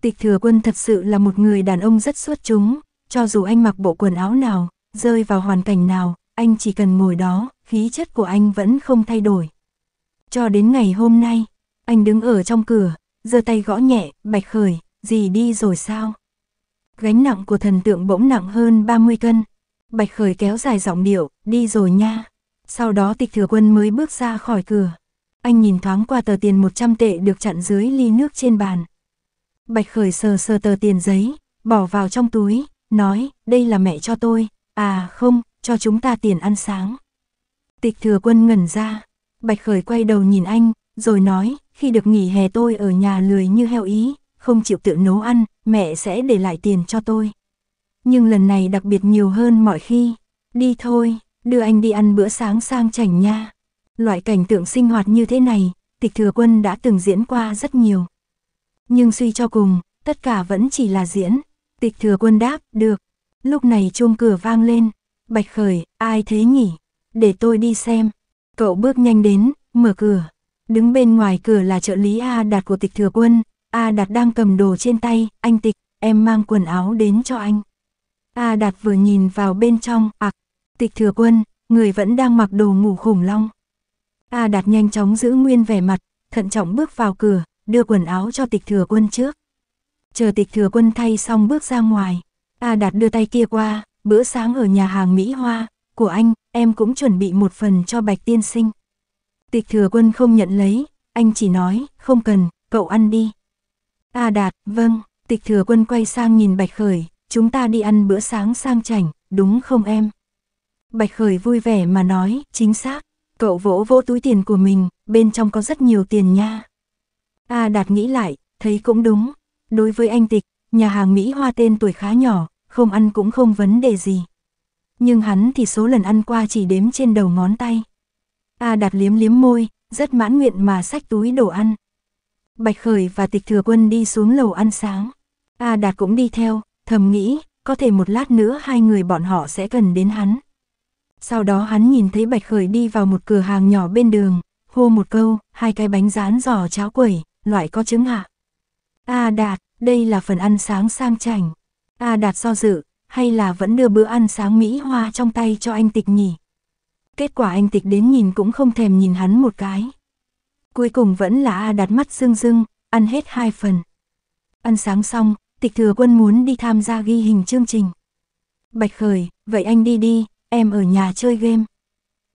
Tịch thừa quân thật sự là một người đàn ông rất xuất chúng, cho dù anh mặc bộ quần áo nào, rơi vào hoàn cảnh nào, anh chỉ cần ngồi đó, khí chất của anh vẫn không thay đổi. Cho đến ngày hôm nay, anh đứng ở trong cửa, giơ tay gõ nhẹ, bạch khởi, gì đi rồi sao? Gánh nặng của thần tượng bỗng nặng hơn 30 cân. Bạch khởi kéo dài giọng điệu, đi rồi nha. Sau đó tịch thừa quân mới bước ra khỏi cửa. Anh nhìn thoáng qua tờ tiền 100 tệ được chặn dưới ly nước trên bàn. Bạch khởi sờ sờ tờ tiền giấy, bỏ vào trong túi, nói, đây là mẹ cho tôi, à không, cho chúng ta tiền ăn sáng. Tịch thừa quân ngẩn ra, Bạch Khởi quay đầu nhìn anh, rồi nói, khi được nghỉ hè tôi ở nhà lười như heo ý, không chịu tự nấu ăn, mẹ sẽ để lại tiền cho tôi. Nhưng lần này đặc biệt nhiều hơn mọi khi. Đi thôi, đưa anh đi ăn bữa sáng sang chảnh nha. Loại cảnh tượng sinh hoạt như thế này, tịch thừa quân đã từng diễn qua rất nhiều. Nhưng suy cho cùng, tất cả vẫn chỉ là diễn. Tịch thừa quân đáp, được. Lúc này chuông cửa vang lên. Bạch khởi, ai thế nhỉ? Để tôi đi xem. Cậu bước nhanh đến, mở cửa. Đứng bên ngoài cửa là trợ lý A Đạt của tịch thừa quân. A Đạt đang cầm đồ trên tay, anh tịch, em mang quần áo đến cho anh. A Đạt vừa nhìn vào bên trong, ạc, à, tịch thừa quân, người vẫn đang mặc đồ ngủ khủng long. A Đạt nhanh chóng giữ nguyên vẻ mặt, thận trọng bước vào cửa, đưa quần áo cho tịch thừa quân trước. Chờ tịch thừa quân thay xong bước ra ngoài, A Đạt đưa tay kia qua, bữa sáng ở nhà hàng Mỹ Hoa, của anh, em cũng chuẩn bị một phần cho Bạch Tiên Sinh. Tịch thừa quân không nhận lấy, anh chỉ nói, không cần, cậu ăn đi. A Đạt, vâng, tịch thừa quân quay sang nhìn Bạch Khởi, chúng ta đi ăn bữa sáng sang chảnh, đúng không em? Bạch Khởi vui vẻ mà nói, chính xác, cậu vỗ vỗ túi tiền của mình, bên trong có rất nhiều tiền nha. A Đạt nghĩ lại, thấy cũng đúng, đối với anh tịch, nhà hàng Mỹ Hoa tên tuổi khá nhỏ, không ăn cũng không vấn đề gì nhưng hắn thì số lần ăn qua chỉ đếm trên đầu ngón tay. A à Đạt liếm liếm môi, rất mãn nguyện mà xách túi đồ ăn. Bạch Khởi và Tịch Thừa Quân đi xuống lầu ăn sáng. A Đạt cũng đi theo, thầm nghĩ, có thể một lát nữa hai người bọn họ sẽ cần đến hắn. Sau đó hắn nhìn thấy Bạch Khởi đi vào một cửa hàng nhỏ bên đường, hô một câu, hai cái bánh rán giò cháo quẩy, loại có trứng hạ. A Đạt, đây là phần ăn sáng sang chảnh. A Đạt do dự, hay là vẫn đưa bữa ăn sáng Mỹ Hoa trong tay cho anh tịch nhỉ? Kết quả anh tịch đến nhìn cũng không thèm nhìn hắn một cái. Cuối cùng vẫn là A đặt mắt rưng rưng, ăn hết hai phần. Ăn sáng xong, tịch thừa quân muốn đi tham gia ghi hình chương trình. Bạch Khởi, vậy anh đi đi, em ở nhà chơi game.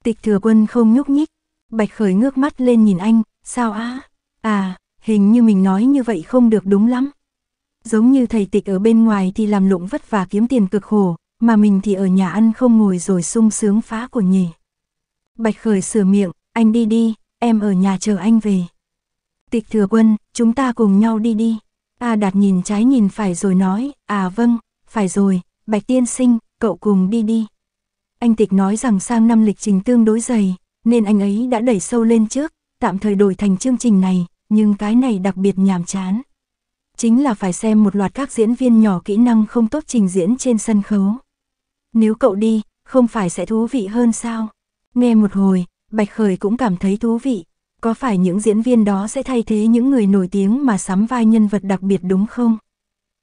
Tịch thừa quân không nhúc nhích, Bạch Khởi ngước mắt lên nhìn anh, sao á? À, hình như mình nói như vậy không được đúng lắm. Giống như thầy tịch ở bên ngoài thì làm lụng vất vả kiếm tiền cực khổ, mà mình thì ở nhà ăn không ngồi rồi sung sướng phá của nhỉ. Bạch Khởi sửa miệng, anh đi đi, em ở nhà chờ anh về. Tịch thừa quân, chúng ta cùng nhau đi đi. A Đạt nhìn trái nhìn phải rồi nói, à vâng, phải rồi, Bạch Tiên Sinh, cậu cùng đi đi. Anh Tịch nói rằng sang năm lịch trình tương đối dày, nên anh ấy đã đẩy sâu lên trước, tạm thời đổi thành chương trình này, nhưng cái này đặc biệt nhàm chán chính là phải xem một loạt các diễn viên nhỏ kỹ năng không tốt trình diễn trên sân khấu. Nếu cậu đi, không phải sẽ thú vị hơn sao? Nghe một hồi, Bạch Khởi cũng cảm thấy thú vị. Có phải những diễn viên đó sẽ thay thế những người nổi tiếng mà sắm vai nhân vật đặc biệt đúng không?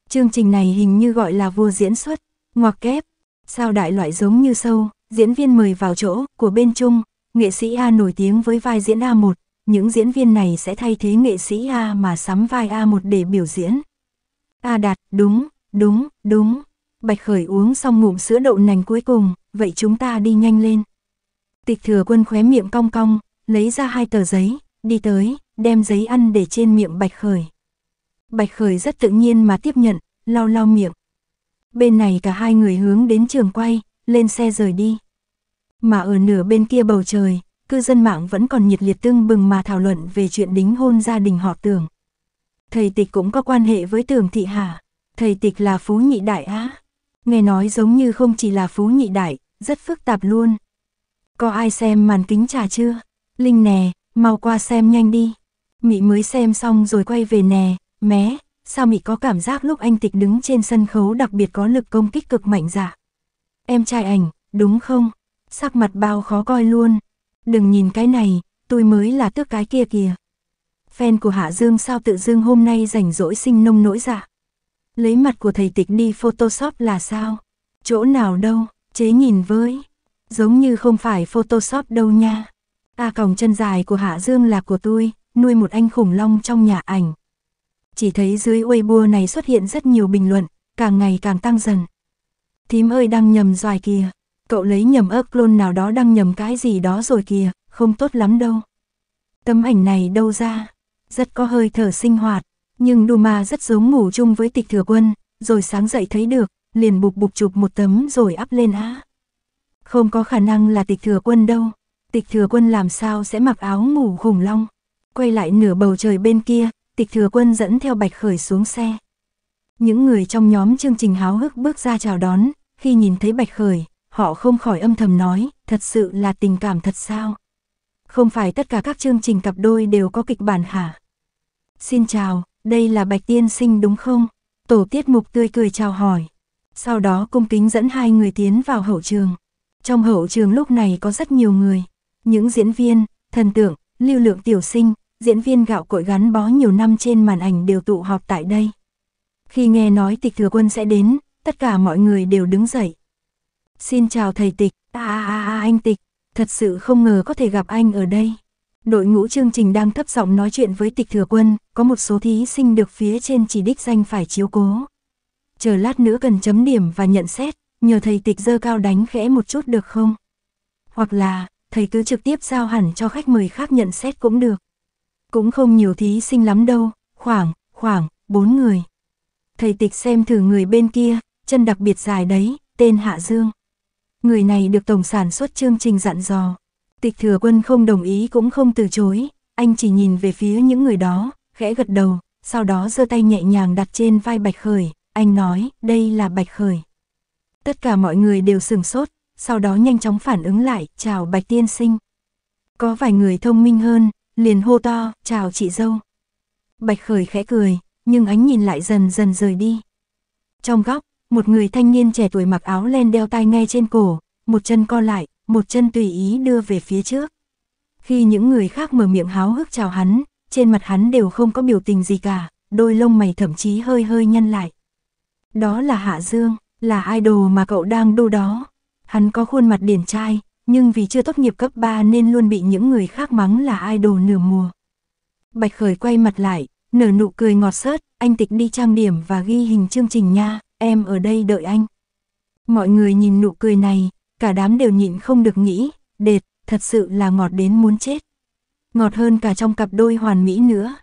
Chương trình này hình như gọi là vua diễn xuất, ngoặc kép, sao đại loại giống như sâu, diễn viên mời vào chỗ của bên Trung, nghệ sĩ A nổi tiếng với vai diễn A1, những diễn viên này sẽ thay thế nghệ sĩ A mà sắm vai A1 để biểu diễn. A Đạt, đúng, đúng, đúng. Bạch Khởi uống xong ngụm sữa đậu nành cuối cùng, vậy chúng ta đi nhanh lên. Tịch thừa quân khóe miệng cong cong, lấy ra hai tờ giấy, đi tới, đem giấy ăn để trên miệng Bạch Khởi. Bạch Khởi rất tự nhiên mà tiếp nhận, lau lau miệng. Bên này cả hai người hướng đến trường quay, lên xe rời đi. Mà ở nửa bên kia bầu trời, cư dân mạng vẫn còn nhiệt liệt tương bừng mà thảo luận về chuyện đính hôn gia đình họ Tưởng. Thầy Tịch cũng có quan hệ với tường Thị Hà, thầy Tịch là phú nhị đại á. Nghe nói giống như không chỉ là phú nhị đại, rất phức tạp luôn. Có ai xem màn kính trà chưa? Linh nè, mau qua xem nhanh đi. Mị mới xem xong rồi quay về nè, mé, sao Mị có cảm giác lúc anh Tịch đứng trên sân khấu đặc biệt có lực công kích cực mạnh dạ? Em trai ảnh, đúng không? Sắc mặt bao khó coi luôn, đừng nhìn cái này, tôi mới là tước cái kia kìa. Fan của Hạ Dương sao tự Dương hôm nay rảnh rỗi sinh nông nỗi dạ. Lấy mặt của thầy tịch đi Photoshop là sao? Chỗ nào đâu, chế nhìn với. Giống như không phải Photoshop đâu nha. À còng chân dài của Hạ Dương là của tôi, nuôi một anh khủng long trong nhà ảnh. Chỉ thấy dưới Weibo này xuất hiện rất nhiều bình luận, càng ngày càng tăng dần. Thím ơi đang nhầm doài kìa cậu lấy nhầm ớt clone nào đó đăng nhầm cái gì đó rồi kìa, không tốt lắm đâu. Tấm ảnh này đâu ra, rất có hơi thở sinh hoạt, nhưng Duma rất giống ngủ chung với tịch thừa quân, rồi sáng dậy thấy được, liền bục bục chụp một tấm rồi áp lên á. Không có khả năng là tịch thừa quân đâu, tịch thừa quân làm sao sẽ mặc áo ngủ khủng long. Quay lại nửa bầu trời bên kia, tịch thừa quân dẫn theo bạch khởi xuống xe. Những người trong nhóm chương trình háo hức bước ra chào đón, khi nhìn thấy bạch khởi, họ không khỏi âm thầm nói, thật sự là tình cảm thật sao? Không phải tất cả các chương trình cặp đôi đều có kịch bản hả? Xin chào, đây là Bạch Tiên Sinh đúng không? Tổ tiết mục tươi cười chào hỏi. Sau đó cung kính dẫn hai người tiến vào hậu trường. Trong hậu trường lúc này có rất nhiều người. Những diễn viên, thần tượng, lưu lượng tiểu sinh, diễn viên gạo cội gắn bó nhiều năm trên màn ảnh đều tụ họp tại đây. Khi nghe nói tịch thừa quân sẽ đến, tất cả mọi người đều đứng dậy. Xin chào thầy tịch, a a a anh tịch, thật sự không ngờ có thể gặp anh ở đây. Đội ngũ chương trình đang thấp giọng nói chuyện với tịch thừa quân, có một số thí sinh được phía trên chỉ đích danh phải chiếu cố. Chờ lát nữa cần chấm điểm và nhận xét, nhờ thầy tịch dơ cao đánh khẽ một chút được không? Hoặc là, thầy cứ trực tiếp giao hẳn cho khách mời khác nhận xét cũng được. Cũng không nhiều thí sinh lắm đâu, khoảng, khoảng, bốn người. Thầy tịch xem thử người bên kia, chân đặc biệt dài đấy, tên Hạ Dương. Người này được tổng sản xuất chương trình dặn dò. Tịch thừa quân không đồng ý cũng không từ chối, anh chỉ nhìn về phía những người đó, khẽ gật đầu, sau đó giơ tay nhẹ nhàng đặt trên vai Bạch Khởi, anh nói, đây là Bạch Khởi. Tất cả mọi người đều sừng sốt, sau đó nhanh chóng phản ứng lại, chào Bạch Tiên Sinh. Có vài người thông minh hơn, liền hô to, chào chị dâu. Bạch Khởi khẽ cười, nhưng ánh nhìn lại dần dần rời đi. Trong góc, một người thanh niên trẻ tuổi mặc áo len đeo tai nghe trên cổ, một chân co lại, một chân tùy ý đưa về phía trước. Khi những người khác mở miệng háo hức chào hắn, trên mặt hắn đều không có biểu tình gì cả, đôi lông mày thậm chí hơi hơi nhăn lại. Đó là Hạ Dương, là idol mà cậu đang đô đó. Hắn có khuôn mặt điển trai, nhưng vì chưa tốt nghiệp cấp 3 nên luôn bị những người khác mắng là idol nửa mùa. Bạch Khởi quay mặt lại, nở nụ cười ngọt sớt, anh tịch đi trang điểm và ghi hình chương trình nha em ở đây đợi anh. Mọi người nhìn nụ cười này, cả đám đều nhịn không được nghĩ, đệt, thật sự là ngọt đến muốn chết. Ngọt hơn cả trong cặp đôi hoàn mỹ nữa.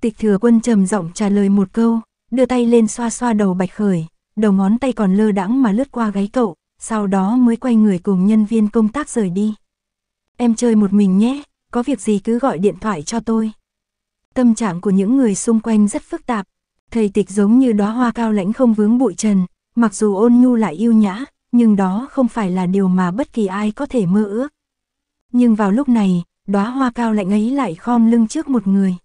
Tịch thừa quân trầm giọng trả lời một câu, đưa tay lên xoa xoa đầu bạch khởi, đầu ngón tay còn lơ đãng mà lướt qua gáy cậu, sau đó mới quay người cùng nhân viên công tác rời đi. Em chơi một mình nhé, có việc gì cứ gọi điện thoại cho tôi. Tâm trạng của những người xung quanh rất phức tạp, Thầy tịch giống như đóa hoa cao lãnh không vướng bụi trần, mặc dù ôn nhu lại yêu nhã, nhưng đó không phải là điều mà bất kỳ ai có thể mơ ước. Nhưng vào lúc này, đóa hoa cao lạnh ấy lại khom lưng trước một người.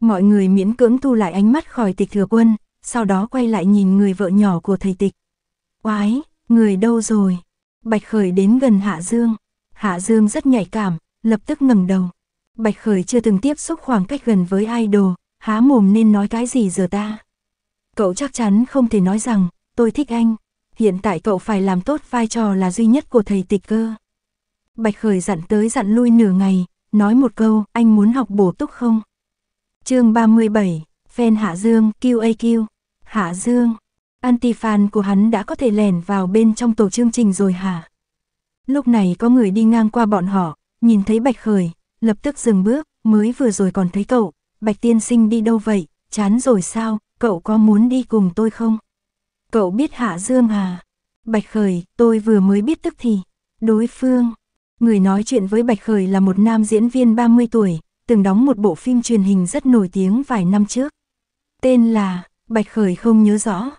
Mọi người miễn cưỡng thu lại ánh mắt khỏi tịch thừa quân, sau đó quay lại nhìn người vợ nhỏ của thầy tịch. quái người đâu rồi? Bạch Khởi đến gần Hạ Dương. Hạ Dương rất nhạy cảm, lập tức ngẩng đầu. Bạch Khởi chưa từng tiếp xúc khoảng cách gần với idol, há mồm nên nói cái gì giờ ta? Cậu chắc chắn không thể nói rằng, tôi thích anh. Hiện tại cậu phải làm tốt vai trò là duy nhất của thầy tịch cơ. Bạch Khởi dặn tới dặn lui nửa ngày, nói một câu, anh muốn học bổ túc không? chương 37, fan Hạ Dương, QAQ. Hạ Dương, anti-fan của hắn đã có thể lẻn vào bên trong tổ chương trình rồi hả? Lúc này có người đi ngang qua bọn họ, nhìn thấy Bạch Khởi, lập tức dừng bước, mới vừa rồi còn thấy cậu, Bạch tiên sinh đi đâu vậy, chán rồi sao, cậu có muốn đi cùng tôi không? Cậu biết Hạ Dương à? Bạch Khởi, tôi vừa mới biết tức thì. Đối phương, người nói chuyện với Bạch Khởi là một nam diễn viên 30 tuổi, từng đóng một bộ phim truyền hình rất nổi tiếng vài năm trước. Tên là, Bạch Khởi không nhớ rõ.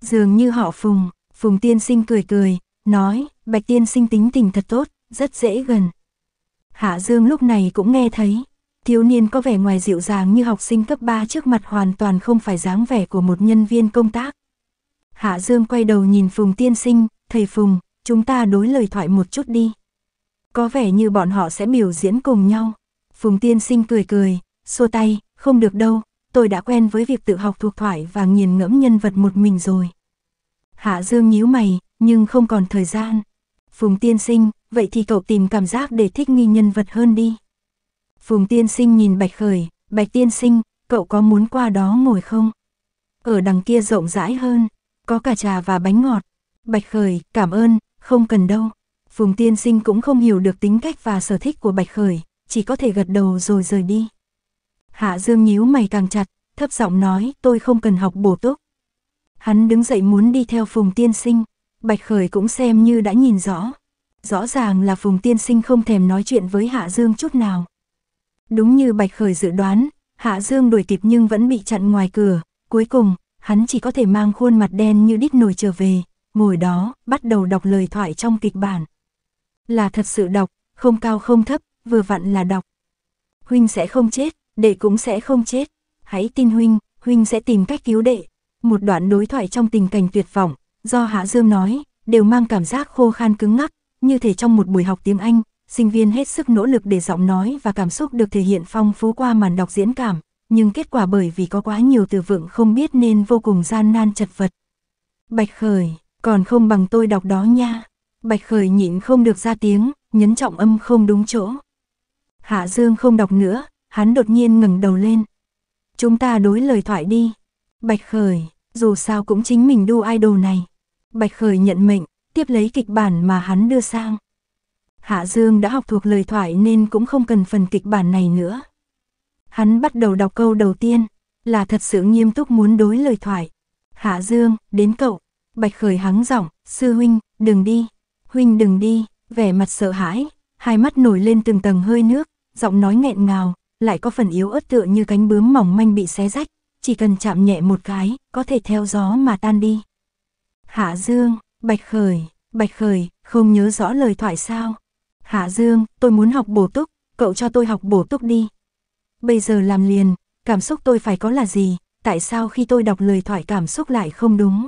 Dường như họ Phùng, Phùng Tiên Sinh cười cười, nói, Bạch Tiên Sinh tính tình thật tốt, rất dễ gần. Hạ Dương lúc này cũng nghe thấy, thiếu niên có vẻ ngoài dịu dàng như học sinh cấp 3 trước mặt hoàn toàn không phải dáng vẻ của một nhân viên công tác. Hạ Dương quay đầu nhìn Phùng tiên sinh, thầy Phùng, chúng ta đối lời thoại một chút đi. Có vẻ như bọn họ sẽ biểu diễn cùng nhau. Phùng tiên sinh cười cười, xua tay, không được đâu, tôi đã quen với việc tự học thuộc thoại và nghiền ngẫm nhân vật một mình rồi. Hạ Dương nhíu mày, nhưng không còn thời gian. Phùng tiên sinh, vậy thì cậu tìm cảm giác để thích nghi nhân vật hơn đi. Phùng tiên sinh nhìn Bạch Khởi, Bạch tiên sinh, cậu có muốn qua đó ngồi không? Ở đằng kia rộng rãi hơn, có cả trà và bánh ngọt. Bạch Khởi, cảm ơn, không cần đâu. Phùng tiên sinh cũng không hiểu được tính cách và sở thích của Bạch Khởi, chỉ có thể gật đầu rồi rời đi. Hạ Dương nhíu mày càng chặt, thấp giọng nói tôi không cần học bổ túc. Hắn đứng dậy muốn đi theo Phùng Tiên Sinh, Bạch Khởi cũng xem như đã nhìn rõ. Rõ ràng là Phùng Tiên Sinh không thèm nói chuyện với Hạ Dương chút nào. Đúng như Bạch Khởi dự đoán, Hạ Dương đuổi kịp nhưng vẫn bị chặn ngoài cửa, cuối cùng, hắn chỉ có thể mang khuôn mặt đen như đít nổi trở về, ngồi đó, bắt đầu đọc lời thoại trong kịch bản. Là thật sự đọc, không cao không thấp, vừa vặn là đọc. Huynh sẽ không chết, đệ cũng sẽ không chết, hãy tin Huynh, Huynh sẽ tìm cách cứu đệ. Một đoạn đối thoại trong tình cảnh tuyệt vọng, do Hạ Dương nói, đều mang cảm giác khô khan cứng ngắc, như thể trong một buổi học tiếng Anh, sinh viên hết sức nỗ lực để giọng nói và cảm xúc được thể hiện phong phú qua màn đọc diễn cảm, nhưng kết quả bởi vì có quá nhiều từ vựng không biết nên vô cùng gian nan chật vật. Bạch Khởi, còn không bằng tôi đọc đó nha. Bạch Khởi nhịn không được ra tiếng, nhấn trọng âm không đúng chỗ. Hạ Dương không đọc nữa, hắn đột nhiên ngẩng đầu lên. Chúng ta đối lời thoại đi. Bạch Khởi, dù sao cũng chính mình đu idol này. Bạch Khởi nhận mệnh, tiếp lấy kịch bản mà hắn đưa sang. Hạ Dương đã học thuộc lời thoại nên cũng không cần phần kịch bản này nữa. Hắn bắt đầu đọc câu đầu tiên, là thật sự nghiêm túc muốn đối lời thoại. Hạ Dương, đến cậu. Bạch Khởi hắng giọng, sư huynh, đừng đi. Huynh đừng đi, vẻ mặt sợ hãi, hai mắt nổi lên từng tầng hơi nước, giọng nói nghẹn ngào, lại có phần yếu ớt tựa như cánh bướm mỏng manh bị xé rách, chỉ cần chạm nhẹ một cái, có thể theo gió mà tan đi. Hạ Dương, Bạch Khởi, Bạch Khởi, không nhớ rõ lời thoại sao? Hạ Dương, tôi muốn học bổ túc, cậu cho tôi học bổ túc đi. Bây giờ làm liền, cảm xúc tôi phải có là gì, tại sao khi tôi đọc lời thoại cảm xúc lại không đúng?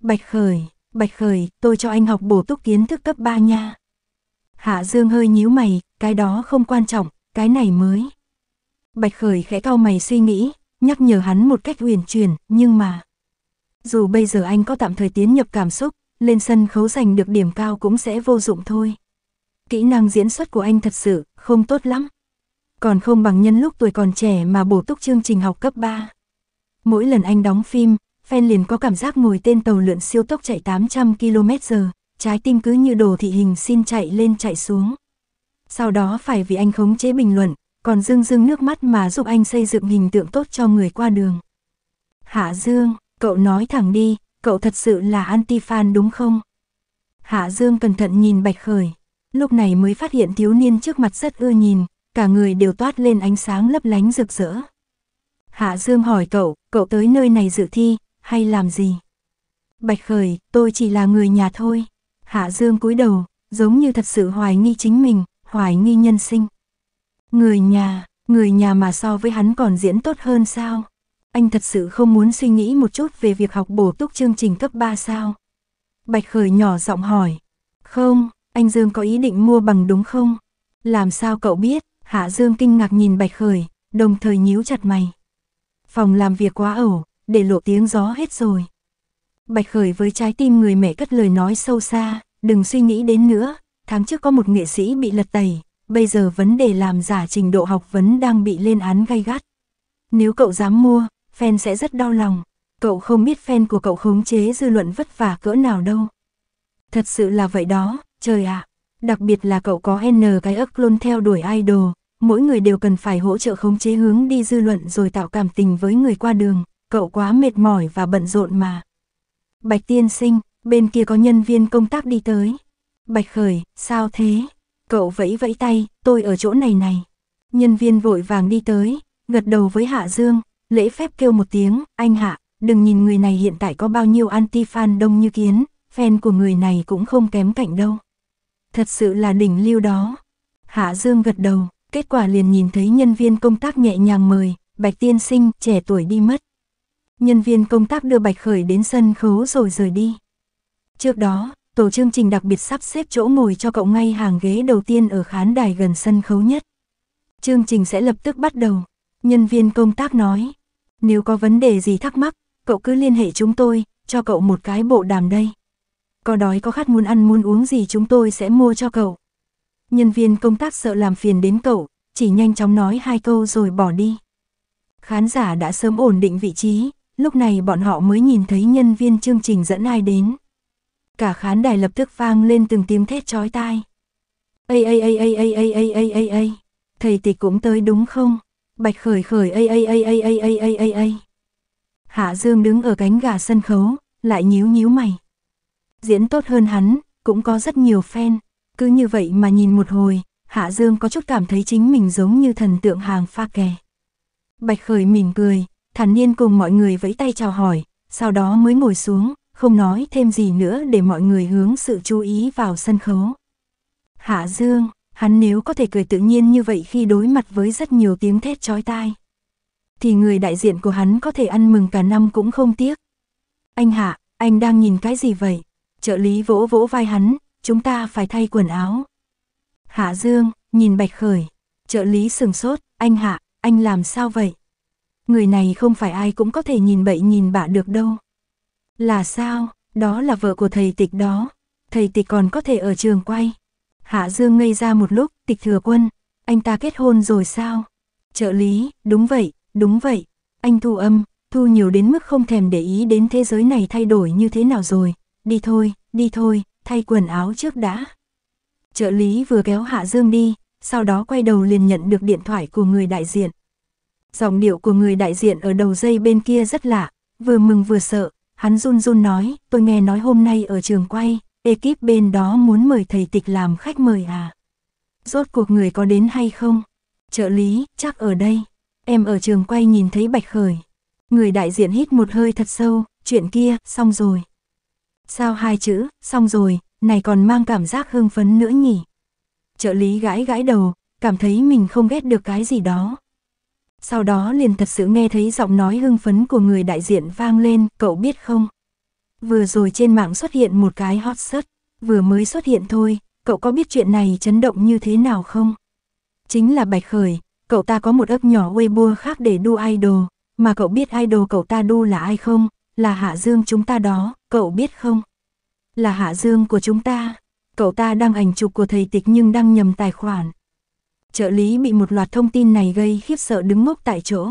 Bạch Khởi, Bạch Khởi, tôi cho anh học bổ túc kiến thức cấp 3 nha. Hạ Dương hơi nhíu mày, cái đó không quan trọng, cái này mới. Bạch Khởi khẽ cau mày suy nghĩ, nhắc nhở hắn một cách uyển chuyển, nhưng mà... Dù bây giờ anh có tạm thời tiến nhập cảm xúc, lên sân khấu giành được điểm cao cũng sẽ vô dụng thôi kỹ năng diễn xuất của anh thật sự không tốt lắm. Còn không bằng nhân lúc tuổi còn trẻ mà bổ túc chương trình học cấp 3. Mỗi lần anh đóng phim, fan liền có cảm giác ngồi tên tàu lượn siêu tốc chạy 800 km h trái tim cứ như đồ thị hình xin chạy lên chạy xuống. Sau đó phải vì anh khống chế bình luận, còn Dương Dương nước mắt mà giúp anh xây dựng hình tượng tốt cho người qua đường. Hạ Dương, cậu nói thẳng đi, cậu thật sự là anti-fan đúng không? Hạ Dương cẩn thận nhìn Bạch Khởi lúc này mới phát hiện thiếu niên trước mặt rất ưa nhìn, cả người đều toát lên ánh sáng lấp lánh rực rỡ. Hạ Dương hỏi cậu, cậu tới nơi này dự thi, hay làm gì? Bạch Khởi, tôi chỉ là người nhà thôi. Hạ Dương cúi đầu, giống như thật sự hoài nghi chính mình, hoài nghi nhân sinh. Người nhà, người nhà mà so với hắn còn diễn tốt hơn sao? Anh thật sự không muốn suy nghĩ một chút về việc học bổ túc chương trình cấp 3 sao? Bạch Khởi nhỏ giọng hỏi. Không, anh Dương có ý định mua bằng đúng không? Làm sao cậu biết? Hạ Dương kinh ngạc nhìn Bạch Khởi, đồng thời nhíu chặt mày. Phòng làm việc quá ẩu, để lộ tiếng gió hết rồi. Bạch Khởi với trái tim người mẹ cất lời nói sâu xa, đừng suy nghĩ đến nữa, tháng trước có một nghệ sĩ bị lật tẩy, bây giờ vấn đề làm giả trình độ học vấn đang bị lên án gay gắt. Nếu cậu dám mua, fan sẽ rất đau lòng, cậu không biết fan của cậu khống chế dư luận vất vả cỡ nào đâu. Thật sự là vậy đó, Trời ạ, à, đặc biệt là cậu có N cái ức luôn theo đuổi idol, mỗi người đều cần phải hỗ trợ khống chế hướng đi dư luận rồi tạo cảm tình với người qua đường, cậu quá mệt mỏi và bận rộn mà. Bạch tiên sinh, bên kia có nhân viên công tác đi tới. Bạch khởi, sao thế? Cậu vẫy vẫy tay, tôi ở chỗ này này. Nhân viên vội vàng đi tới, gật đầu với Hạ Dương, lễ phép kêu một tiếng, anh Hạ, đừng nhìn người này hiện tại có bao nhiêu anti-fan đông như kiến, fan của người này cũng không kém cạnh đâu. Thật sự là đỉnh lưu đó. Hạ Dương gật đầu, kết quả liền nhìn thấy nhân viên công tác nhẹ nhàng mời, Bạch Tiên Sinh trẻ tuổi đi mất. Nhân viên công tác đưa Bạch Khởi đến sân khấu rồi rời đi. Trước đó, tổ chương trình đặc biệt sắp xếp chỗ ngồi cho cậu ngay hàng ghế đầu tiên ở khán đài gần sân khấu nhất. Chương trình sẽ lập tức bắt đầu. Nhân viên công tác nói, nếu có vấn đề gì thắc mắc, cậu cứ liên hệ chúng tôi, cho cậu một cái bộ đàm đây có đói có khát muốn ăn muốn uống gì chúng tôi sẽ mua cho cậu. Nhân viên công tác sợ làm phiền đến cậu, chỉ nhanh chóng nói hai câu rồi bỏ đi. Khán giả đã sớm ổn định vị trí, lúc này bọn họ mới nhìn thấy nhân viên chương trình dẫn ai đến. Cả khán đài lập tức vang lên từng tiếng thét chói tai. Ây ây ây ây ây ây ây ây ây ây, thầy tịch cũng tới đúng không? Bạch khởi khởi ây ây ây ây ây ây ây ây Hạ Dương đứng ở cánh gà sân khấu, lại nhíu nhíu mày diễn tốt hơn hắn, cũng có rất nhiều fan. Cứ như vậy mà nhìn một hồi, Hạ Dương có chút cảm thấy chính mình giống như thần tượng hàng pha kè. Bạch Khởi mỉm cười, thản nhiên cùng mọi người vẫy tay chào hỏi, sau đó mới ngồi xuống, không nói thêm gì nữa để mọi người hướng sự chú ý vào sân khấu. Hạ Dương, hắn nếu có thể cười tự nhiên như vậy khi đối mặt với rất nhiều tiếng thét chói tai. Thì người đại diện của hắn có thể ăn mừng cả năm cũng không tiếc. Anh Hạ, anh đang nhìn cái gì vậy? Trợ lý vỗ vỗ vai hắn, chúng ta phải thay quần áo. Hạ Dương, nhìn Bạch Khởi, trợ lý sừng sốt, anh Hạ, anh làm sao vậy? Người này không phải ai cũng có thể nhìn bậy nhìn bạ được đâu. Là sao, đó là vợ của thầy tịch đó, thầy tịch còn có thể ở trường quay. Hạ Dương ngây ra một lúc, tịch thừa quân, anh ta kết hôn rồi sao? Trợ lý, đúng vậy, đúng vậy, anh thu âm, thu nhiều đến mức không thèm để ý đến thế giới này thay đổi như thế nào rồi, đi thôi, đi thôi, thay quần áo trước đã. Trợ lý vừa kéo Hạ Dương đi, sau đó quay đầu liền nhận được điện thoại của người đại diện. Giọng điệu của người đại diện ở đầu dây bên kia rất lạ, vừa mừng vừa sợ, hắn run run nói, tôi nghe nói hôm nay ở trường quay, ekip bên đó muốn mời thầy tịch làm khách mời à. Rốt cuộc người có đến hay không? Trợ lý, chắc ở đây. Em ở trường quay nhìn thấy Bạch Khởi. Người đại diện hít một hơi thật sâu, chuyện kia, xong rồi. Sao hai chữ, xong rồi, này còn mang cảm giác hưng phấn nữa nhỉ? Trợ lý gãi gãi đầu, cảm thấy mình không ghét được cái gì đó. Sau đó liền thật sự nghe thấy giọng nói hưng phấn của người đại diện vang lên, cậu biết không? Vừa rồi trên mạng xuất hiện một cái hot search, vừa mới xuất hiện thôi, cậu có biết chuyện này chấn động như thế nào không? Chính là Bạch Khởi, cậu ta có một ấp nhỏ Weibo khác để đu idol, mà cậu biết idol cậu ta đu là ai không? là Hạ Dương chúng ta đó, cậu biết không? Là Hạ Dương của chúng ta, cậu ta đăng ảnh chụp của thầy tịch nhưng đăng nhầm tài khoản. Trợ lý bị một loạt thông tin này gây khiếp sợ đứng ngốc tại chỗ.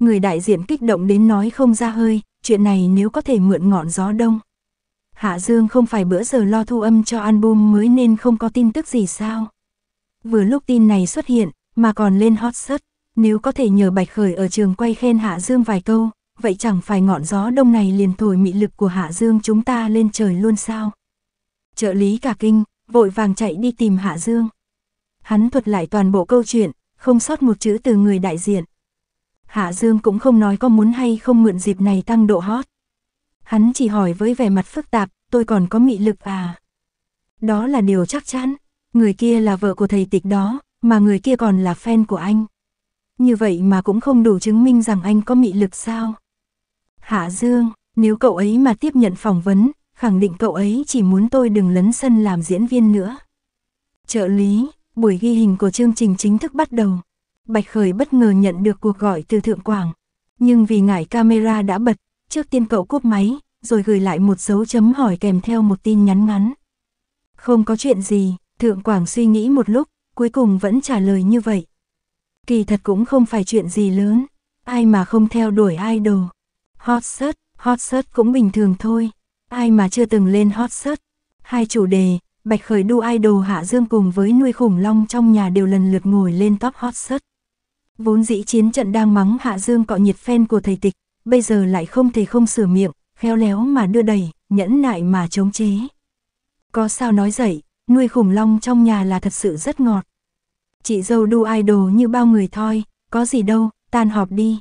Người đại diện kích động đến nói không ra hơi, chuyện này nếu có thể mượn ngọn gió đông. Hạ Dương không phải bữa giờ lo thu âm cho album mới nên không có tin tức gì sao? Vừa lúc tin này xuất hiện, mà còn lên hot search, nếu có thể nhờ Bạch Khởi ở trường quay khen Hạ Dương vài câu, vậy chẳng phải ngọn gió đông này liền thổi mị lực của Hạ Dương chúng ta lên trời luôn sao? Trợ lý cả kinh, vội vàng chạy đi tìm Hạ Dương. Hắn thuật lại toàn bộ câu chuyện, không sót một chữ từ người đại diện. Hạ Dương cũng không nói có muốn hay không mượn dịp này tăng độ hot. Hắn chỉ hỏi với vẻ mặt phức tạp, tôi còn có mị lực à? Đó là điều chắc chắn, người kia là vợ của thầy tịch đó, mà người kia còn là fan của anh. Như vậy mà cũng không đủ chứng minh rằng anh có mị lực sao? Hạ Dương, nếu cậu ấy mà tiếp nhận phỏng vấn, khẳng định cậu ấy chỉ muốn tôi đừng lấn sân làm diễn viên nữa. Trợ lý, buổi ghi hình của chương trình chính thức bắt đầu. Bạch Khởi bất ngờ nhận được cuộc gọi từ Thượng Quảng. Nhưng vì ngải camera đã bật, trước tiên cậu cúp máy, rồi gửi lại một dấu chấm hỏi kèm theo một tin nhắn ngắn. Không có chuyện gì, Thượng Quảng suy nghĩ một lúc, cuối cùng vẫn trả lời như vậy. Kỳ thật cũng không phải chuyện gì lớn, ai mà không theo đuổi idol, Hot search, hot search cũng bình thường thôi. Ai mà chưa từng lên hot search. Hai chủ đề, Bạch Khởi đu idol Hạ Dương cùng với nuôi khủng long trong nhà đều lần lượt ngồi lên top hot search. Vốn dĩ chiến trận đang mắng Hạ Dương cọ nhiệt fan của thầy tịch, bây giờ lại không thể không sửa miệng, khéo léo mà đưa đẩy, nhẫn nại mà chống chế. Có sao nói dậy, nuôi khủng long trong nhà là thật sự rất ngọt. Chị dâu đu idol như bao người thôi, có gì đâu, tan họp đi.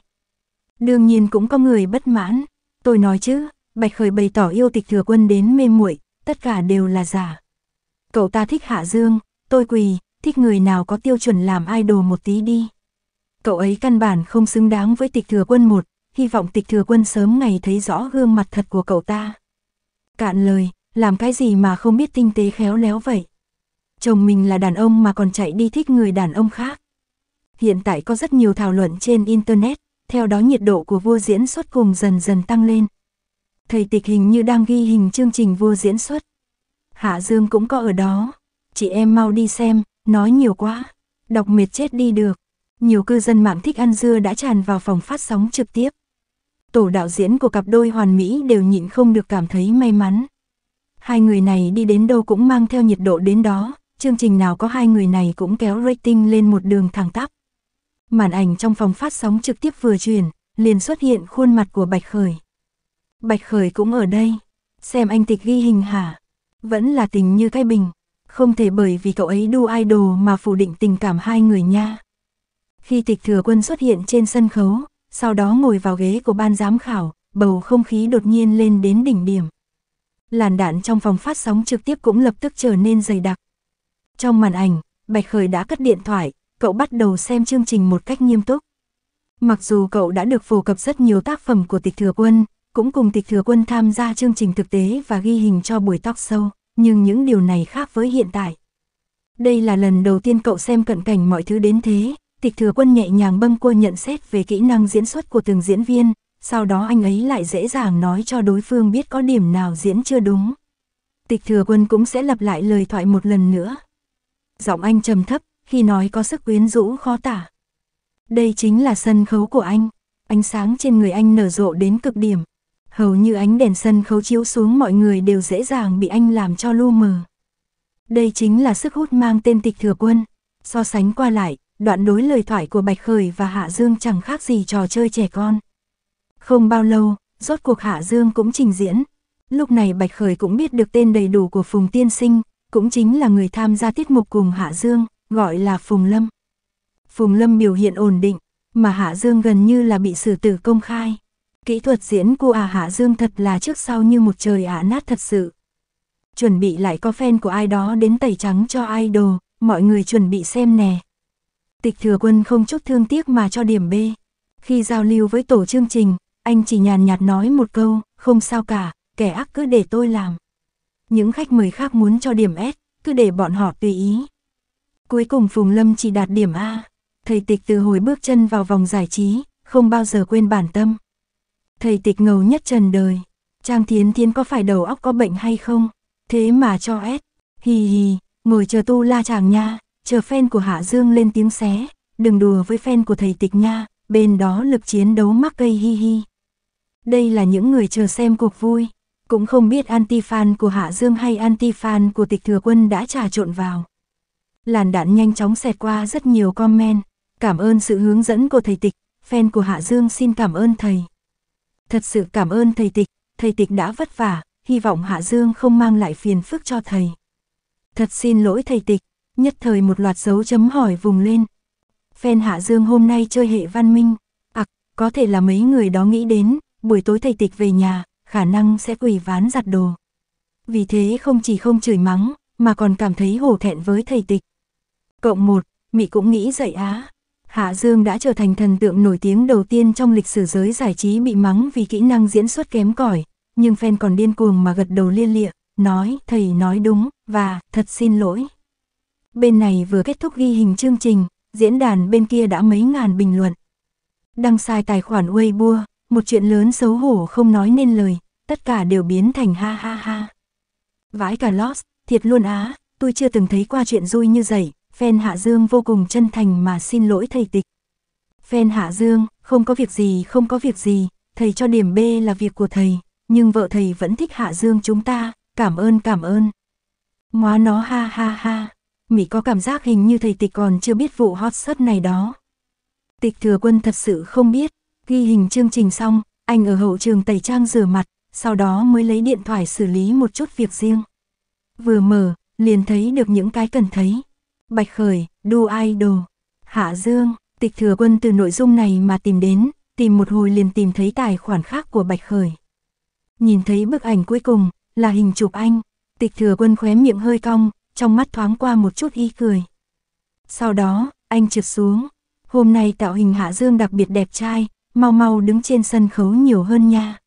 Đương nhiên cũng có người bất mãn. Tôi nói chứ, Bạch Khởi bày tỏ yêu tịch thừa quân đến mê muội, tất cả đều là giả. Cậu ta thích Hạ Dương, tôi quỳ, thích người nào có tiêu chuẩn làm idol một tí đi. Cậu ấy căn bản không xứng đáng với tịch thừa quân một, hy vọng tịch thừa quân sớm ngày thấy rõ gương mặt thật của cậu ta. Cạn lời, làm cái gì mà không biết tinh tế khéo léo vậy. Chồng mình là đàn ông mà còn chạy đi thích người đàn ông khác. Hiện tại có rất nhiều thảo luận trên Internet, theo đó nhiệt độ của vua diễn xuất cùng dần dần tăng lên. Thầy tịch hình như đang ghi hình chương trình vua diễn xuất. Hạ Dương cũng có ở đó. Chị em mau đi xem, nói nhiều quá. Đọc mệt chết đi được. Nhiều cư dân mạng thích ăn dưa đã tràn vào phòng phát sóng trực tiếp. Tổ đạo diễn của cặp đôi hoàn mỹ đều nhịn không được cảm thấy may mắn. Hai người này đi đến đâu cũng mang theo nhiệt độ đến đó, chương trình nào có hai người này cũng kéo rating lên một đường thẳng tắp màn ảnh trong phòng phát sóng trực tiếp vừa truyền, liền xuất hiện khuôn mặt của Bạch Khởi. Bạch Khởi cũng ở đây, xem anh tịch ghi hình hả? Vẫn là tình như cái bình, không thể bởi vì cậu ấy đu idol mà phủ định tình cảm hai người nha. Khi tịch thừa quân xuất hiện trên sân khấu, sau đó ngồi vào ghế của ban giám khảo, bầu không khí đột nhiên lên đến đỉnh điểm. Làn đạn trong phòng phát sóng trực tiếp cũng lập tức trở nên dày đặc. Trong màn ảnh, Bạch Khởi đã cất điện thoại, cậu bắt đầu xem chương trình một cách nghiêm túc. Mặc dù cậu đã được phổ cập rất nhiều tác phẩm của tịch thừa quân, cũng cùng tịch thừa quân tham gia chương trình thực tế và ghi hình cho buổi talk show, nhưng những điều này khác với hiện tại. Đây là lần đầu tiên cậu xem cận cảnh mọi thứ đến thế, tịch thừa quân nhẹ nhàng bâng quơ nhận xét về kỹ năng diễn xuất của từng diễn viên, sau đó anh ấy lại dễ dàng nói cho đối phương biết có điểm nào diễn chưa đúng. Tịch thừa quân cũng sẽ lặp lại lời thoại một lần nữa. Giọng anh trầm thấp, khi nói có sức quyến rũ khó tả. Đây chính là sân khấu của anh, ánh sáng trên người anh nở rộ đến cực điểm. Hầu như ánh đèn sân khấu chiếu xuống mọi người đều dễ dàng bị anh làm cho lu mờ. Đây chính là sức hút mang tên tịch thừa quân. So sánh qua lại, đoạn đối lời thoại của Bạch Khởi và Hạ Dương chẳng khác gì trò chơi trẻ con. Không bao lâu, rốt cuộc Hạ Dương cũng trình diễn. Lúc này Bạch Khởi cũng biết được tên đầy đủ của Phùng Tiên Sinh, cũng chính là người tham gia tiết mục cùng Hạ Dương gọi là Phùng Lâm. Phùng Lâm biểu hiện ổn định, mà Hạ Dương gần như là bị xử tử công khai. Kỹ thuật diễn của à Hạ Dương thật là trước sau như một trời ả nát thật sự. Chuẩn bị lại có fan của ai đó đến tẩy trắng cho idol, mọi người chuẩn bị xem nè. Tịch thừa quân không chút thương tiếc mà cho điểm B. Khi giao lưu với tổ chương trình, anh chỉ nhàn nhạt nói một câu, không sao cả, kẻ ác cứ để tôi làm. Những khách mời khác muốn cho điểm S, cứ để bọn họ tùy ý. Cuối cùng Phùng Lâm chỉ đạt điểm A. Thầy tịch từ hồi bước chân vào vòng giải trí, không bao giờ quên bản tâm. Thầy tịch ngầu nhất trần đời. Trang Thiến Thiến có phải đầu óc có bệnh hay không? Thế mà cho ép. Hì hì, ngồi chờ tu la chàng nha, chờ fan của Hạ Dương lên tiếng xé. Đừng đùa với fan của thầy tịch nha, bên đó lực chiến đấu mắc cây hi hi. Đây là những người chờ xem cuộc vui. Cũng không biết anti-fan của Hạ Dương hay anti-fan của tịch thừa quân đã trà trộn vào. Làn đạn nhanh chóng xẹt qua rất nhiều comment. Cảm ơn sự hướng dẫn của thầy tịch, fan của Hạ Dương xin cảm ơn thầy. Thật sự cảm ơn thầy tịch, thầy tịch đã vất vả, hy vọng Hạ Dương không mang lại phiền phức cho thầy. Thật xin lỗi thầy tịch, nhất thời một loạt dấu chấm hỏi vùng lên. Fan Hạ Dương hôm nay chơi hệ văn minh, ặc, à, có thể là mấy người đó nghĩ đến, buổi tối thầy tịch về nhà, khả năng sẽ quỷ ván giặt đồ. Vì thế không chỉ không chửi mắng, mà còn cảm thấy hổ thẹn với thầy tịch. Cộng một, Mỹ cũng nghĩ dậy á. Hạ Dương đã trở thành thần tượng nổi tiếng đầu tiên trong lịch sử giới giải trí bị mắng vì kỹ năng diễn xuất kém cỏi, nhưng fan còn điên cuồng mà gật đầu liên lịa, nói thầy nói đúng, và thật xin lỗi. Bên này vừa kết thúc ghi hình chương trình, diễn đàn bên kia đã mấy ngàn bình luận. Đăng sai tài khoản Weibo, một chuyện lớn xấu hổ không nói nên lời, tất cả đều biến thành ha ha ha. Vãi cả lost, thiệt luôn á, tôi chưa từng thấy qua chuyện vui như vậy, Phen Hạ Dương vô cùng chân thành mà xin lỗi thầy tịch. Phen Hạ Dương, không có việc gì không có việc gì, thầy cho điểm B là việc của thầy, nhưng vợ thầy vẫn thích Hạ Dương chúng ta, cảm ơn cảm ơn. Móa nó ha ha ha, Mỹ có cảm giác hình như thầy tịch còn chưa biết vụ hot sớt này đó. Tịch thừa quân thật sự không biết, ghi hình chương trình xong, anh ở hậu trường tẩy trang rửa mặt, sau đó mới lấy điện thoại xử lý một chút việc riêng. Vừa mở, liền thấy được những cái cần thấy. Bạch Khởi, Du Idol, Hạ Dương, tịch thừa quân từ nội dung này mà tìm đến, tìm một hồi liền tìm thấy tài khoản khác của Bạch Khởi. Nhìn thấy bức ảnh cuối cùng, là hình chụp anh, tịch thừa quân khóe miệng hơi cong, trong mắt thoáng qua một chút y cười. Sau đó, anh trượt xuống, hôm nay tạo hình Hạ Dương đặc biệt đẹp trai, mau mau đứng trên sân khấu nhiều hơn nha.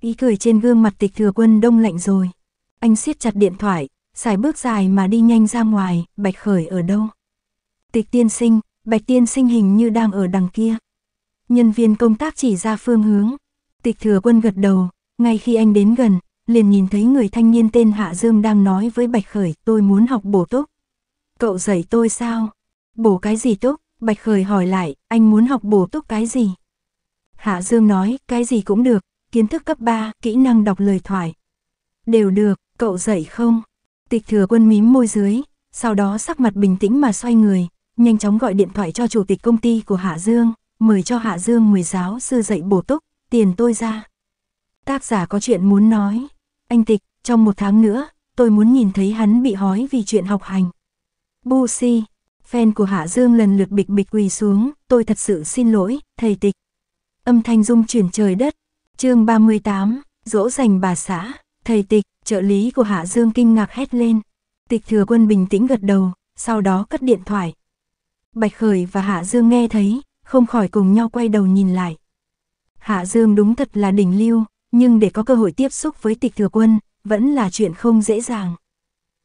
Ý cười trên gương mặt tịch thừa quân đông lạnh rồi. Anh siết chặt điện thoại, xài bước dài mà đi nhanh ra ngoài, Bạch Khởi ở đâu? Tịch tiên sinh, Bạch tiên sinh hình như đang ở đằng kia. Nhân viên công tác chỉ ra phương hướng. Tịch thừa quân gật đầu, ngay khi anh đến gần, liền nhìn thấy người thanh niên tên Hạ Dương đang nói với Bạch Khởi tôi muốn học bổ túc. Cậu dạy tôi sao? Bổ cái gì túc? Bạch Khởi hỏi lại, anh muốn học bổ túc cái gì? Hạ Dương nói, cái gì cũng được, kiến thức cấp 3, kỹ năng đọc lời thoại. Đều được, cậu dạy không? tịch thừa quân mím môi dưới, sau đó sắc mặt bình tĩnh mà xoay người, nhanh chóng gọi điện thoại cho chủ tịch công ty của Hạ Dương, mời cho Hạ Dương người giáo sư dạy bổ túc, tiền tôi ra. Tác giả có chuyện muốn nói, anh tịch, trong một tháng nữa, tôi muốn nhìn thấy hắn bị hói vì chuyện học hành. Bu si, fan của Hạ Dương lần lượt bịch bịch quỳ xuống, tôi thật sự xin lỗi, thầy tịch. Âm thanh rung chuyển trời đất, chương 38, dỗ dành bà xã. Thầy tịch, trợ lý của Hạ Dương kinh ngạc hét lên. Tịch thừa quân bình tĩnh gật đầu, sau đó cất điện thoại. Bạch Khởi và Hạ Dương nghe thấy, không khỏi cùng nhau quay đầu nhìn lại. Hạ Dương đúng thật là đỉnh lưu, nhưng để có cơ hội tiếp xúc với tịch thừa quân, vẫn là chuyện không dễ dàng.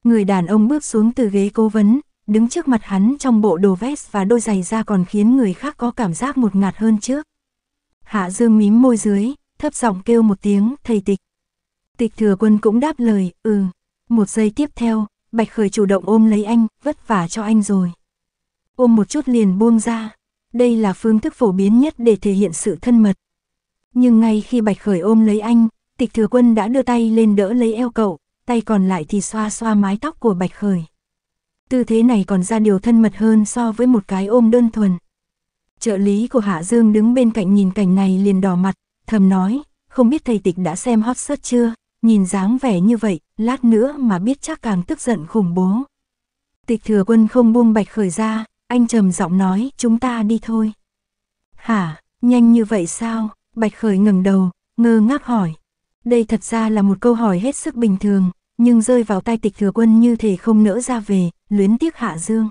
Người đàn ông bước xuống từ ghế cố vấn, đứng trước mặt hắn trong bộ đồ vest và đôi giày da còn khiến người khác có cảm giác một ngạt hơn trước. Hạ Dương mím môi dưới, thấp giọng kêu một tiếng, thầy tịch. Tịch thừa quân cũng đáp lời, ừ. Một giây tiếp theo, Bạch Khởi chủ động ôm lấy anh, vất vả cho anh rồi. Ôm một chút liền buông ra. Đây là phương thức phổ biến nhất để thể hiện sự thân mật. Nhưng ngay khi Bạch Khởi ôm lấy anh, tịch thừa quân đã đưa tay lên đỡ lấy eo cậu, tay còn lại thì xoa xoa mái tóc của Bạch Khởi. Tư thế này còn ra điều thân mật hơn so với một cái ôm đơn thuần. Trợ lý của Hạ Dương đứng bên cạnh nhìn cảnh này liền đỏ mặt, thầm nói, không biết thầy tịch đã xem hot search chưa? Nhìn dáng vẻ như vậy, lát nữa mà biết chắc càng tức giận khủng bố. Tịch thừa quân không buông bạch khởi ra, anh trầm giọng nói chúng ta đi thôi. Hả, nhanh như vậy sao? Bạch khởi ngẩng đầu, ngơ ngác hỏi. Đây thật ra là một câu hỏi hết sức bình thường, nhưng rơi vào tay tịch thừa quân như thể không nỡ ra về, luyến tiếc Hạ Dương.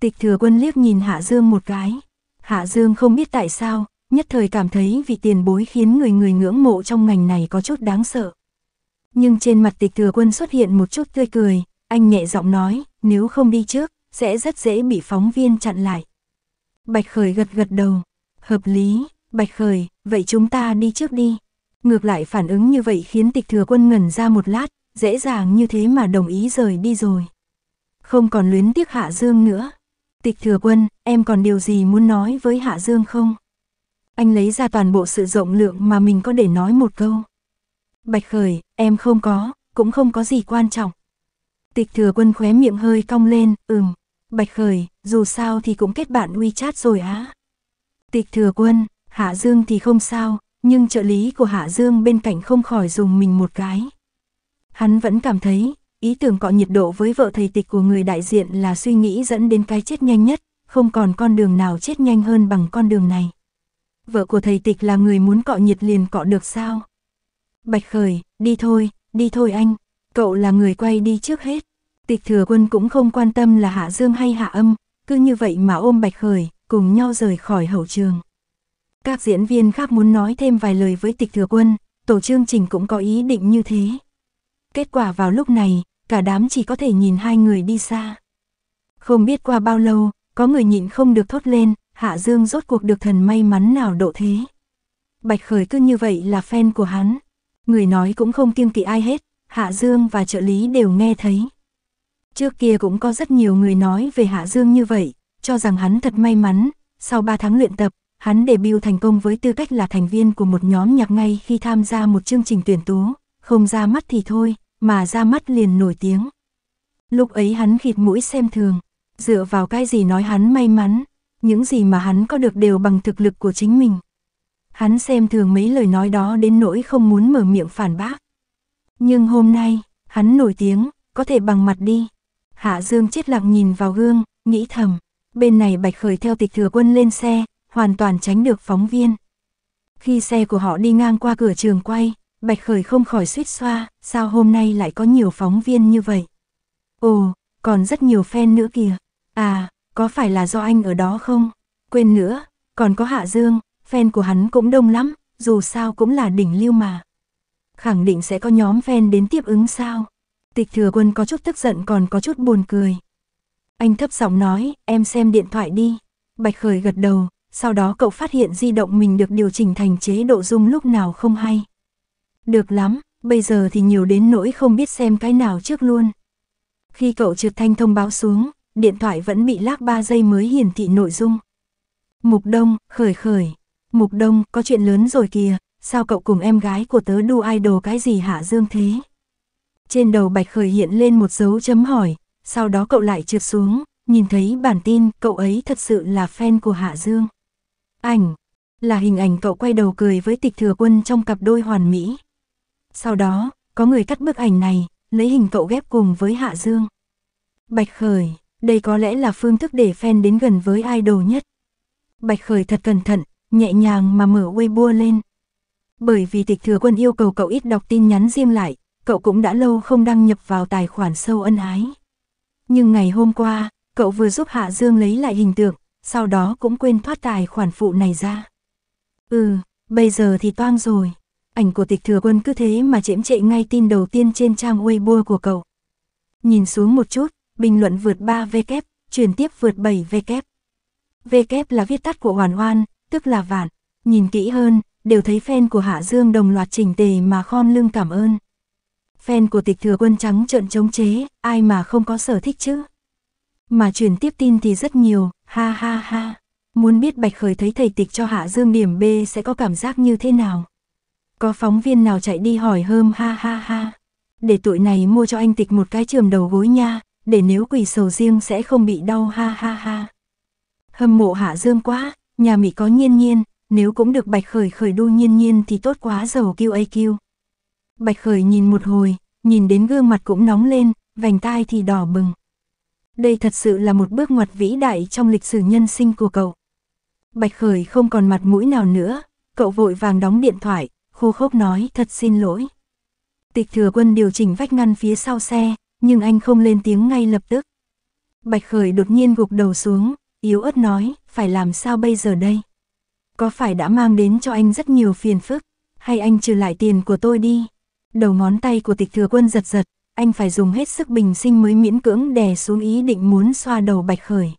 Tịch thừa quân liếc nhìn Hạ Dương một cái. Hạ Dương không biết tại sao, nhất thời cảm thấy vì tiền bối khiến người người ngưỡng mộ trong ngành này có chút đáng sợ. Nhưng trên mặt tịch thừa quân xuất hiện một chút tươi cười, anh nhẹ giọng nói, nếu không đi trước, sẽ rất dễ bị phóng viên chặn lại. Bạch Khởi gật gật đầu, hợp lý, Bạch Khởi, vậy chúng ta đi trước đi. Ngược lại phản ứng như vậy khiến tịch thừa quân ngẩn ra một lát, dễ dàng như thế mà đồng ý rời đi rồi. Không còn luyến tiếc Hạ Dương nữa. Tịch thừa quân, em còn điều gì muốn nói với Hạ Dương không? Anh lấy ra toàn bộ sự rộng lượng mà mình có để nói một câu. Bạch Khởi, em không có, cũng không có gì quan trọng. Tịch thừa quân khóe miệng hơi cong lên, ừm. Bạch Khởi, dù sao thì cũng kết bạn WeChat rồi á. Tịch thừa quân, Hạ Dương thì không sao, nhưng trợ lý của Hạ Dương bên cạnh không khỏi dùng mình một cái. Hắn vẫn cảm thấy, ý tưởng cọ nhiệt độ với vợ thầy tịch của người đại diện là suy nghĩ dẫn đến cái chết nhanh nhất, không còn con đường nào chết nhanh hơn bằng con đường này. Vợ của thầy tịch là người muốn cọ nhiệt liền cọ được sao? Bạch Khởi, đi thôi, đi thôi anh, cậu là người quay đi trước hết. Tịch thừa quân cũng không quan tâm là hạ dương hay hạ âm, cứ như vậy mà ôm Bạch Khởi, cùng nhau rời khỏi hậu trường. Các diễn viên khác muốn nói thêm vài lời với tịch thừa quân, tổ chương trình cũng có ý định như thế. Kết quả vào lúc này, cả đám chỉ có thể nhìn hai người đi xa. Không biết qua bao lâu, có người nhịn không được thốt lên, Hạ Dương rốt cuộc được thần may mắn nào độ thế. Bạch Khởi cứ như vậy là fan của hắn. Người nói cũng không kiêng kỵ ai hết, Hạ Dương và trợ lý đều nghe thấy. Trước kia cũng có rất nhiều người nói về Hạ Dương như vậy, cho rằng hắn thật may mắn, sau 3 tháng luyện tập, hắn debut thành công với tư cách là thành viên của một nhóm nhạc ngay khi tham gia một chương trình tuyển tú, không ra mắt thì thôi, mà ra mắt liền nổi tiếng. Lúc ấy hắn khịt mũi xem thường, dựa vào cái gì nói hắn may mắn, những gì mà hắn có được đều bằng thực lực của chính mình. Hắn xem thường mấy lời nói đó đến nỗi không muốn mở miệng phản bác. Nhưng hôm nay, hắn nổi tiếng, có thể bằng mặt đi. Hạ Dương chết lặng nhìn vào gương, nghĩ thầm. Bên này Bạch Khởi theo tịch thừa quân lên xe, hoàn toàn tránh được phóng viên. Khi xe của họ đi ngang qua cửa trường quay, Bạch Khởi không khỏi suýt xoa, sao hôm nay lại có nhiều phóng viên như vậy? Ồ, còn rất nhiều fan nữa kìa. À, có phải là do anh ở đó không? Quên nữa, còn có Hạ Dương, fan của hắn cũng đông lắm, dù sao cũng là đỉnh lưu mà. Khẳng định sẽ có nhóm fan đến tiếp ứng sao. Tịch thừa quân có chút tức giận còn có chút buồn cười. Anh thấp giọng nói, em xem điện thoại đi. Bạch Khởi gật đầu, sau đó cậu phát hiện di động mình được điều chỉnh thành chế độ dung lúc nào không hay. Được lắm, bây giờ thì nhiều đến nỗi không biết xem cái nào trước luôn. Khi cậu trượt thanh thông báo xuống, điện thoại vẫn bị lag 3 giây mới hiển thị nội dung. Mục Đông, khởi khởi, Mục Đông, có chuyện lớn rồi kìa, sao cậu cùng em gái của tớ đu idol cái gì hả Dương thế? Trên đầu Bạch Khởi hiện lên một dấu chấm hỏi, sau đó cậu lại trượt xuống, nhìn thấy bản tin cậu ấy thật sự là fan của Hạ Dương. Ảnh, là hình ảnh cậu quay đầu cười với tịch thừa quân trong cặp đôi hoàn mỹ. Sau đó, có người cắt bức ảnh này, lấy hình cậu ghép cùng với Hạ Dương. Bạch Khởi, đây có lẽ là phương thức để fan đến gần với idol nhất. Bạch Khởi thật cẩn thận, nhẹ nhàng mà mở Weibo lên. Bởi vì tịch thừa quân yêu cầu cậu ít đọc tin nhắn riêng lại, cậu cũng đã lâu không đăng nhập vào tài khoản sâu ân ái. Nhưng ngày hôm qua, cậu vừa giúp Hạ Dương lấy lại hình tượng, sau đó cũng quên thoát tài khoản phụ này ra. Ừ, bây giờ thì toang rồi. Ảnh của tịch thừa quân cứ thế mà chễm chệ ngay tin đầu tiên trên trang Weibo của cậu. Nhìn xuống một chút, bình luận vượt 3 kép truyền tiếp vượt 7 V kép là viết tắt của Hoàn Hoan, tức là vạn. Nhìn kỹ hơn, đều thấy fan của Hạ Dương đồng loạt chỉnh tề mà khom lưng cảm ơn. Fan của tịch thừa quân trắng trợn chống chế, ai mà không có sở thích chứ. Mà truyền tiếp tin thì rất nhiều, ha ha ha. Muốn biết Bạch Khởi thấy thầy tịch cho Hạ Dương điểm B sẽ có cảm giác như thế nào? Có phóng viên nào chạy đi hỏi hơm ha ha ha. Để tụi này mua cho anh tịch một cái trườm đầu gối nha, để nếu quỳ sầu riêng sẽ không bị đau ha ha ha. Hâm mộ Hạ Dương quá, Nhà Mỹ có nhiên nhiên, nếu cũng được Bạch Khởi khởi đu nhiên nhiên thì tốt quá giàu QAQ. Bạch Khởi nhìn một hồi, nhìn đến gương mặt cũng nóng lên, vành tai thì đỏ bừng. Đây thật sự là một bước ngoặt vĩ đại trong lịch sử nhân sinh của cậu. Bạch Khởi không còn mặt mũi nào nữa, cậu vội vàng đóng điện thoại, khô khốc nói thật xin lỗi. Tịch thừa quân điều chỉnh vách ngăn phía sau xe, nhưng anh không lên tiếng ngay lập tức. Bạch Khởi đột nhiên gục đầu xuống, yếu ớt nói, phải làm sao bây giờ đây? Có phải đã mang đến cho anh rất nhiều phiền phức, hay anh trừ lại tiền của tôi đi? Đầu ngón tay của tịch thừa quân giật giật, anh phải dùng hết sức bình sinh mới miễn cưỡng đè xuống ý định muốn xoa đầu Bạch Khởi.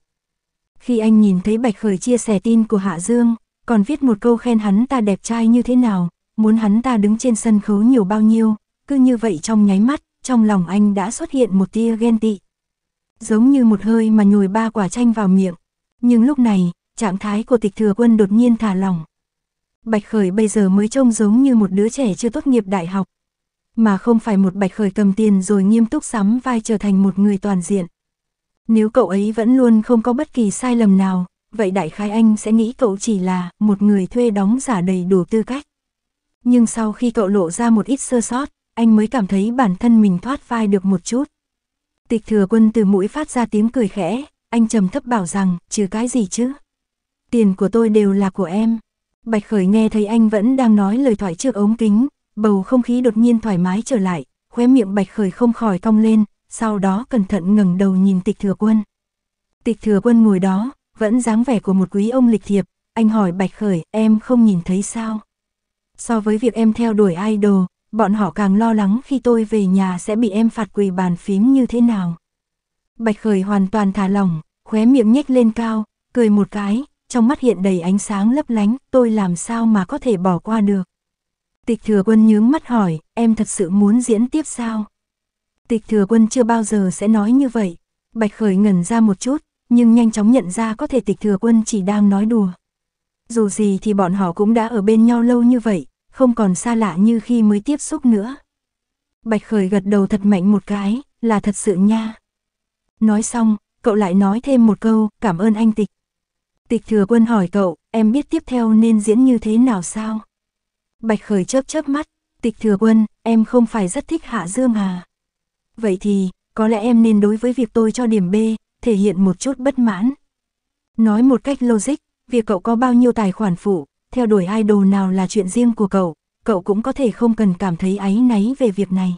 Khi anh nhìn thấy Bạch Khởi chia sẻ tin của Hạ Dương, còn viết một câu khen hắn ta đẹp trai như thế nào, muốn hắn ta đứng trên sân khấu nhiều bao nhiêu, cứ như vậy trong nháy mắt, trong lòng anh đã xuất hiện một tia ghen tị. Giống như một hơi mà nhồi ba quả chanh vào miệng, nhưng lúc này, trạng thái của tịch thừa quân đột nhiên thả lỏng. Bạch Khởi bây giờ mới trông giống như một đứa trẻ chưa tốt nghiệp đại học. Mà không phải một Bạch Khởi cầm tiền rồi nghiêm túc sắm vai trở thành một người toàn diện. Nếu cậu ấy vẫn luôn không có bất kỳ sai lầm nào, vậy đại khái anh sẽ nghĩ cậu chỉ là một người thuê đóng giả đầy đủ tư cách. Nhưng sau khi cậu lộ ra một ít sơ sót, anh mới cảm thấy bản thân mình thoát vai được một chút. Tịch thừa quân từ mũi phát ra tiếng cười khẽ, anh trầm thấp bảo rằng, chứ cái gì chứ? Tiền của tôi đều là của em. Bạch Khởi nghe thấy anh vẫn đang nói lời thoại trước ống kính, bầu không khí đột nhiên thoải mái trở lại, khóe miệng Bạch Khởi không khỏi cong lên, sau đó cẩn thận ngẩng đầu nhìn tịch thừa quân. Tịch thừa quân ngồi đó, vẫn dáng vẻ của một quý ông lịch thiệp, anh hỏi Bạch Khởi, em không nhìn thấy sao? So với việc em theo đuổi idol, bọn họ càng lo lắng khi tôi về nhà sẽ bị em phạt quỳ bàn phím như thế nào. Bạch Khởi hoàn toàn thả lỏng, khóe miệng nhếch lên cao, cười một cái, trong mắt hiện đầy ánh sáng lấp lánh, tôi làm sao mà có thể bỏ qua được. Tịch thừa quân nhướng mắt hỏi, em thật sự muốn diễn tiếp sao? Tịch thừa quân chưa bao giờ sẽ nói như vậy. Bạch Khởi ngẩn ra một chút, nhưng nhanh chóng nhận ra có thể tịch thừa quân chỉ đang nói đùa. Dù gì thì bọn họ cũng đã ở bên nhau lâu như vậy, không còn xa lạ như khi mới tiếp xúc nữa. Bạch Khởi gật đầu thật mạnh một cái, là thật sự nha. Nói xong, cậu lại nói thêm một câu, cảm ơn anh tịch. Tịch thừa quân hỏi cậu, em biết tiếp theo nên diễn như thế nào sao? Bạch khởi chớp chớp mắt, tịch thừa quân, em không phải rất thích Hạ Dương à? Vậy thì, có lẽ em nên đối với việc tôi cho điểm B, thể hiện một chút bất mãn. Nói một cách logic, việc cậu có bao nhiêu tài khoản phụ, theo đuổi idol nào là chuyện riêng của cậu, cậu cũng có thể không cần cảm thấy áy náy về việc này.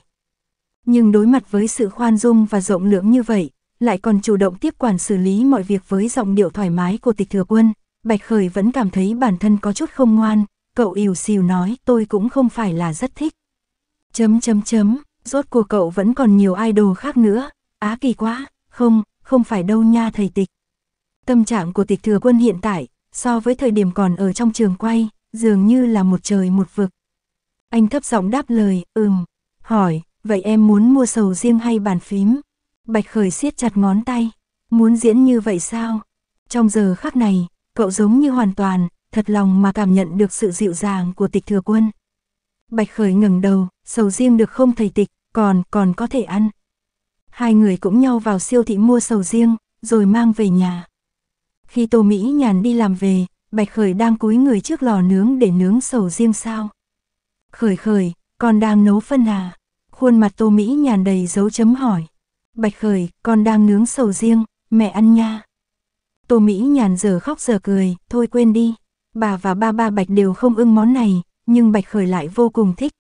Nhưng đối mặt với sự khoan dung và rộng lượng như vậy, lại còn chủ động tiếp quản xử lý mọi việc với giọng điệu thoải mái của tịch thừa quân. Bạch Khởi vẫn cảm thấy bản thân có chút không ngoan, cậu ỉu xìu nói tôi cũng không phải là rất thích. Chấm chấm chấm, rốt của cậu vẫn còn nhiều idol khác nữa, á kỳ quá, không, không phải đâu nha thầy tịch. Tâm trạng của tịch thừa quân hiện tại, so với thời điểm còn ở trong trường quay, dường như là một trời một vực. Anh thấp giọng đáp lời, ừm, hỏi, vậy em muốn mua sầu riêng hay bàn phím? Bạch Khởi siết chặt ngón tay. Muốn diễn như vậy sao? Trong giờ khắc này, cậu giống như hoàn toàn, thật lòng mà cảm nhận được sự dịu dàng của tịch thừa quân. Bạch Khởi ngẩng đầu, sầu riêng được không thầy tịch, còn, còn có thể ăn. Hai người cũng nhau vào siêu thị mua sầu riêng, rồi mang về nhà. Khi Tô Mỹ nhàn đi làm về, Bạch Khởi đang cúi người trước lò nướng để nướng sầu riêng sao. Khởi khởi, con đang nấu phân à? Khuôn mặt Tô Mỹ nhàn đầy dấu chấm hỏi. Bạch Khởi, con đang nướng sầu riêng, mẹ ăn nha. Tô Mỹ nhàn giờ khóc giờ cười, thôi quên đi. Bà và ba ba Bạch đều không ưng món này, nhưng Bạch Khởi lại vô cùng thích.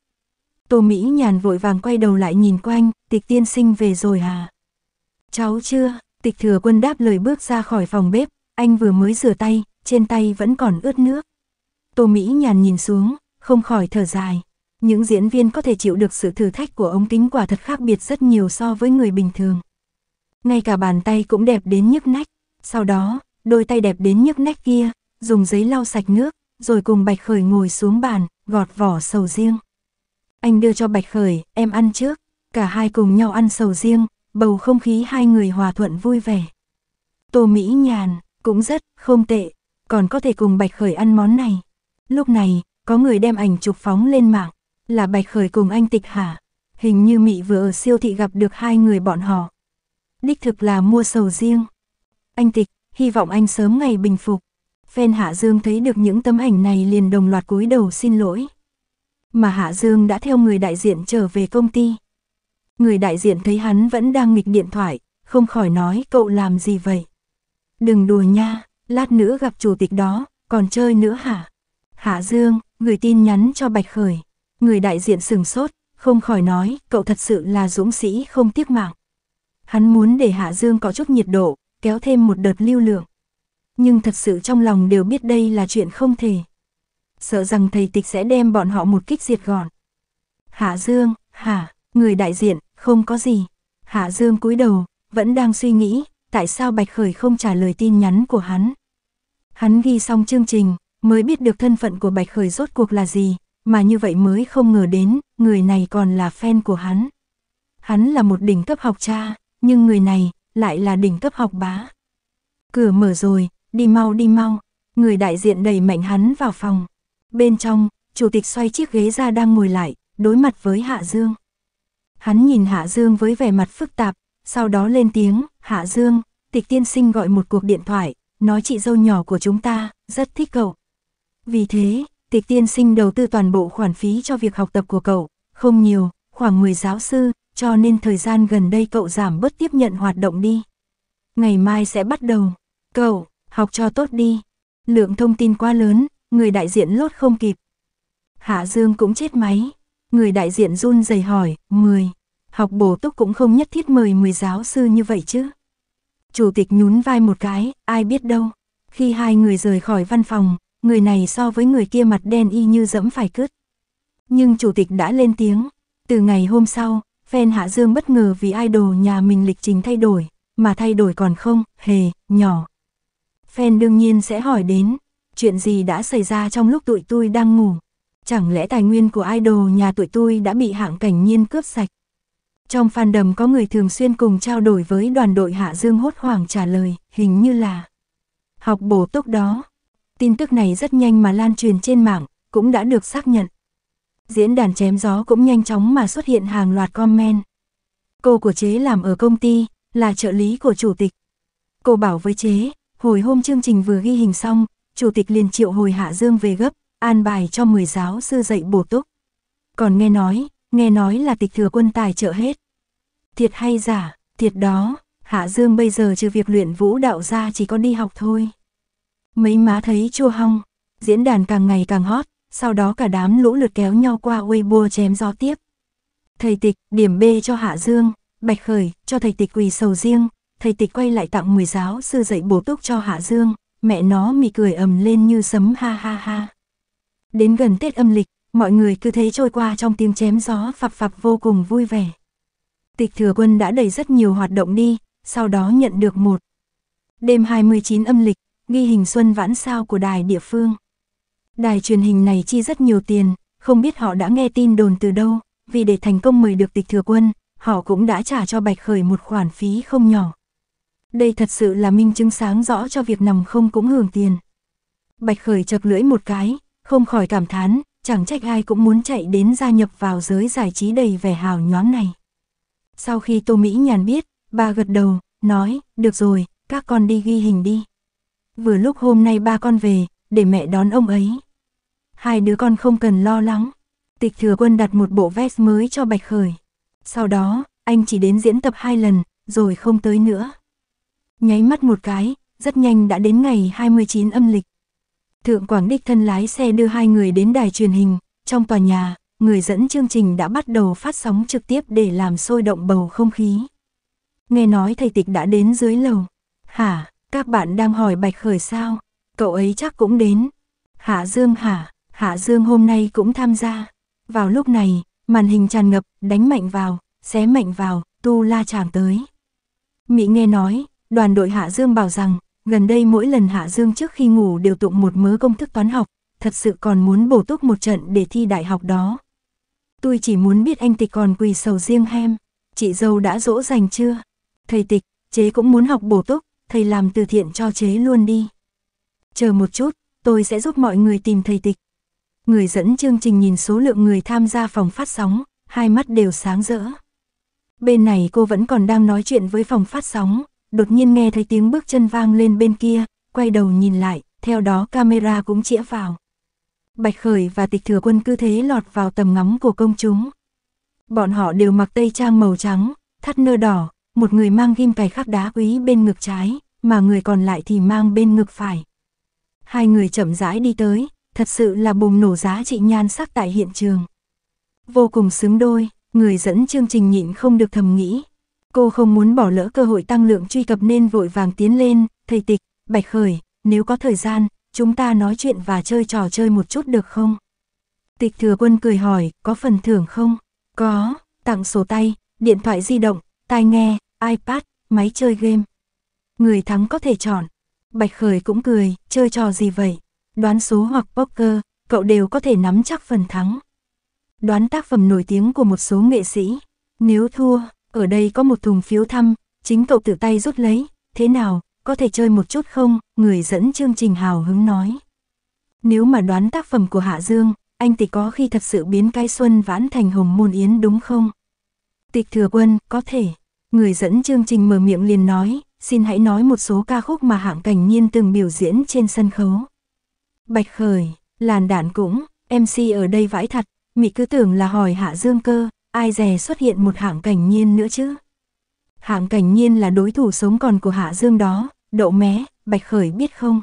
Tô Mỹ nhàn vội vàng quay đầu lại nhìn quanh, tịch tiên sinh về rồi hả? Cháu chưa, tịch thừa quân đáp lời bước ra khỏi phòng bếp, anh vừa mới rửa tay, trên tay vẫn còn ướt nước. Tô Mỹ nhàn nhìn xuống, không khỏi thở dài những diễn viên có thể chịu được sự thử thách của ống kính quả thật khác biệt rất nhiều so với người bình thường. Ngay cả bàn tay cũng đẹp đến nhức nách, sau đó, đôi tay đẹp đến nhức nách kia, dùng giấy lau sạch nước, rồi cùng Bạch Khởi ngồi xuống bàn, gọt vỏ sầu riêng. Anh đưa cho Bạch Khởi, em ăn trước, cả hai cùng nhau ăn sầu riêng, bầu không khí hai người hòa thuận vui vẻ. Tô Mỹ nhàn, cũng rất, không tệ, còn có thể cùng Bạch Khởi ăn món này. Lúc này, có người đem ảnh chụp phóng lên mạng, là Bạch Khởi cùng anh Tịch hà Hình như Mị vừa ở siêu thị gặp được hai người bọn họ. Đích thực là mua sầu riêng. Anh Tịch, hy vọng anh sớm ngày bình phục. Phen Hạ Dương thấy được những tấm ảnh này liền đồng loạt cúi đầu xin lỗi. Mà Hạ Dương đã theo người đại diện trở về công ty. Người đại diện thấy hắn vẫn đang nghịch điện thoại, không khỏi nói cậu làm gì vậy. Đừng đùa nha, lát nữa gặp chủ tịch đó, còn chơi nữa hả? Hạ Dương, người tin nhắn cho Bạch Khởi. Người đại diện sừng sốt, không khỏi nói, cậu thật sự là dũng sĩ không tiếc mạng. Hắn muốn để Hạ Dương có chút nhiệt độ, kéo thêm một đợt lưu lượng. Nhưng thật sự trong lòng đều biết đây là chuyện không thể. Sợ rằng thầy tịch sẽ đem bọn họ một kích diệt gọn. Hạ Dương, hả, người đại diện, không có gì. Hạ Dương cúi đầu, vẫn đang suy nghĩ, tại sao Bạch Khởi không trả lời tin nhắn của hắn. Hắn ghi xong chương trình, mới biết được thân phận của Bạch Khởi rốt cuộc là gì, mà như vậy mới không ngờ đến, người này còn là fan của hắn. Hắn là một đỉnh cấp học cha, nhưng người này lại là đỉnh cấp học bá. Cửa mở rồi, đi mau đi mau, người đại diện đẩy mạnh hắn vào phòng. Bên trong, chủ tịch xoay chiếc ghế ra đang ngồi lại, đối mặt với Hạ Dương. Hắn nhìn Hạ Dương với vẻ mặt phức tạp, sau đó lên tiếng, Hạ Dương, tịch tiên sinh gọi một cuộc điện thoại, nói chị dâu nhỏ của chúng ta, rất thích cậu. Vì thế, Tịch tiên sinh đầu tư toàn bộ khoản phí cho việc học tập của cậu, không nhiều, khoảng 10 giáo sư, cho nên thời gian gần đây cậu giảm bớt tiếp nhận hoạt động đi. Ngày mai sẽ bắt đầu. Cậu, học cho tốt đi. Lượng thông tin quá lớn, người đại diện lốt không kịp. Hạ Dương cũng chết máy. Người đại diện run rẩy hỏi, 10. Học bổ túc cũng không nhất thiết mời 10 giáo sư như vậy chứ. Chủ tịch nhún vai một cái, ai biết đâu. Khi hai người rời khỏi văn phòng, người này so với người kia mặt đen y như dẫm phải cứt. Nhưng chủ tịch đã lên tiếng, từ ngày hôm sau, fan Hạ Dương bất ngờ vì idol nhà mình lịch trình thay đổi, mà thay đổi còn không, hề, nhỏ. Fan đương nhiên sẽ hỏi đến, chuyện gì đã xảy ra trong lúc tụi tôi đang ngủ? Chẳng lẽ tài nguyên của idol nhà tụi tôi đã bị hạng cảnh nhiên cướp sạch? Trong fan đầm có người thường xuyên cùng trao đổi với đoàn đội Hạ Dương hốt hoảng trả lời, hình như là học bổ túc đó, Tin tức này rất nhanh mà lan truyền trên mạng, cũng đã được xác nhận. Diễn đàn chém gió cũng nhanh chóng mà xuất hiện hàng loạt comment. Cô của chế làm ở công ty, là trợ lý của chủ tịch. Cô bảo với chế, hồi hôm chương trình vừa ghi hình xong, chủ tịch liền triệu hồi Hạ Dương về gấp, an bài cho 10 giáo sư dạy bổ túc. Còn nghe nói, nghe nói là tịch thừa quân tài trợ hết. Thiệt hay giả, thiệt đó, Hạ Dương bây giờ trừ việc luyện vũ đạo ra chỉ có đi học thôi. Mấy má thấy chua hong, diễn đàn càng ngày càng hot, sau đó cả đám lũ lượt kéo nhau qua Weibo chém gió tiếp. Thầy tịch, điểm B cho Hạ Dương, Bạch Khởi, cho thầy tịch quỳ sầu riêng, thầy tịch quay lại tặng mùi giáo sư dạy bổ túc cho Hạ Dương, mẹ nó mì cười ầm lên như sấm ha ha ha. Đến gần Tết âm lịch, mọi người cứ thế trôi qua trong tiếng chém gió phập phập vô cùng vui vẻ. Tịch thừa quân đã đẩy rất nhiều hoạt động đi, sau đó nhận được một. Đêm 29 âm lịch, ghi hình xuân vãn sao của đài địa phương. Đài truyền hình này chi rất nhiều tiền, không biết họ đã nghe tin đồn từ đâu, vì để thành công mời được tịch thừa quân, họ cũng đã trả cho Bạch Khởi một khoản phí không nhỏ. Đây thật sự là minh chứng sáng rõ cho việc nằm không cũng hưởng tiền. Bạch Khởi chật lưỡi một cái, không khỏi cảm thán, chẳng trách ai cũng muốn chạy đến gia nhập vào giới giải trí đầy vẻ hào nhoáng này. Sau khi Tô Mỹ Nhàn biết, bà gật đầu, nói, được rồi, các con đi ghi hình đi. Vừa lúc hôm nay ba con về, để mẹ đón ông ấy. Hai đứa con không cần lo lắng. Tịch thừa quân đặt một bộ vest mới cho Bạch Khởi. Sau đó, anh chỉ đến diễn tập hai lần, rồi không tới nữa. Nháy mắt một cái, rất nhanh đã đến ngày 29 âm lịch. Thượng Quảng Đích thân lái xe đưa hai người đến đài truyền hình, trong tòa nhà, người dẫn chương trình đã bắt đầu phát sóng trực tiếp để làm sôi động bầu không khí. Nghe nói thầy tịch đã đến dưới lầu. Hả? Các bạn đang hỏi Bạch Khởi sao? Cậu ấy chắc cũng đến. Hạ Dương hả? Hạ Dương hôm nay cũng tham gia. Vào lúc này, màn hình tràn ngập, đánh mạnh vào, xé mạnh vào, tu la chàng tới. Mỹ nghe nói, đoàn đội Hạ Dương bảo rằng, gần đây mỗi lần Hạ Dương trước khi ngủ đều tụng một mớ công thức toán học, thật sự còn muốn bổ túc một trận để thi đại học đó. Tôi chỉ muốn biết anh tịch còn quỳ sầu riêng hem, chị dâu đã dỗ dành chưa? Thầy tịch, chế cũng muốn học bổ túc, thầy làm từ thiện cho chế luôn đi. Chờ một chút, tôi sẽ giúp mọi người tìm thầy tịch. Người dẫn chương trình nhìn số lượng người tham gia phòng phát sóng, hai mắt đều sáng rỡ. Bên này cô vẫn còn đang nói chuyện với phòng phát sóng, đột nhiên nghe thấy tiếng bước chân vang lên bên kia, quay đầu nhìn lại, theo đó camera cũng chĩa vào. Bạch Khởi và tịch thừa quân cứ thế lọt vào tầm ngắm của công chúng. Bọn họ đều mặc tây trang màu trắng, thắt nơ đỏ, một người mang ghim cài khắc đá quý bên ngực trái, mà người còn lại thì mang bên ngực phải. Hai người chậm rãi đi tới, thật sự là bùng nổ giá trị nhan sắc tại hiện trường. Vô cùng xứng đôi, người dẫn chương trình nhịn không được thầm nghĩ. Cô không muốn bỏ lỡ cơ hội tăng lượng truy cập nên vội vàng tiến lên, thầy tịch, bạch khởi, nếu có thời gian, chúng ta nói chuyện và chơi trò chơi một chút được không? Tịch thừa quân cười hỏi, có phần thưởng không? Có, tặng sổ tay, điện thoại di động, tai nghe, iPad, máy chơi game. Người thắng có thể chọn. Bạch Khởi cũng cười, chơi trò gì vậy? Đoán số hoặc poker, cậu đều có thể nắm chắc phần thắng. Đoán tác phẩm nổi tiếng của một số nghệ sĩ. Nếu thua, ở đây có một thùng phiếu thăm, chính cậu tự tay rút lấy. Thế nào, có thể chơi một chút không? Người dẫn chương trình hào hứng nói. Nếu mà đoán tác phẩm của Hạ Dương, anh thì có khi thật sự biến cái xuân vãn thành hồng môn yến đúng không? Tịch thừa quân, có thể. Người dẫn chương trình mở miệng liền nói, xin hãy nói một số ca khúc mà hạng cảnh nhiên từng biểu diễn trên sân khấu. Bạch Khởi, Làn Đạn cũng, MC ở đây vãi thật, Mị cứ tưởng là hỏi Hạ Dương Cơ, ai dè xuất hiện một hạng cảnh nhiên nữa chứ. Hạng cảnh nhiên là đối thủ sống còn của Hạ Dương đó, đậu mé, Bạch Khởi biết không?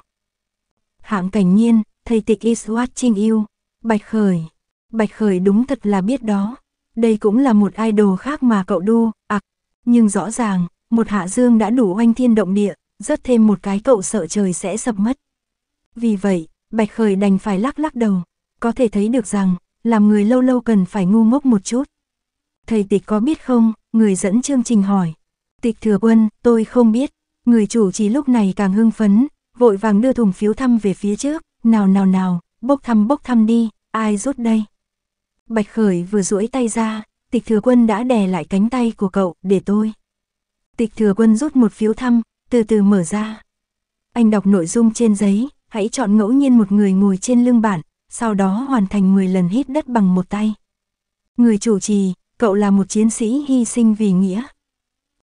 Hạng cảnh nhiên, thầy tịch is watching you, Bạch Khởi. Bạch Khởi đúng thật là biết đó. Đây cũng là một idol khác mà cậu đu, ạc, à, nhưng rõ ràng, một hạ dương đã đủ oanh thiên động địa, rớt thêm một cái cậu sợ trời sẽ sập mất. Vì vậy, Bạch Khởi đành phải lắc lắc đầu, có thể thấy được rằng, làm người lâu lâu cần phải ngu ngốc một chút. Thầy tịch có biết không, người dẫn chương trình hỏi. Tịch thừa quân, tôi không biết, người chủ trì lúc này càng hưng phấn, vội vàng đưa thùng phiếu thăm về phía trước, nào nào nào, bốc thăm bốc thăm đi, ai rút đây. Bạch Khởi vừa duỗi tay ra, tịch thừa quân đã đè lại cánh tay của cậu, để tôi. Tịch thừa quân rút một phiếu thăm, từ từ mở ra. Anh đọc nội dung trên giấy, hãy chọn ngẫu nhiên một người ngồi trên lưng bạn, sau đó hoàn thành 10 lần hít đất bằng một tay. Người chủ trì, cậu là một chiến sĩ hy sinh vì nghĩa.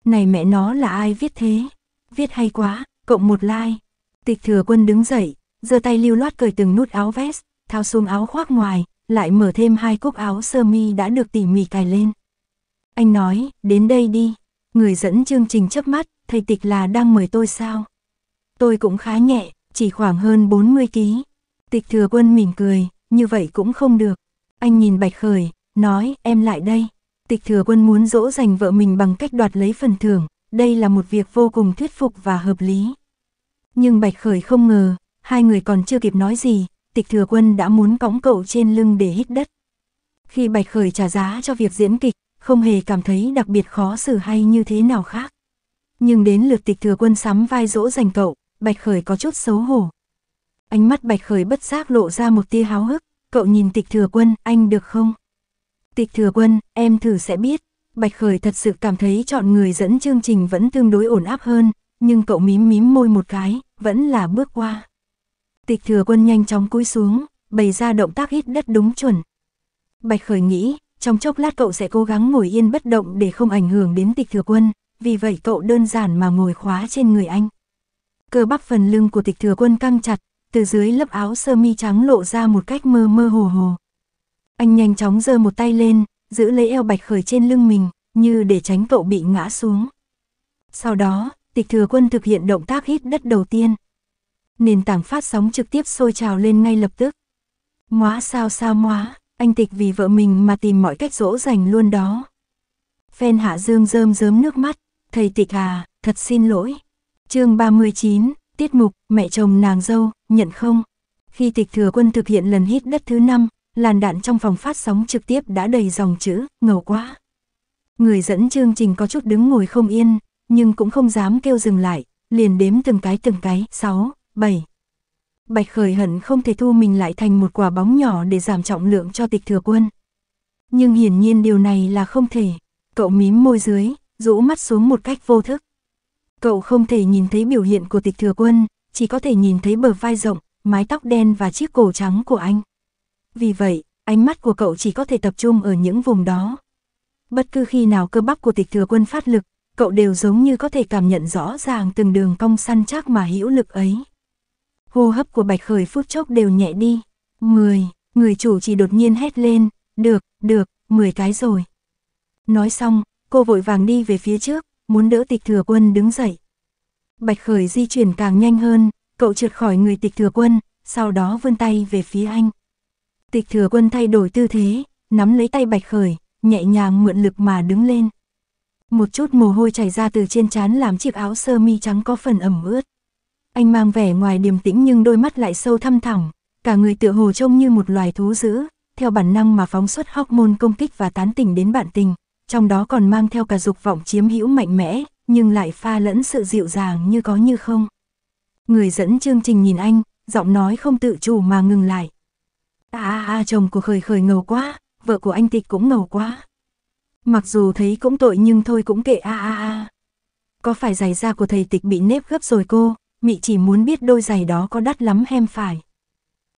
Này mẹ nó là ai viết thế? Viết hay quá, cộng một like. Tịch thừa quân đứng dậy, giơ tay lưu loát cởi từng nút áo vest, tháo xuống áo khoác ngoài, lại mở thêm hai cúc áo sơ mi đã được tỉ mỉ cài lên. Anh nói, đến đây đi. Người dẫn chương trình chớp mắt, thầy tịch là đang mời tôi sao? Tôi cũng khá nhẹ, chỉ khoảng hơn 40 ký. Tịch thừa quân mỉm cười, như vậy cũng không được. Anh nhìn Bạch Khởi, nói, em lại đây. Tịch thừa quân muốn dỗ dành vợ mình bằng cách đoạt lấy phần thưởng, đây là một việc vô cùng thuyết phục và hợp lý. Nhưng Bạch Khởi không ngờ, hai người còn chưa kịp nói gì, tịch thừa quân đã muốn cõng cậu trên lưng để hít đất. Khi Bạch Khởi trả giá cho việc diễn kịch, không hề cảm thấy đặc biệt khó xử hay như thế nào khác. Nhưng đến lượt tịch thừa quân sắm vai dỗ dành cậu, Bạch Khởi có chút xấu hổ. Ánh mắt Bạch Khởi bất giác lộ ra một tia háo hức, cậu nhìn tịch thừa quân, anh được không? Tịch thừa quân, em thử sẽ biết. Bạch Khởi thật sự cảm thấy chọn người dẫn chương trình vẫn tương đối ổn áp hơn, nhưng cậu mím mím môi một cái, vẫn là bước qua. Tịch thừa quân nhanh chóng cúi xuống, bày ra động tác hít đất đúng chuẩn. Bạch khởi nghĩ, trong chốc lát cậu sẽ cố gắng ngồi yên bất động để không ảnh hưởng đến tịch thừa quân, vì vậy cậu đơn giản mà ngồi khóa trên người anh. Cơ bắp phần lưng của tịch thừa quân căng chặt, từ dưới lớp áo sơ mi trắng lộ ra một cách mơ mơ hồ hồ. Anh nhanh chóng giơ một tay lên, giữ lấy eo bạch khởi trên lưng mình, như để tránh cậu bị ngã xuống. Sau đó, tịch thừa quân thực hiện động tác hít đất đầu tiên nền tảng phát sóng trực tiếp sôi trào lên ngay lập tức. Móa sao sao móa, anh tịch vì vợ mình mà tìm mọi cách dỗ dành luôn đó. Phen Hạ Dương rơm rớm nước mắt, thầy tịch à, thật xin lỗi. chương 39, tiết mục, mẹ chồng nàng dâu, nhận không? Khi tịch thừa quân thực hiện lần hít đất thứ năm làn đạn trong phòng phát sóng trực tiếp đã đầy dòng chữ, ngầu quá. Người dẫn chương trình có chút đứng ngồi không yên, nhưng cũng không dám kêu dừng lại, liền đếm từng cái từng cái, 6, 7. Bạch Khởi hận không thể thu mình lại thành một quả bóng nhỏ để giảm trọng lượng cho tịch thừa quân. Nhưng hiển nhiên điều này là không thể. Cậu mím môi dưới, rũ mắt xuống một cách vô thức. Cậu không thể nhìn thấy biểu hiện của tịch thừa quân, chỉ có thể nhìn thấy bờ vai rộng, mái tóc đen và chiếc cổ trắng của anh. Vì vậy, ánh mắt của cậu chỉ có thể tập trung ở những vùng đó. Bất cứ khi nào cơ bắp của tịch thừa quân phát lực, cậu đều giống như có thể cảm nhận rõ ràng từng đường cong săn chắc mà hữu lực ấy hô hấp của Bạch Khởi phút chốc đều nhẹ đi. mười người chủ chỉ đột nhiên hét lên, được, được, mười cái rồi. Nói xong, cô vội vàng đi về phía trước, muốn đỡ tịch thừa quân đứng dậy. Bạch Khởi di chuyển càng nhanh hơn, cậu trượt khỏi người tịch thừa quân, sau đó vươn tay về phía anh. Tịch thừa quân thay đổi tư thế, nắm lấy tay Bạch Khởi, nhẹ nhàng mượn lực mà đứng lên. Một chút mồ hôi chảy ra từ trên trán làm chiếc áo sơ mi trắng có phần ẩm ướt. Anh mang vẻ ngoài điềm tĩnh nhưng đôi mắt lại sâu thăm thẳm, cả người tựa hồ trông như một loài thú dữ, theo bản năng mà phóng xuất hormone công kích và tán tỉnh đến bạn tình, trong đó còn mang theo cả dục vọng chiếm hữu mạnh mẽ, nhưng lại pha lẫn sự dịu dàng như có như không. Người dẫn chương trình nhìn anh, giọng nói không tự chủ mà ngừng lại. À à, à chồng của Khởi Khởi ngầu quá, vợ của anh Tịch cũng ngầu quá. Mặc dù thấy cũng tội nhưng thôi cũng kệ a a a. Có phải giày da của thầy Tịch bị nếp gấp rồi cô, Mị chỉ muốn biết đôi giày đó có đắt lắm hem phải.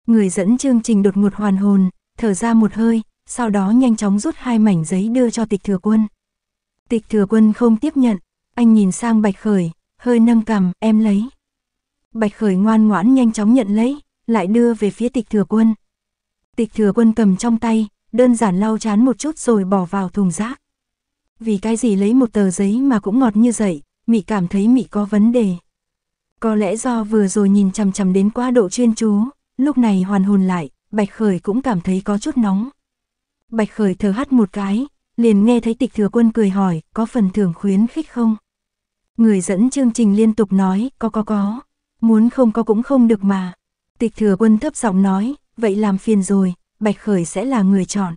Người dẫn chương trình đột ngột hoàn hồn, thở ra một hơi, sau đó nhanh chóng rút hai mảnh giấy đưa cho tịch thừa quân. Tịch thừa quân không tiếp nhận, anh nhìn sang Bạch Khởi, hơi nâng cầm, em lấy. Bạch Khởi ngoan ngoãn nhanh chóng nhận lấy, lại đưa về phía tịch thừa quân. Tịch thừa quân cầm trong tay, đơn giản lau chán một chút rồi bỏ vào thùng rác. Vì cái gì lấy một tờ giấy mà cũng ngọt như vậy, Mị cảm thấy Mị có vấn đề. Có lẽ do vừa rồi nhìn chằm chằm đến quá độ chuyên chú, lúc này hoàn hồn lại, Bạch Khởi cũng cảm thấy có chút nóng. Bạch Khởi thở hắt một cái, liền nghe thấy tịch thừa quân cười hỏi, có phần thưởng khuyến khích không? Người dẫn chương trình liên tục nói, có có có, muốn không có cũng không được mà. Tịch thừa quân thấp giọng nói, vậy làm phiền rồi, Bạch Khởi sẽ là người chọn.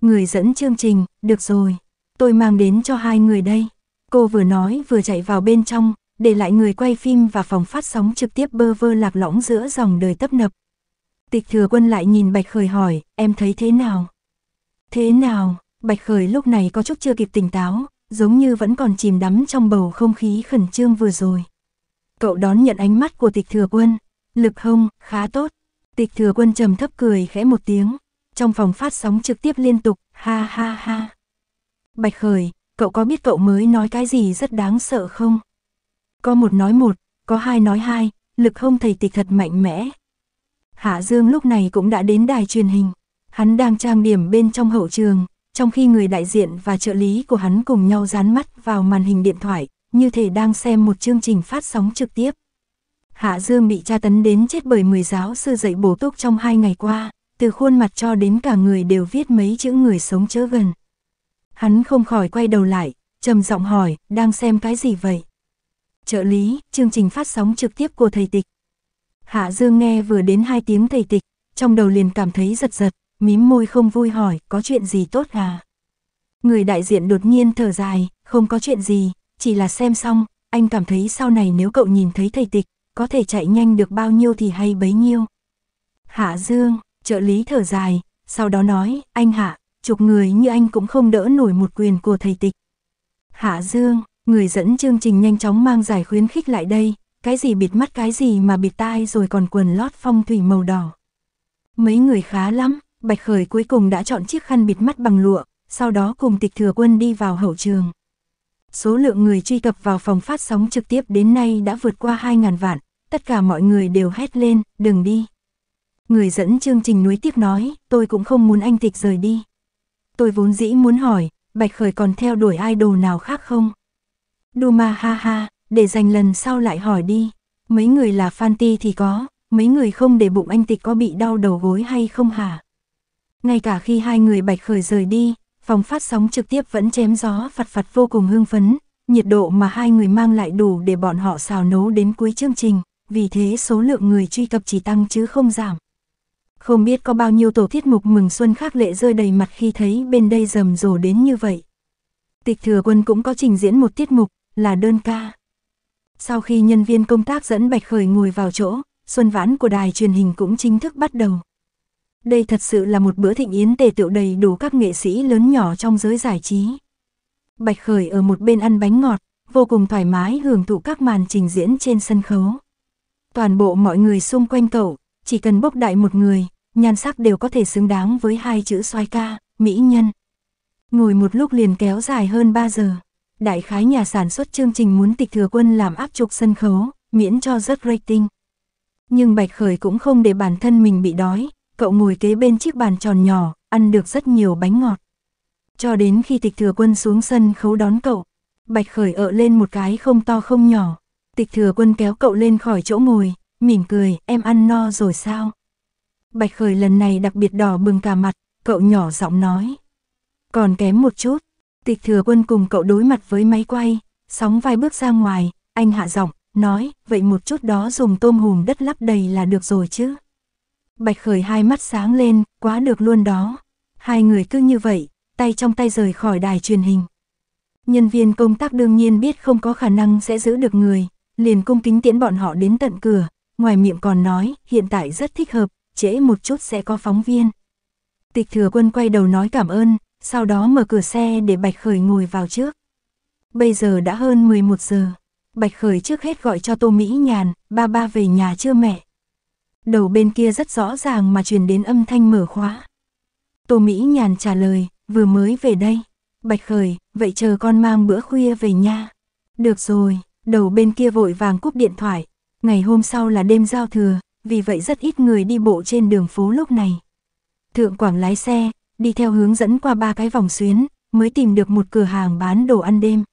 Người dẫn chương trình, được rồi, tôi mang đến cho hai người đây. Cô vừa nói vừa chạy vào bên trong, để lại người quay phim và phòng phát sóng trực tiếp bơ vơ lạc lõng giữa dòng đời tấp nập. Tịch thừa quân lại nhìn Bạch Khởi hỏi, em thấy thế nào? Thế nào? Bạch Khởi lúc này có chút chưa kịp tỉnh táo, giống như vẫn còn chìm đắm trong bầu không khí khẩn trương vừa rồi. Cậu đón nhận ánh mắt của tịch thừa quân, lực hông, khá tốt. Tịch thừa quân trầm thấp cười khẽ một tiếng, trong phòng phát sóng trực tiếp liên tục, ha ha ha. Bạch Khởi, cậu có biết cậu mới nói cái gì rất đáng sợ không? Có một nói một, có hai nói hai, lực hông thầy tịch thật mạnh mẽ. Hạ Dương lúc này cũng đã đến đài truyền hình. Hắn đang trang điểm bên trong hậu trường, trong khi người đại diện và trợ lý của hắn cùng nhau dán mắt vào màn hình điện thoại, như thể đang xem một chương trình phát sóng trực tiếp. Hạ Dương bị tra tấn đến chết bởi 10 giáo sư dạy bổ túc trong hai ngày qua, từ khuôn mặt cho đến cả người đều viết mấy chữ người sống chớ gần. Hắn không khỏi quay đầu lại, trầm giọng hỏi, đang xem cái gì vậy? trợ lý, chương trình phát sóng trực tiếp của thầy tịch. Hạ Dương nghe vừa đến hai tiếng thầy tịch, trong đầu liền cảm thấy giật giật, mím môi không vui hỏi, có chuyện gì tốt à? Người đại diện đột nhiên thở dài, không có chuyện gì, chỉ là xem xong, anh cảm thấy sau này nếu cậu nhìn thấy thầy tịch, có thể chạy nhanh được bao nhiêu thì hay bấy nhiêu. Hạ Dương, trợ lý thở dài, sau đó nói, anh Hạ, chục người như anh cũng không đỡ nổi một quyền của thầy tịch. Hạ Dương, Người dẫn chương trình nhanh chóng mang giải khuyến khích lại đây, cái gì bịt mắt cái gì mà bịt tai rồi còn quần lót phong thủy màu đỏ. Mấy người khá lắm, Bạch Khởi cuối cùng đã chọn chiếc khăn bịt mắt bằng lụa, sau đó cùng tịch thừa quân đi vào hậu trường. Số lượng người truy cập vào phòng phát sóng trực tiếp đến nay đã vượt qua 2.000 vạn, tất cả mọi người đều hét lên, đừng đi. Người dẫn chương trình núi tiếp nói, tôi cũng không muốn anh tịch rời đi. Tôi vốn dĩ muốn hỏi, Bạch Khởi còn theo đuổi idol nào khác không? Duma ha ha, để dành lần sau lại hỏi đi. Mấy người là fan ti thì có, mấy người không để bụng anh tịch có bị đau đầu gối hay không hả? Ngay cả khi hai người bạch khởi rời đi, phòng phát sóng trực tiếp vẫn chém gió phật phật vô cùng hưng phấn, nhiệt độ mà hai người mang lại đủ để bọn họ xào nấu đến cuối chương trình, vì thế số lượng người truy cập chỉ tăng chứ không giảm. Không biết có bao nhiêu tổ tiết mục mừng xuân khác lệ rơi đầy mặt khi thấy bên đây rầm rồ đến như vậy. Tịch thừa quân cũng có trình diễn một tiết mục, là đơn ca. Sau khi nhân viên công tác dẫn Bạch Khởi ngồi vào chỗ, xuân vãn của đài truyền hình cũng chính thức bắt đầu. Đây thật sự là một bữa thịnh yến tề tựu đầy đủ các nghệ sĩ lớn nhỏ trong giới giải trí. Bạch Khởi ở một bên ăn bánh ngọt, vô cùng thoải mái hưởng thụ các màn trình diễn trên sân khấu. Toàn bộ mọi người xung quanh cậu, chỉ cần bốc đại một người, nhan sắc đều có thể xứng đáng với hai chữ xoay ca, mỹ nhân. Ngồi một lúc liền kéo dài hơn 3 giờ đại khái nhà sản xuất chương trình muốn tịch thừa quân làm áp trục sân khấu, miễn cho rất rating. Nhưng Bạch Khởi cũng không để bản thân mình bị đói, cậu ngồi kế bên chiếc bàn tròn nhỏ, ăn được rất nhiều bánh ngọt. Cho đến khi tịch thừa quân xuống sân khấu đón cậu, Bạch Khởi ợ lên một cái không to không nhỏ. Tịch thừa quân kéo cậu lên khỏi chỗ ngồi, mỉm cười, em ăn no rồi sao? Bạch Khởi lần này đặc biệt đỏ bừng cả mặt, cậu nhỏ giọng nói. Còn kém một chút, Tịch thừa quân cùng cậu đối mặt với máy quay, sóng vai bước ra ngoài, anh hạ giọng, nói, vậy một chút đó dùng tôm hùm đất lắp đầy là được rồi chứ. Bạch khởi hai mắt sáng lên, quá được luôn đó. Hai người cứ như vậy, tay trong tay rời khỏi đài truyền hình. Nhân viên công tác đương nhiên biết không có khả năng sẽ giữ được người, liền cung kính tiễn bọn họ đến tận cửa, ngoài miệng còn nói, hiện tại rất thích hợp, trễ một chút sẽ có phóng viên. Tịch thừa quân quay đầu nói cảm ơn, sau đó mở cửa xe để Bạch Khởi ngồi vào trước. Bây giờ đã hơn 11 giờ, Bạch Khởi trước hết gọi cho Tô Mỹ Nhàn, ba ba về nhà chưa mẹ. Đầu bên kia rất rõ ràng mà truyền đến âm thanh mở khóa. Tô Mỹ Nhàn trả lời, vừa mới về đây. Bạch Khởi, vậy chờ con mang bữa khuya về nha. Được rồi, đầu bên kia vội vàng cúp điện thoại. Ngày hôm sau là đêm giao thừa, vì vậy rất ít người đi bộ trên đường phố lúc này. Thượng Quảng lái xe, đi theo hướng dẫn qua ba cái vòng xuyến, mới tìm được một cửa hàng bán đồ ăn đêm.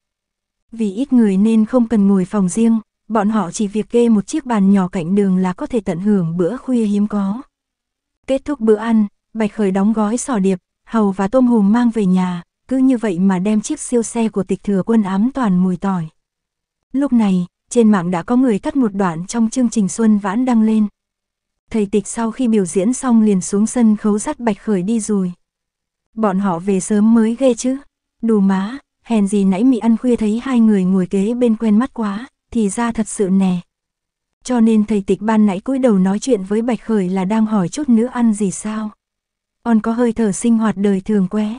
Vì ít người nên không cần ngồi phòng riêng, bọn họ chỉ việc kê một chiếc bàn nhỏ cạnh đường là có thể tận hưởng bữa khuya hiếm có. Kết thúc bữa ăn, Bạch Khởi đóng gói sò điệp, hầu và tôm hùm mang về nhà, cứ như vậy mà đem chiếc siêu xe của tịch thừa quân ám toàn mùi tỏi. Lúc này, trên mạng đã có người cắt một đoạn trong chương trình Xuân Vãn đăng lên. Thầy tịch sau khi biểu diễn xong liền xuống sân khấu dắt Bạch Khởi đi rồi bọn họ về sớm mới ghê chứ. Đù má, hèn gì nãy mị ăn khuya thấy hai người ngồi kế bên quen mắt quá, thì ra thật sự nè. Cho nên thầy tịch ban nãy cúi đầu nói chuyện với Bạch Khởi là đang hỏi chút nữa ăn gì sao. On có hơi thở sinh hoạt đời thường quẽ.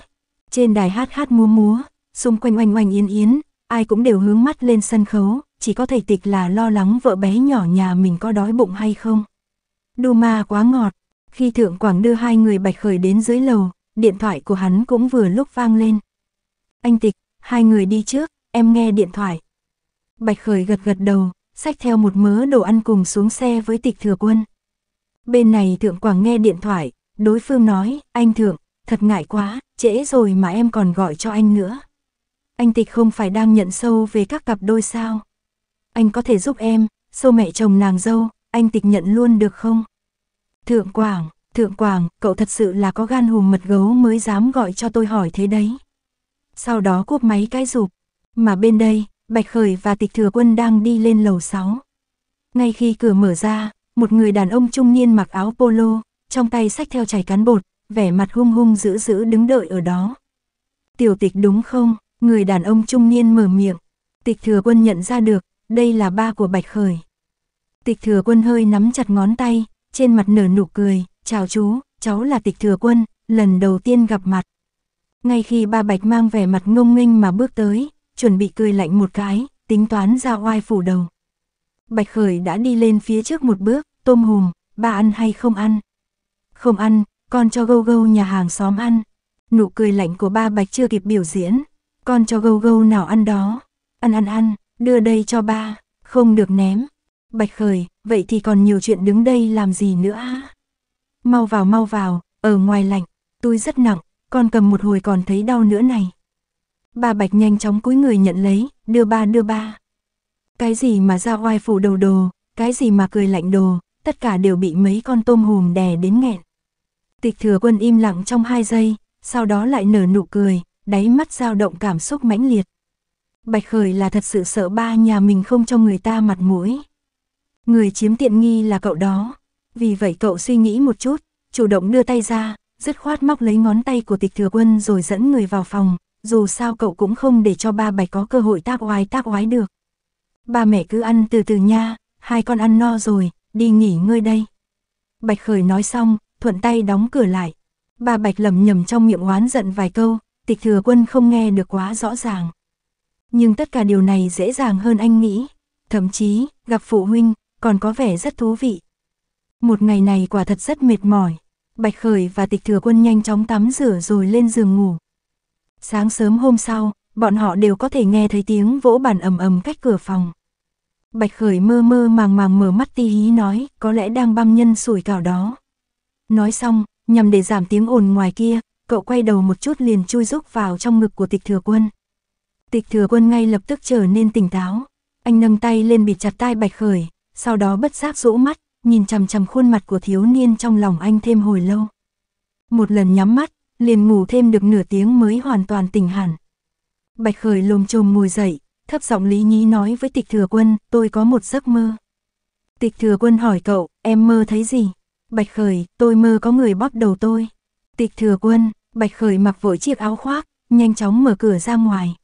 Trên đài hát hát múa múa, xung quanh oanh oanh yên yến, ai cũng đều hướng mắt lên sân khấu, chỉ có thầy tịch là lo lắng vợ bé nhỏ nhà mình có đói bụng hay không. Đù ma quá ngọt, khi Thượng Quảng đưa hai người Bạch Khởi đến dưới lầu, điện thoại của hắn cũng vừa lúc vang lên. Anh Tịch, hai người đi trước, em nghe điện thoại. Bạch Khởi gật gật đầu, xách theo một mớ đồ ăn cùng xuống xe với Tịch Thừa Quân. Bên này Thượng Quảng nghe điện thoại, đối phương nói, anh Thượng, thật ngại quá, trễ rồi mà em còn gọi cho anh nữa. Anh Tịch không phải đang nhận sâu về các cặp đôi sao. Anh có thể giúp em, sâu mẹ chồng nàng dâu, anh Tịch nhận luôn được không? Thượng Quảng, Thượng Quảng, cậu thật sự là có gan hùm mật gấu mới dám gọi cho tôi hỏi thế đấy. Sau đó cúp máy cái rụp. Mà bên đây, Bạch Khởi và Tịch Thừa Quân đang đi lên lầu 6. Ngay khi cửa mở ra, một người đàn ông trung niên mặc áo polo, trong tay sách theo chảy cán bột, vẻ mặt hung hung dữ dữ đứng đợi ở đó. Tiểu tịch đúng không? Người đàn ông trung niên mở miệng. Tịch thừa quân nhận ra được, đây là ba của Bạch Khởi. Tịch thừa quân hơi nắm chặt ngón tay, trên mặt nở nụ cười, chào chú, cháu là tịch thừa quân, lần đầu tiên gặp mặt. Ngay khi ba Bạch mang vẻ mặt ngông nghênh mà bước tới, chuẩn bị cười lạnh một cái, tính toán ra oai phủ đầu. Bạch Khởi đã đi lên phía trước một bước, tôm hùm, ba ăn hay không ăn? Không ăn, con cho gâu gâu nhà hàng xóm ăn. Nụ cười lạnh của ba Bạch chưa kịp biểu diễn, con cho gâu gâu nào ăn đó. Ăn ăn ăn, đưa đây cho ba, không được ném. Bạch Khởi, vậy thì còn nhiều chuyện đứng đây làm gì nữa á? mau vào mau vào, ở ngoài lạnh, tôi rất nặng, con cầm một hồi còn thấy đau nữa này. Bà Bạch nhanh chóng cúi người nhận lấy, đưa ba đưa ba. Cái gì mà ra oai phủ đầu đồ, cái gì mà cười lạnh đồ, tất cả đều bị mấy con tôm hùm đè đến nghẹn. Tịch thừa quân im lặng trong hai giây, sau đó lại nở nụ cười, đáy mắt dao động cảm xúc mãnh liệt. Bạch Khởi là thật sự sợ ba nhà mình không cho người ta mặt mũi. Người chiếm tiện nghi là cậu đó. Vì vậy cậu suy nghĩ một chút, chủ động đưa tay ra, dứt khoát móc lấy ngón tay của tịch thừa quân rồi dẫn người vào phòng, dù sao cậu cũng không để cho ba bạch có cơ hội tác oái tác oái được. Ba mẹ cứ ăn từ từ nha, hai con ăn no rồi, đi nghỉ ngơi đây. Bạch Khởi nói xong, thuận tay đóng cửa lại. Ba Bạch lầm nhầm trong miệng oán giận vài câu, tịch thừa quân không nghe được quá rõ ràng. Nhưng tất cả điều này dễ dàng hơn anh nghĩ, thậm chí gặp phụ huynh còn có vẻ rất thú vị. Một ngày này quả thật rất mệt mỏi. Bạch Khởi và Tịch Thừa Quân nhanh chóng tắm rửa rồi lên giường ngủ. Sáng sớm hôm sau, bọn họ đều có thể nghe thấy tiếng vỗ bàn ầm ầm cách cửa phòng. Bạch Khởi mơ mơ màng màng mở mắt ti hí nói, có lẽ đang băm nhân sủi cảo đó. Nói xong, nhằm để giảm tiếng ồn ngoài kia, cậu quay đầu một chút liền chui rúc vào trong ngực của tịch thừa quân. Tịch thừa quân ngay lập tức trở nên tỉnh táo. Anh nâng tay lên bịt chặt tai Bạch Khởi, sau đó bất giác rũ mắt, nhìn chằm chằm khuôn mặt của thiếu niên trong lòng anh thêm hồi lâu. Một lần nhắm mắt, liền ngủ thêm được nửa tiếng mới hoàn toàn tỉnh hẳn. Bạch Khởi lồm chồm ngồi dậy, thấp giọng Lý Nhí nói với Tịch Thừa Quân, tôi có một giấc mơ. Tịch Thừa Quân hỏi cậu, em mơ thấy gì? Bạch Khởi, tôi mơ có người bóp đầu tôi. Tịch Thừa Quân, Bạch Khởi mặc vội chiếc áo khoác, nhanh chóng mở cửa ra ngoài.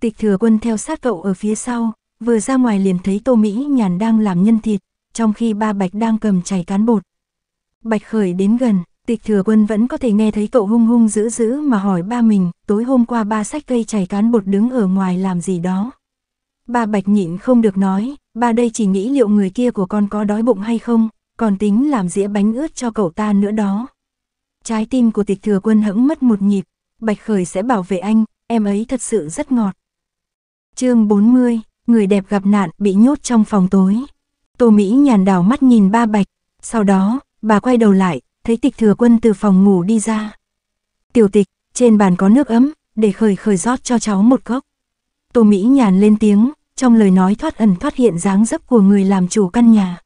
Tịch Thừa Quân theo sát cậu ở phía sau, vừa ra ngoài liền thấy Tô Mỹ Nhàn đang làm nhân thịt, trong khi ba Bạch đang cầm chảy cán bột. Bạch Khởi đến gần, tịch thừa quân vẫn có thể nghe thấy cậu hung hung dữ dữ mà hỏi ba mình, tối hôm qua ba sách cây chảy cán bột đứng ở ngoài làm gì đó. Ba Bạch nhịn không được nói, ba đây chỉ nghĩ liệu người kia của con có đói bụng hay không, còn tính làm dĩa bánh ướt cho cậu ta nữa đó. Trái tim của tịch thừa quân hững mất một nhịp, Bạch Khởi sẽ bảo vệ anh, em ấy thật sự rất ngọt. chương 40, người đẹp gặp nạn bị nhốt trong phòng tối. Tô Mỹ nhàn đảo mắt nhìn ba bạch, sau đó, bà quay đầu lại, thấy tịch thừa quân từ phòng ngủ đi ra. Tiểu tịch, trên bàn có nước ấm, để khởi khởi rót cho cháu một cốc. Tô Mỹ nhàn lên tiếng, trong lời nói thoát ẩn thoát hiện dáng dấp của người làm chủ căn nhà.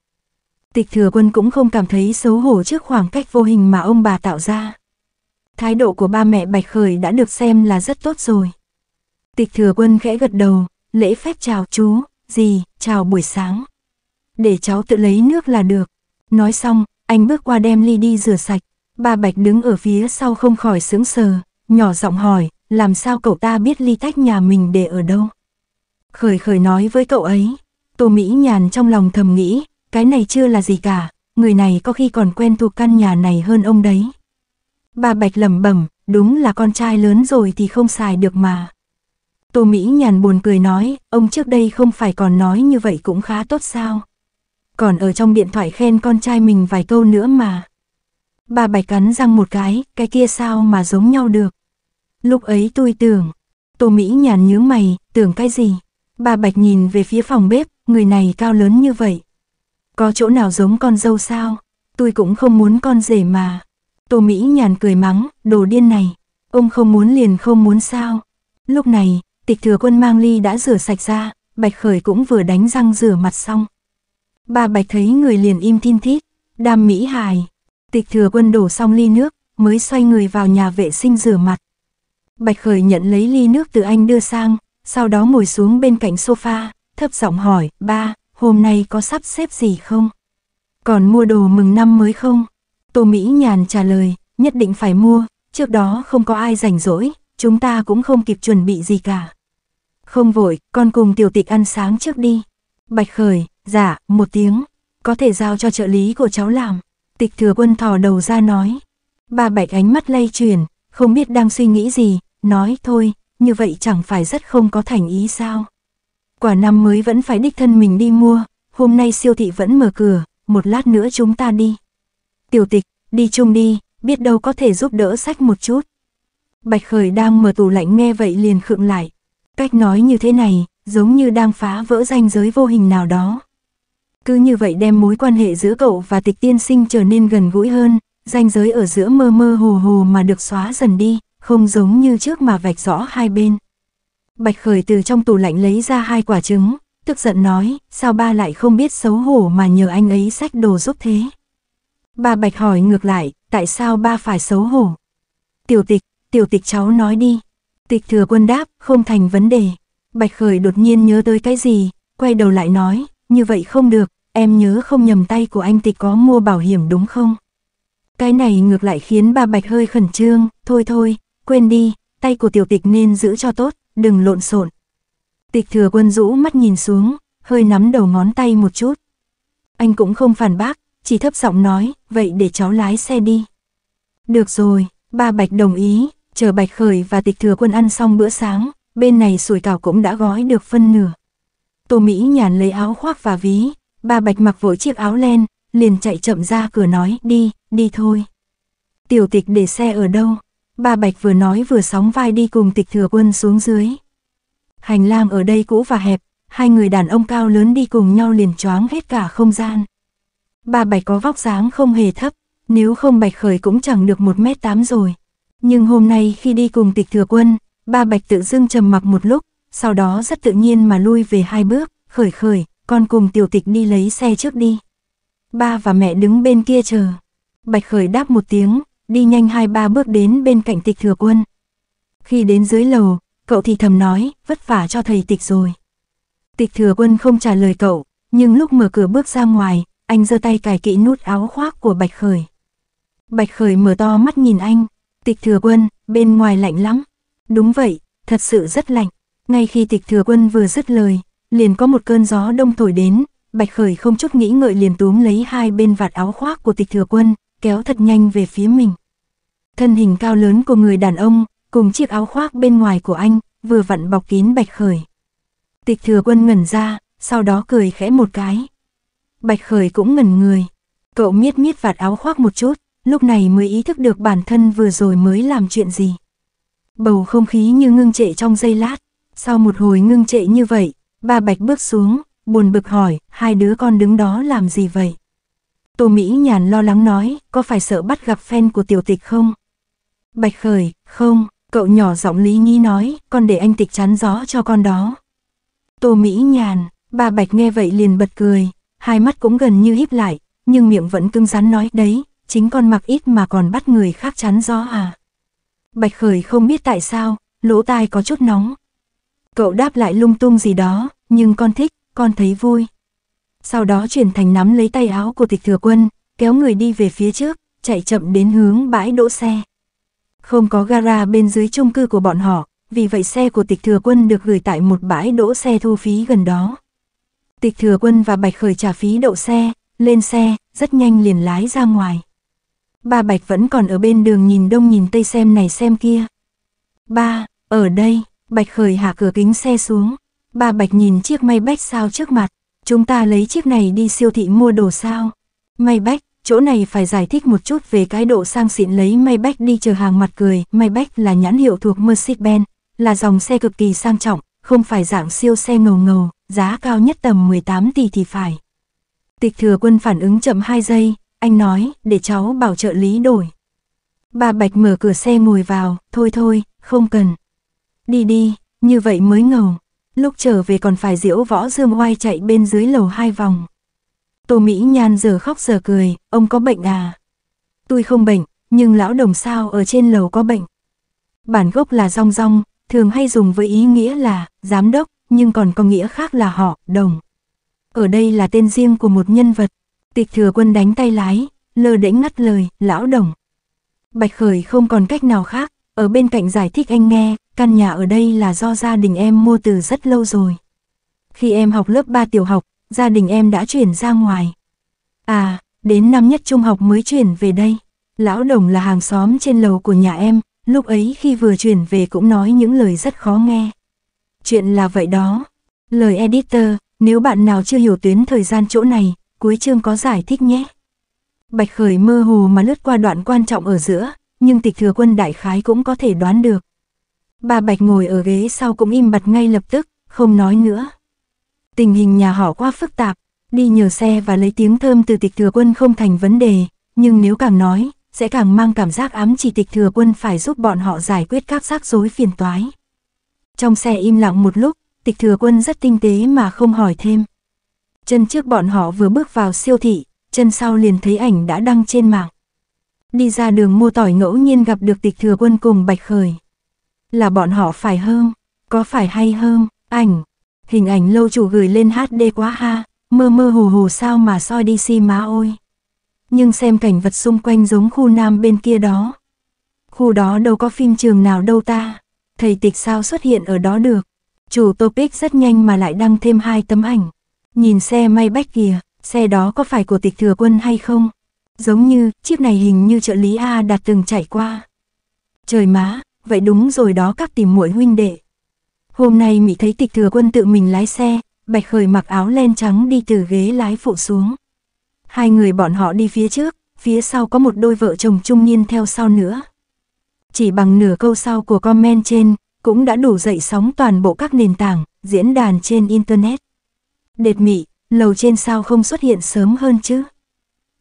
Tịch thừa quân cũng không cảm thấy xấu hổ trước khoảng cách vô hình mà ông bà tạo ra. Thái độ của ba mẹ Bạch Khởi đã được xem là rất tốt rồi. Tịch thừa quân khẽ gật đầu, lễ phép chào chú, gì, chào buổi sáng để cháu tự lấy nước là được. Nói xong, anh bước qua đem ly đi rửa sạch. Bà Bạch đứng ở phía sau không khỏi sướng sờ, nhỏ giọng hỏi, làm sao cậu ta biết ly tách nhà mình để ở đâu? Khởi khởi nói với cậu ấy, Tô Mỹ nhàn trong lòng thầm nghĩ, cái này chưa là gì cả, người này có khi còn quen thuộc căn nhà này hơn ông đấy. Bà Bạch lẩm bẩm, đúng là con trai lớn rồi thì không xài được mà. Tô Mỹ nhàn buồn cười nói, ông trước đây không phải còn nói như vậy cũng khá tốt sao còn ở trong điện thoại khen con trai mình vài câu nữa mà. Bà Bạch cắn răng một cái, cái kia sao mà giống nhau được. Lúc ấy tôi tưởng, Tô Mỹ nhàn nhớ mày, tưởng cái gì? Bà Bạch nhìn về phía phòng bếp, người này cao lớn như vậy. Có chỗ nào giống con dâu sao? Tôi cũng không muốn con rể mà. Tô Mỹ nhàn cười mắng, đồ điên này. Ông không muốn liền không muốn sao. Lúc này, tịch thừa quân mang ly đã rửa sạch ra, Bạch Khởi cũng vừa đánh răng rửa mặt xong. Bà Bạch thấy người liền im tin thít, đam mỹ hài. Tịch thừa quân đổ xong ly nước, mới xoay người vào nhà vệ sinh rửa mặt. Bạch Khởi nhận lấy ly nước từ anh đưa sang, sau đó ngồi xuống bên cạnh sofa, thấp giọng hỏi, ba, hôm nay có sắp xếp gì không? Còn mua đồ mừng năm mới không? Tô Mỹ nhàn trả lời, nhất định phải mua, trước đó không có ai rảnh rỗi, chúng ta cũng không kịp chuẩn bị gì cả. Không vội, con cùng tiểu tịch ăn sáng trước đi. Bạch Khởi, Dạ, một tiếng, có thể giao cho trợ lý của cháu làm. Tịch thừa quân thò đầu ra nói. Bà Bạch ánh mắt lay chuyển, không biết đang suy nghĩ gì, nói thôi, như vậy chẳng phải rất không có thành ý sao. Quả năm mới vẫn phải đích thân mình đi mua, hôm nay siêu thị vẫn mở cửa, một lát nữa chúng ta đi. Tiểu tịch, đi chung đi, biết đâu có thể giúp đỡ sách một chút. Bạch Khởi đang mở tủ lạnh nghe vậy liền khựng lại. Cách nói như thế này, giống như đang phá vỡ ranh giới vô hình nào đó cứ như vậy đem mối quan hệ giữa cậu và tịch tiên sinh trở nên gần gũi hơn, ranh giới ở giữa mơ mơ hồ hồ mà được xóa dần đi, không giống như trước mà vạch rõ hai bên. Bạch Khởi từ trong tủ lạnh lấy ra hai quả trứng, tức giận nói, sao ba lại không biết xấu hổ mà nhờ anh ấy sách đồ giúp thế. Bà Bạch hỏi ngược lại, tại sao ba phải xấu hổ? Tiểu tịch, tiểu tịch cháu nói đi. Tịch thừa quân đáp, không thành vấn đề. Bạch Khởi đột nhiên nhớ tới cái gì, quay đầu lại nói, như vậy không được, em nhớ không nhầm tay của anh tịch có mua bảo hiểm đúng không? Cái này ngược lại khiến bà Bạch hơi khẩn trương, thôi thôi, quên đi, tay của tiểu tịch nên giữ cho tốt, đừng lộn xộn. Tịch thừa quân rũ mắt nhìn xuống, hơi nắm đầu ngón tay một chút. Anh cũng không phản bác, chỉ thấp giọng nói, vậy để cháu lái xe đi. Được rồi, ba Bạch đồng ý, chờ Bạch Khởi và tịch thừa quân ăn xong bữa sáng, bên này sủi cảo cũng đã gói được phân nửa. Tô Mỹ nhàn lấy áo khoác và ví, Bà Bạch mặc vội chiếc áo len, liền chạy chậm ra cửa nói đi, đi thôi. Tiểu tịch để xe ở đâu? Bà Bạch vừa nói vừa sóng vai đi cùng tịch thừa quân xuống dưới. Hành lang ở đây cũ và hẹp, hai người đàn ông cao lớn đi cùng nhau liền choáng hết cả không gian. Bà Bạch có vóc dáng không hề thấp, nếu không Bạch Khởi cũng chẳng được 1m8 rồi. Nhưng hôm nay khi đi cùng tịch thừa quân, bà Bạch tự dưng trầm mặc một lúc, sau đó rất tự nhiên mà lui về hai bước, khởi khởi, con cùng tiểu tịch đi lấy xe trước đi. Ba và mẹ đứng bên kia chờ. Bạch Khởi đáp một tiếng, đi nhanh hai ba bước đến bên cạnh tịch thừa quân. Khi đến dưới lầu, cậu thì thầm nói, vất vả cho thầy tịch rồi. Tịch thừa quân không trả lời cậu, nhưng lúc mở cửa bước ra ngoài, anh giơ tay cài kỹ nút áo khoác của Bạch Khởi. Bạch Khởi mở to mắt nhìn anh, tịch thừa quân, bên ngoài lạnh lắm. Đúng vậy, thật sự rất lạnh. Ngay khi tịch thừa quân vừa dứt lời, liền có một cơn gió đông thổi đến, Bạch Khởi không chút nghĩ ngợi liền túm lấy hai bên vạt áo khoác của tịch thừa quân, kéo thật nhanh về phía mình. Thân hình cao lớn của người đàn ông, cùng chiếc áo khoác bên ngoài của anh, vừa vặn bọc kín Bạch Khởi. Tịch thừa quân ngẩn ra, sau đó cười khẽ một cái. Bạch Khởi cũng ngẩn người. Cậu miết miết vạt áo khoác một chút, lúc này mới ý thức được bản thân vừa rồi mới làm chuyện gì. Bầu không khí như ngưng trệ trong giây lát, sau một hồi ngưng trệ như vậy, Ba Bạch bước xuống, buồn bực hỏi, hai đứa con đứng đó làm gì vậy? Tô Mỹ Nhàn lo lắng nói, có phải sợ bắt gặp fan của tiểu tịch không? Bạch Khởi, không, cậu nhỏ giọng lý nghi nói, con để anh tịch chắn gió cho con đó. Tô Mỹ Nhàn, ba Bạch nghe vậy liền bật cười, hai mắt cũng gần như híp lại, nhưng miệng vẫn cứng rắn nói đấy, chính con mặc ít mà còn bắt người khác chắn gió à. Bạch Khởi không biết tại sao, lỗ tai có chút nóng. Cậu đáp lại lung tung gì đó, nhưng con thích, con thấy vui. Sau đó chuyển thành nắm lấy tay áo của tịch thừa quân, kéo người đi về phía trước, chạy chậm đến hướng bãi đỗ xe. Không có gara bên dưới chung cư của bọn họ, vì vậy xe của tịch thừa quân được gửi tại một bãi đỗ xe thu phí gần đó. Tịch thừa quân và Bạch Khởi trả phí đậu xe, lên xe, rất nhanh liền lái ra ngoài. Ba Bạch vẫn còn ở bên đường nhìn đông nhìn tây xem này xem kia. Ba, ở đây, Bạch Khởi hạ cửa kính xe xuống. Bà Bạch nhìn chiếc may bách sao trước mặt, chúng ta lấy chiếc này đi siêu thị mua đồ sao. May bách, chỗ này phải giải thích một chút về cái độ sang xịn lấy may bách đi chờ hàng mặt cười. May bách là nhãn hiệu thuộc Mercedes-Benz, là dòng xe cực kỳ sang trọng, không phải dạng siêu xe ngầu ngầu, giá cao nhất tầm 18 tỷ thì phải. Tịch thừa quân phản ứng chậm 2 giây, anh nói, để cháu bảo trợ lý đổi. Bà Bạch mở cửa xe ngồi vào, thôi thôi, không cần. Đi đi, như vậy mới ngầu lúc trở về còn phải diễu võ dương oai chạy bên dưới lầu hai vòng. Tô Mỹ Nhan giờ khóc giờ cười, ông có bệnh à? Tôi không bệnh, nhưng lão đồng sao ở trên lầu có bệnh. Bản gốc là rong rong, thường hay dùng với ý nghĩa là giám đốc, nhưng còn có nghĩa khác là họ, đồng. Ở đây là tên riêng của một nhân vật. Tịch thừa quân đánh tay lái, lơ đễnh ngắt lời, lão đồng. Bạch Khởi không còn cách nào khác, ở bên cạnh giải thích anh nghe, Căn nhà ở đây là do gia đình em mua từ rất lâu rồi. Khi em học lớp 3 tiểu học, gia đình em đã chuyển ra ngoài. À, đến năm nhất trung học mới chuyển về đây. Lão Đồng là hàng xóm trên lầu của nhà em, lúc ấy khi vừa chuyển về cũng nói những lời rất khó nghe. Chuyện là vậy đó. Lời editor, nếu bạn nào chưa hiểu tuyến thời gian chỗ này, cuối chương có giải thích nhé. Bạch Khởi mơ hồ mà lướt qua đoạn quan trọng ở giữa, nhưng tịch thừa quân đại khái cũng có thể đoán được. Bà Bạch ngồi ở ghế sau cũng im bặt ngay lập tức, không nói nữa. Tình hình nhà họ quá phức tạp, đi nhờ xe và lấy tiếng thơm từ tịch thừa quân không thành vấn đề, nhưng nếu càng nói, sẽ càng mang cảm giác ám chỉ tịch thừa quân phải giúp bọn họ giải quyết các rắc rối phiền toái. Trong xe im lặng một lúc, tịch thừa quân rất tinh tế mà không hỏi thêm. Chân trước bọn họ vừa bước vào siêu thị, chân sau liền thấy ảnh đã đăng trên mạng. Đi ra đường mua tỏi ngẫu nhiên gặp được tịch thừa quân cùng Bạch Khởi. Là bọn họ phải hơn, có phải hay hơn, ảnh, hình ảnh lâu chủ gửi lên HD quá ha, mơ mơ hồ hồ sao mà soi DC má ôi. Nhưng xem cảnh vật xung quanh giống khu nam bên kia đó. Khu đó đâu có phim trường nào đâu ta, thầy tịch sao xuất hiện ở đó được. Chủ topic rất nhanh mà lại đăng thêm hai tấm ảnh. Nhìn xe may bách kìa, xe đó có phải của tịch thừa quân hay không? Giống như, chiếc này hình như trợ lý A đặt từng chạy qua. Trời má, vậy đúng rồi đó các tìm muội huynh đệ. Hôm nay Mỹ thấy tịch thừa quân tự mình lái xe, Bạch Khởi mặc áo len trắng đi từ ghế lái phụ xuống. Hai người bọn họ đi phía trước, phía sau có một đôi vợ chồng trung niên theo sau nữa. Chỉ bằng nửa câu sau của comment trên, cũng đã đủ dậy sóng toàn bộ các nền tảng, diễn đàn trên Internet. Đệt mị, lầu trên sao không xuất hiện sớm hơn chứ?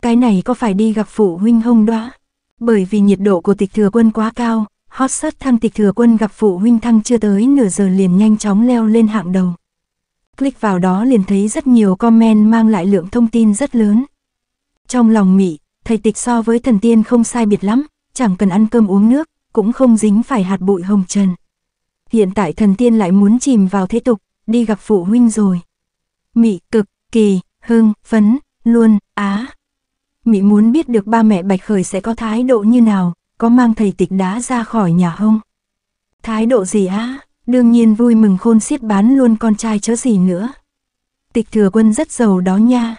Cái này có phải đi gặp phụ huynh không đó Bởi vì nhiệt độ của tịch thừa quân quá cao, Hot sát thăng tịch thừa quân gặp phụ huynh thăng chưa tới nửa giờ liền nhanh chóng leo lên hạng đầu. Click vào đó liền thấy rất nhiều comment mang lại lượng thông tin rất lớn. Trong lòng mị thầy tịch so với thần tiên không sai biệt lắm, chẳng cần ăn cơm uống nước, cũng không dính phải hạt bụi hồng trần. Hiện tại thần tiên lại muốn chìm vào thế tục, đi gặp phụ huynh rồi. Mị cực, kỳ, hưng, phấn, luôn, á. Mị muốn biết được ba mẹ Bạch Khởi sẽ có thái độ như nào, có mang thầy tịch đá ra khỏi nhà không? Thái độ gì á? Đương nhiên vui mừng khôn xiết bán luôn con trai chớ gì nữa. Tịch thừa quân rất giàu đó nha.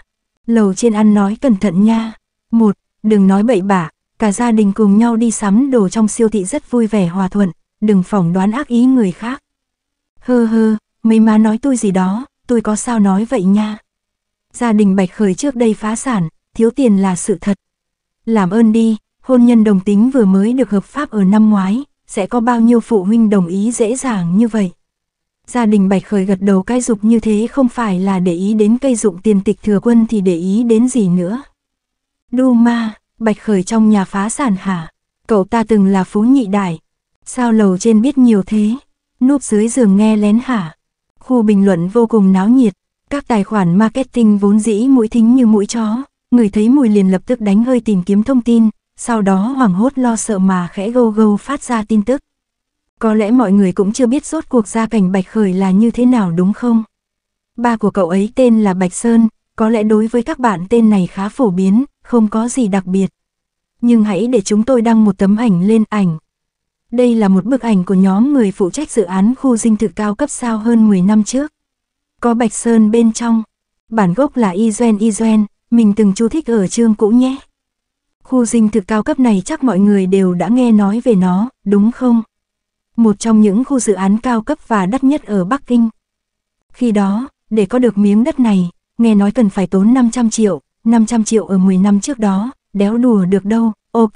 Lầu trên ăn nói cẩn thận nha. Một, đừng nói bậy bạ, cả gia đình cùng nhau đi sắm đồ trong siêu thị rất vui vẻ hòa thuận, đừng phỏng đoán ác ý người khác. Hơ hơ, mấy má nói tôi gì đó, tôi có sao nói vậy nha. Gia đình Bạch Khởi trước đây phá sản, thiếu tiền là sự thật. Làm ơn đi, hôn nhân đồng tính vừa mới được hợp pháp ở năm ngoái, sẽ có bao nhiêu phụ huynh đồng ý dễ dàng như vậy. Gia đình Bạch Khởi gật đầu cai dục như thế không phải là để ý đến cây dụng tiền tịch thừa quân thì để ý đến gì nữa. Đu ma, Bạch Khởi trong nhà phá sản hả? Cậu ta từng là phú nhị đại. Sao lầu trên biết nhiều thế? Núp dưới giường nghe lén hả? Khu bình luận vô cùng náo nhiệt. Các tài khoản marketing vốn dĩ mũi thính như mũi chó. Người thấy mùi liền lập tức đánh hơi tìm kiếm thông tin, sau đó hoảng hốt lo sợ mà khẽ gâu gâu phát ra tin tức. Có lẽ mọi người cũng chưa biết rốt cuộc gia cảnh Bạch Khởi là như thế nào đúng không? Ba của cậu ấy tên là Bạch Sơn, có lẽ đối với các bạn tên này khá phổ biến, không có gì đặc biệt. Nhưng hãy để chúng tôi đăng một tấm ảnh lên ảnh. Đây là một bức ảnh của nhóm người phụ trách dự án khu dinh thự cao cấp sao hơn 10 năm trước. Có Bạch Sơn bên trong. Bản gốc là Yuen Yuen, mình từng chú thích ở chương cũ nhé. Khu dinh thực cao cấp này chắc mọi người đều đã nghe nói về nó, đúng không? Một trong những khu dự án cao cấp và đắt nhất ở Bắc Kinh. Khi đó, để có được miếng đất này, nghe nói cần phải tốn 500 triệu, 500 triệu ở 10 năm trước đó, đéo đùa được đâu, ok.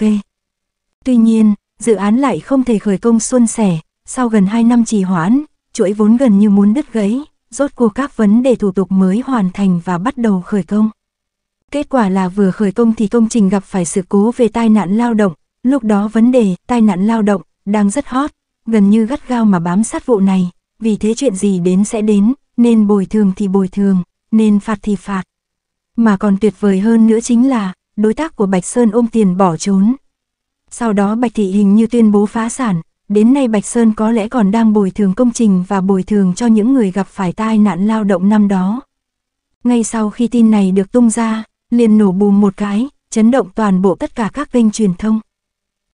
Tuy nhiên, dự án lại không thể khởi công xuân sẻ, sau gần 2 năm trì hoãn, chuỗi vốn gần như muốn đứt gãy, rốt cuộc các vấn đề thủ tục mới hoàn thành và bắt đầu khởi công. Kết quả là vừa khởi công thì công trình gặp phải sự cố về tai nạn lao động, lúc đó vấn đề tai nạn lao động đang rất hot, gần như gắt gao mà bám sát vụ này, vì thế chuyện gì đến sẽ đến, nên bồi thường thì bồi thường, nên phạt thì phạt. Mà còn tuyệt vời hơn nữa chính là, đối tác của Bạch Sơn ôm tiền bỏ trốn. Sau đó Bạch Thị hình như tuyên bố phá sản, đến nay Bạch Sơn có lẽ còn đang bồi thường công trình và bồi thường cho những người gặp phải tai nạn lao động năm đó. Ngay sau khi tin này được tung ra, liền nổ bùm một cái, chấn động toàn bộ tất cả các kênh truyền thông.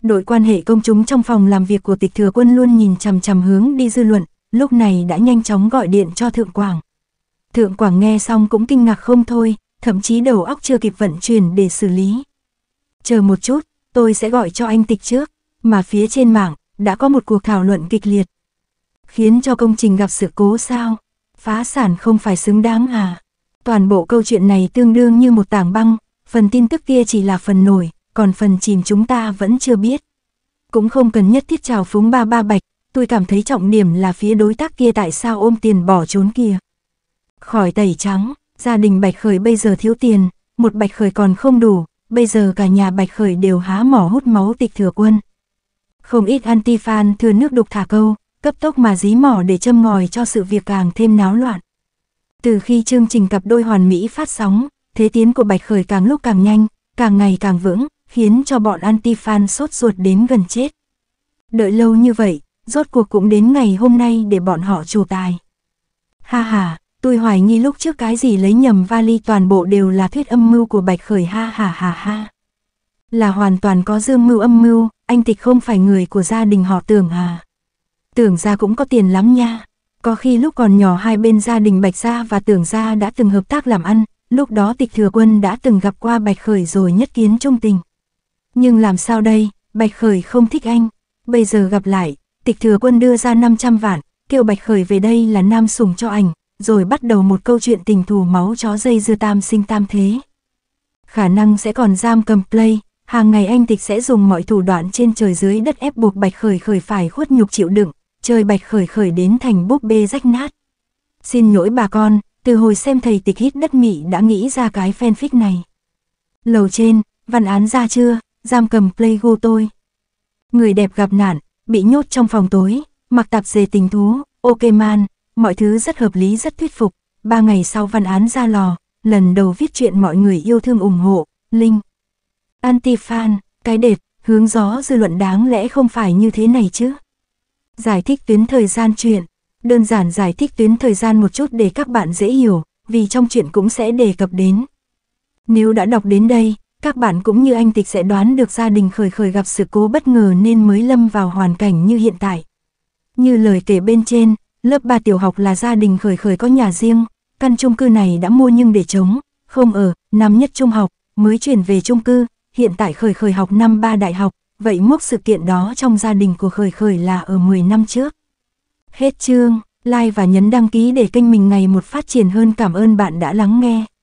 Đội quan hệ công chúng trong phòng làm việc của tịch thừa quân luôn nhìn chằm chằm hướng đi dư luận, lúc này đã nhanh chóng gọi điện cho Thượng Quảng. Thượng Quảng nghe xong cũng kinh ngạc không thôi, thậm chí đầu óc chưa kịp vận chuyển để xử lý. Chờ một chút, tôi sẽ gọi cho anh tịch trước, mà phía trên mạng, đã có một cuộc thảo luận kịch liệt. Khiến cho công trình gặp sự cố sao? Phá sản không phải xứng đáng à? Toàn bộ câu chuyện này tương đương như một tảng băng, phần tin tức kia chỉ là phần nổi, còn phần chìm chúng ta vẫn chưa biết. Cũng không cần nhất thiết chào phúng ba ba bạch, tôi cảm thấy trọng điểm là phía đối tác kia tại sao ôm tiền bỏ trốn kia. Khỏi tẩy trắng, gia đình Bạch Khởi bây giờ thiếu tiền, một Bạch Khởi còn không đủ, bây giờ cả nhà Bạch Khởi đều há mỏ hút máu tịch thừa quân. Không ít anti-fan thừa nước đục thả câu, cấp tốc mà dí mỏ để châm ngòi cho sự việc càng thêm náo loạn. Từ khi chương trình cặp đôi hoàn mỹ phát sóng, thế tiến của Bạch Khởi càng lúc càng nhanh, càng ngày càng vững, khiến cho bọn anti-fan sốt ruột đến gần chết. Đợi lâu như vậy, rốt cuộc cũng đến ngày hôm nay để bọn họ chủ tài. Ha ha, tôi hoài nghi lúc trước cái gì lấy nhầm vali toàn bộ đều là thuyết âm mưu của Bạch Khởi ha ha ha ha. Là hoàn toàn có dương mưu âm mưu, anh tịch không phải người của gia đình họ tưởng à. Tưởng ra cũng có tiền lắm nha. Có khi lúc còn nhỏ hai bên gia đình Bạch Gia và Tưởng Gia đã từng hợp tác làm ăn, lúc đó tịch thừa quân đã từng gặp qua Bạch Khởi rồi nhất kiến trung tình. Nhưng làm sao đây, Bạch Khởi không thích anh, bây giờ gặp lại, tịch thừa quân đưa ra 500 vạn, kêu Bạch Khởi về đây là nam sủng cho ảnh, rồi bắt đầu một câu chuyện tình thù máu chó dây dưa tam sinh tam thế. Khả năng sẽ còn giam cầm play, hàng ngày anh tịch sẽ dùng mọi thủ đoạn trên trời dưới đất ép buộc Bạch Khởi khởi phải khuất nhục chịu đựng, chơi bạch khởi khởi đến thành búp bê rách nát. Xin lỗi bà con, từ hồi xem thầy tịch hít đất mị đã nghĩ ra cái fanfic này. Lầu trên, văn án ra chưa, giam cầm playgo tôi. Người đẹp gặp nạn, bị nhốt trong phòng tối, mặc tạp dề tình thú, ok man, mọi thứ rất hợp lý rất thuyết phục. Ba ngày sau văn án ra lò, lần đầu viết chuyện mọi người yêu thương ủng hộ, Linh. Anti-fan, cái đệt, hướng gió dư luận đáng lẽ không phải như thế này chứ. Giải thích tuyến thời gian chuyện. Đơn giản giải thích tuyến thời gian một chút để các bạn dễ hiểu, vì trong chuyện cũng sẽ đề cập đến. Nếu đã đọc đến đây, các bạn cũng như anh tịch sẽ đoán được gia đình khởi khởi gặp sự cố bất ngờ nên mới lâm vào hoàn cảnh như hiện tại. Như lời kể bên trên, lớp 3 tiểu học là gia đình khởi khởi có nhà riêng, căn chung cư này đã mua nhưng để trống, không ở, năm nhất trung học, mới chuyển về chung cư, hiện tại khởi khởi học năm 3 đại học, Vậy mốc sự kiện đó trong gia đình của Khởi Khởi là ở 10 năm trước. Hết chương, like và nhấn đăng ký để kênh mình ngày một phát triển hơn cảm ơn bạn đã lắng nghe.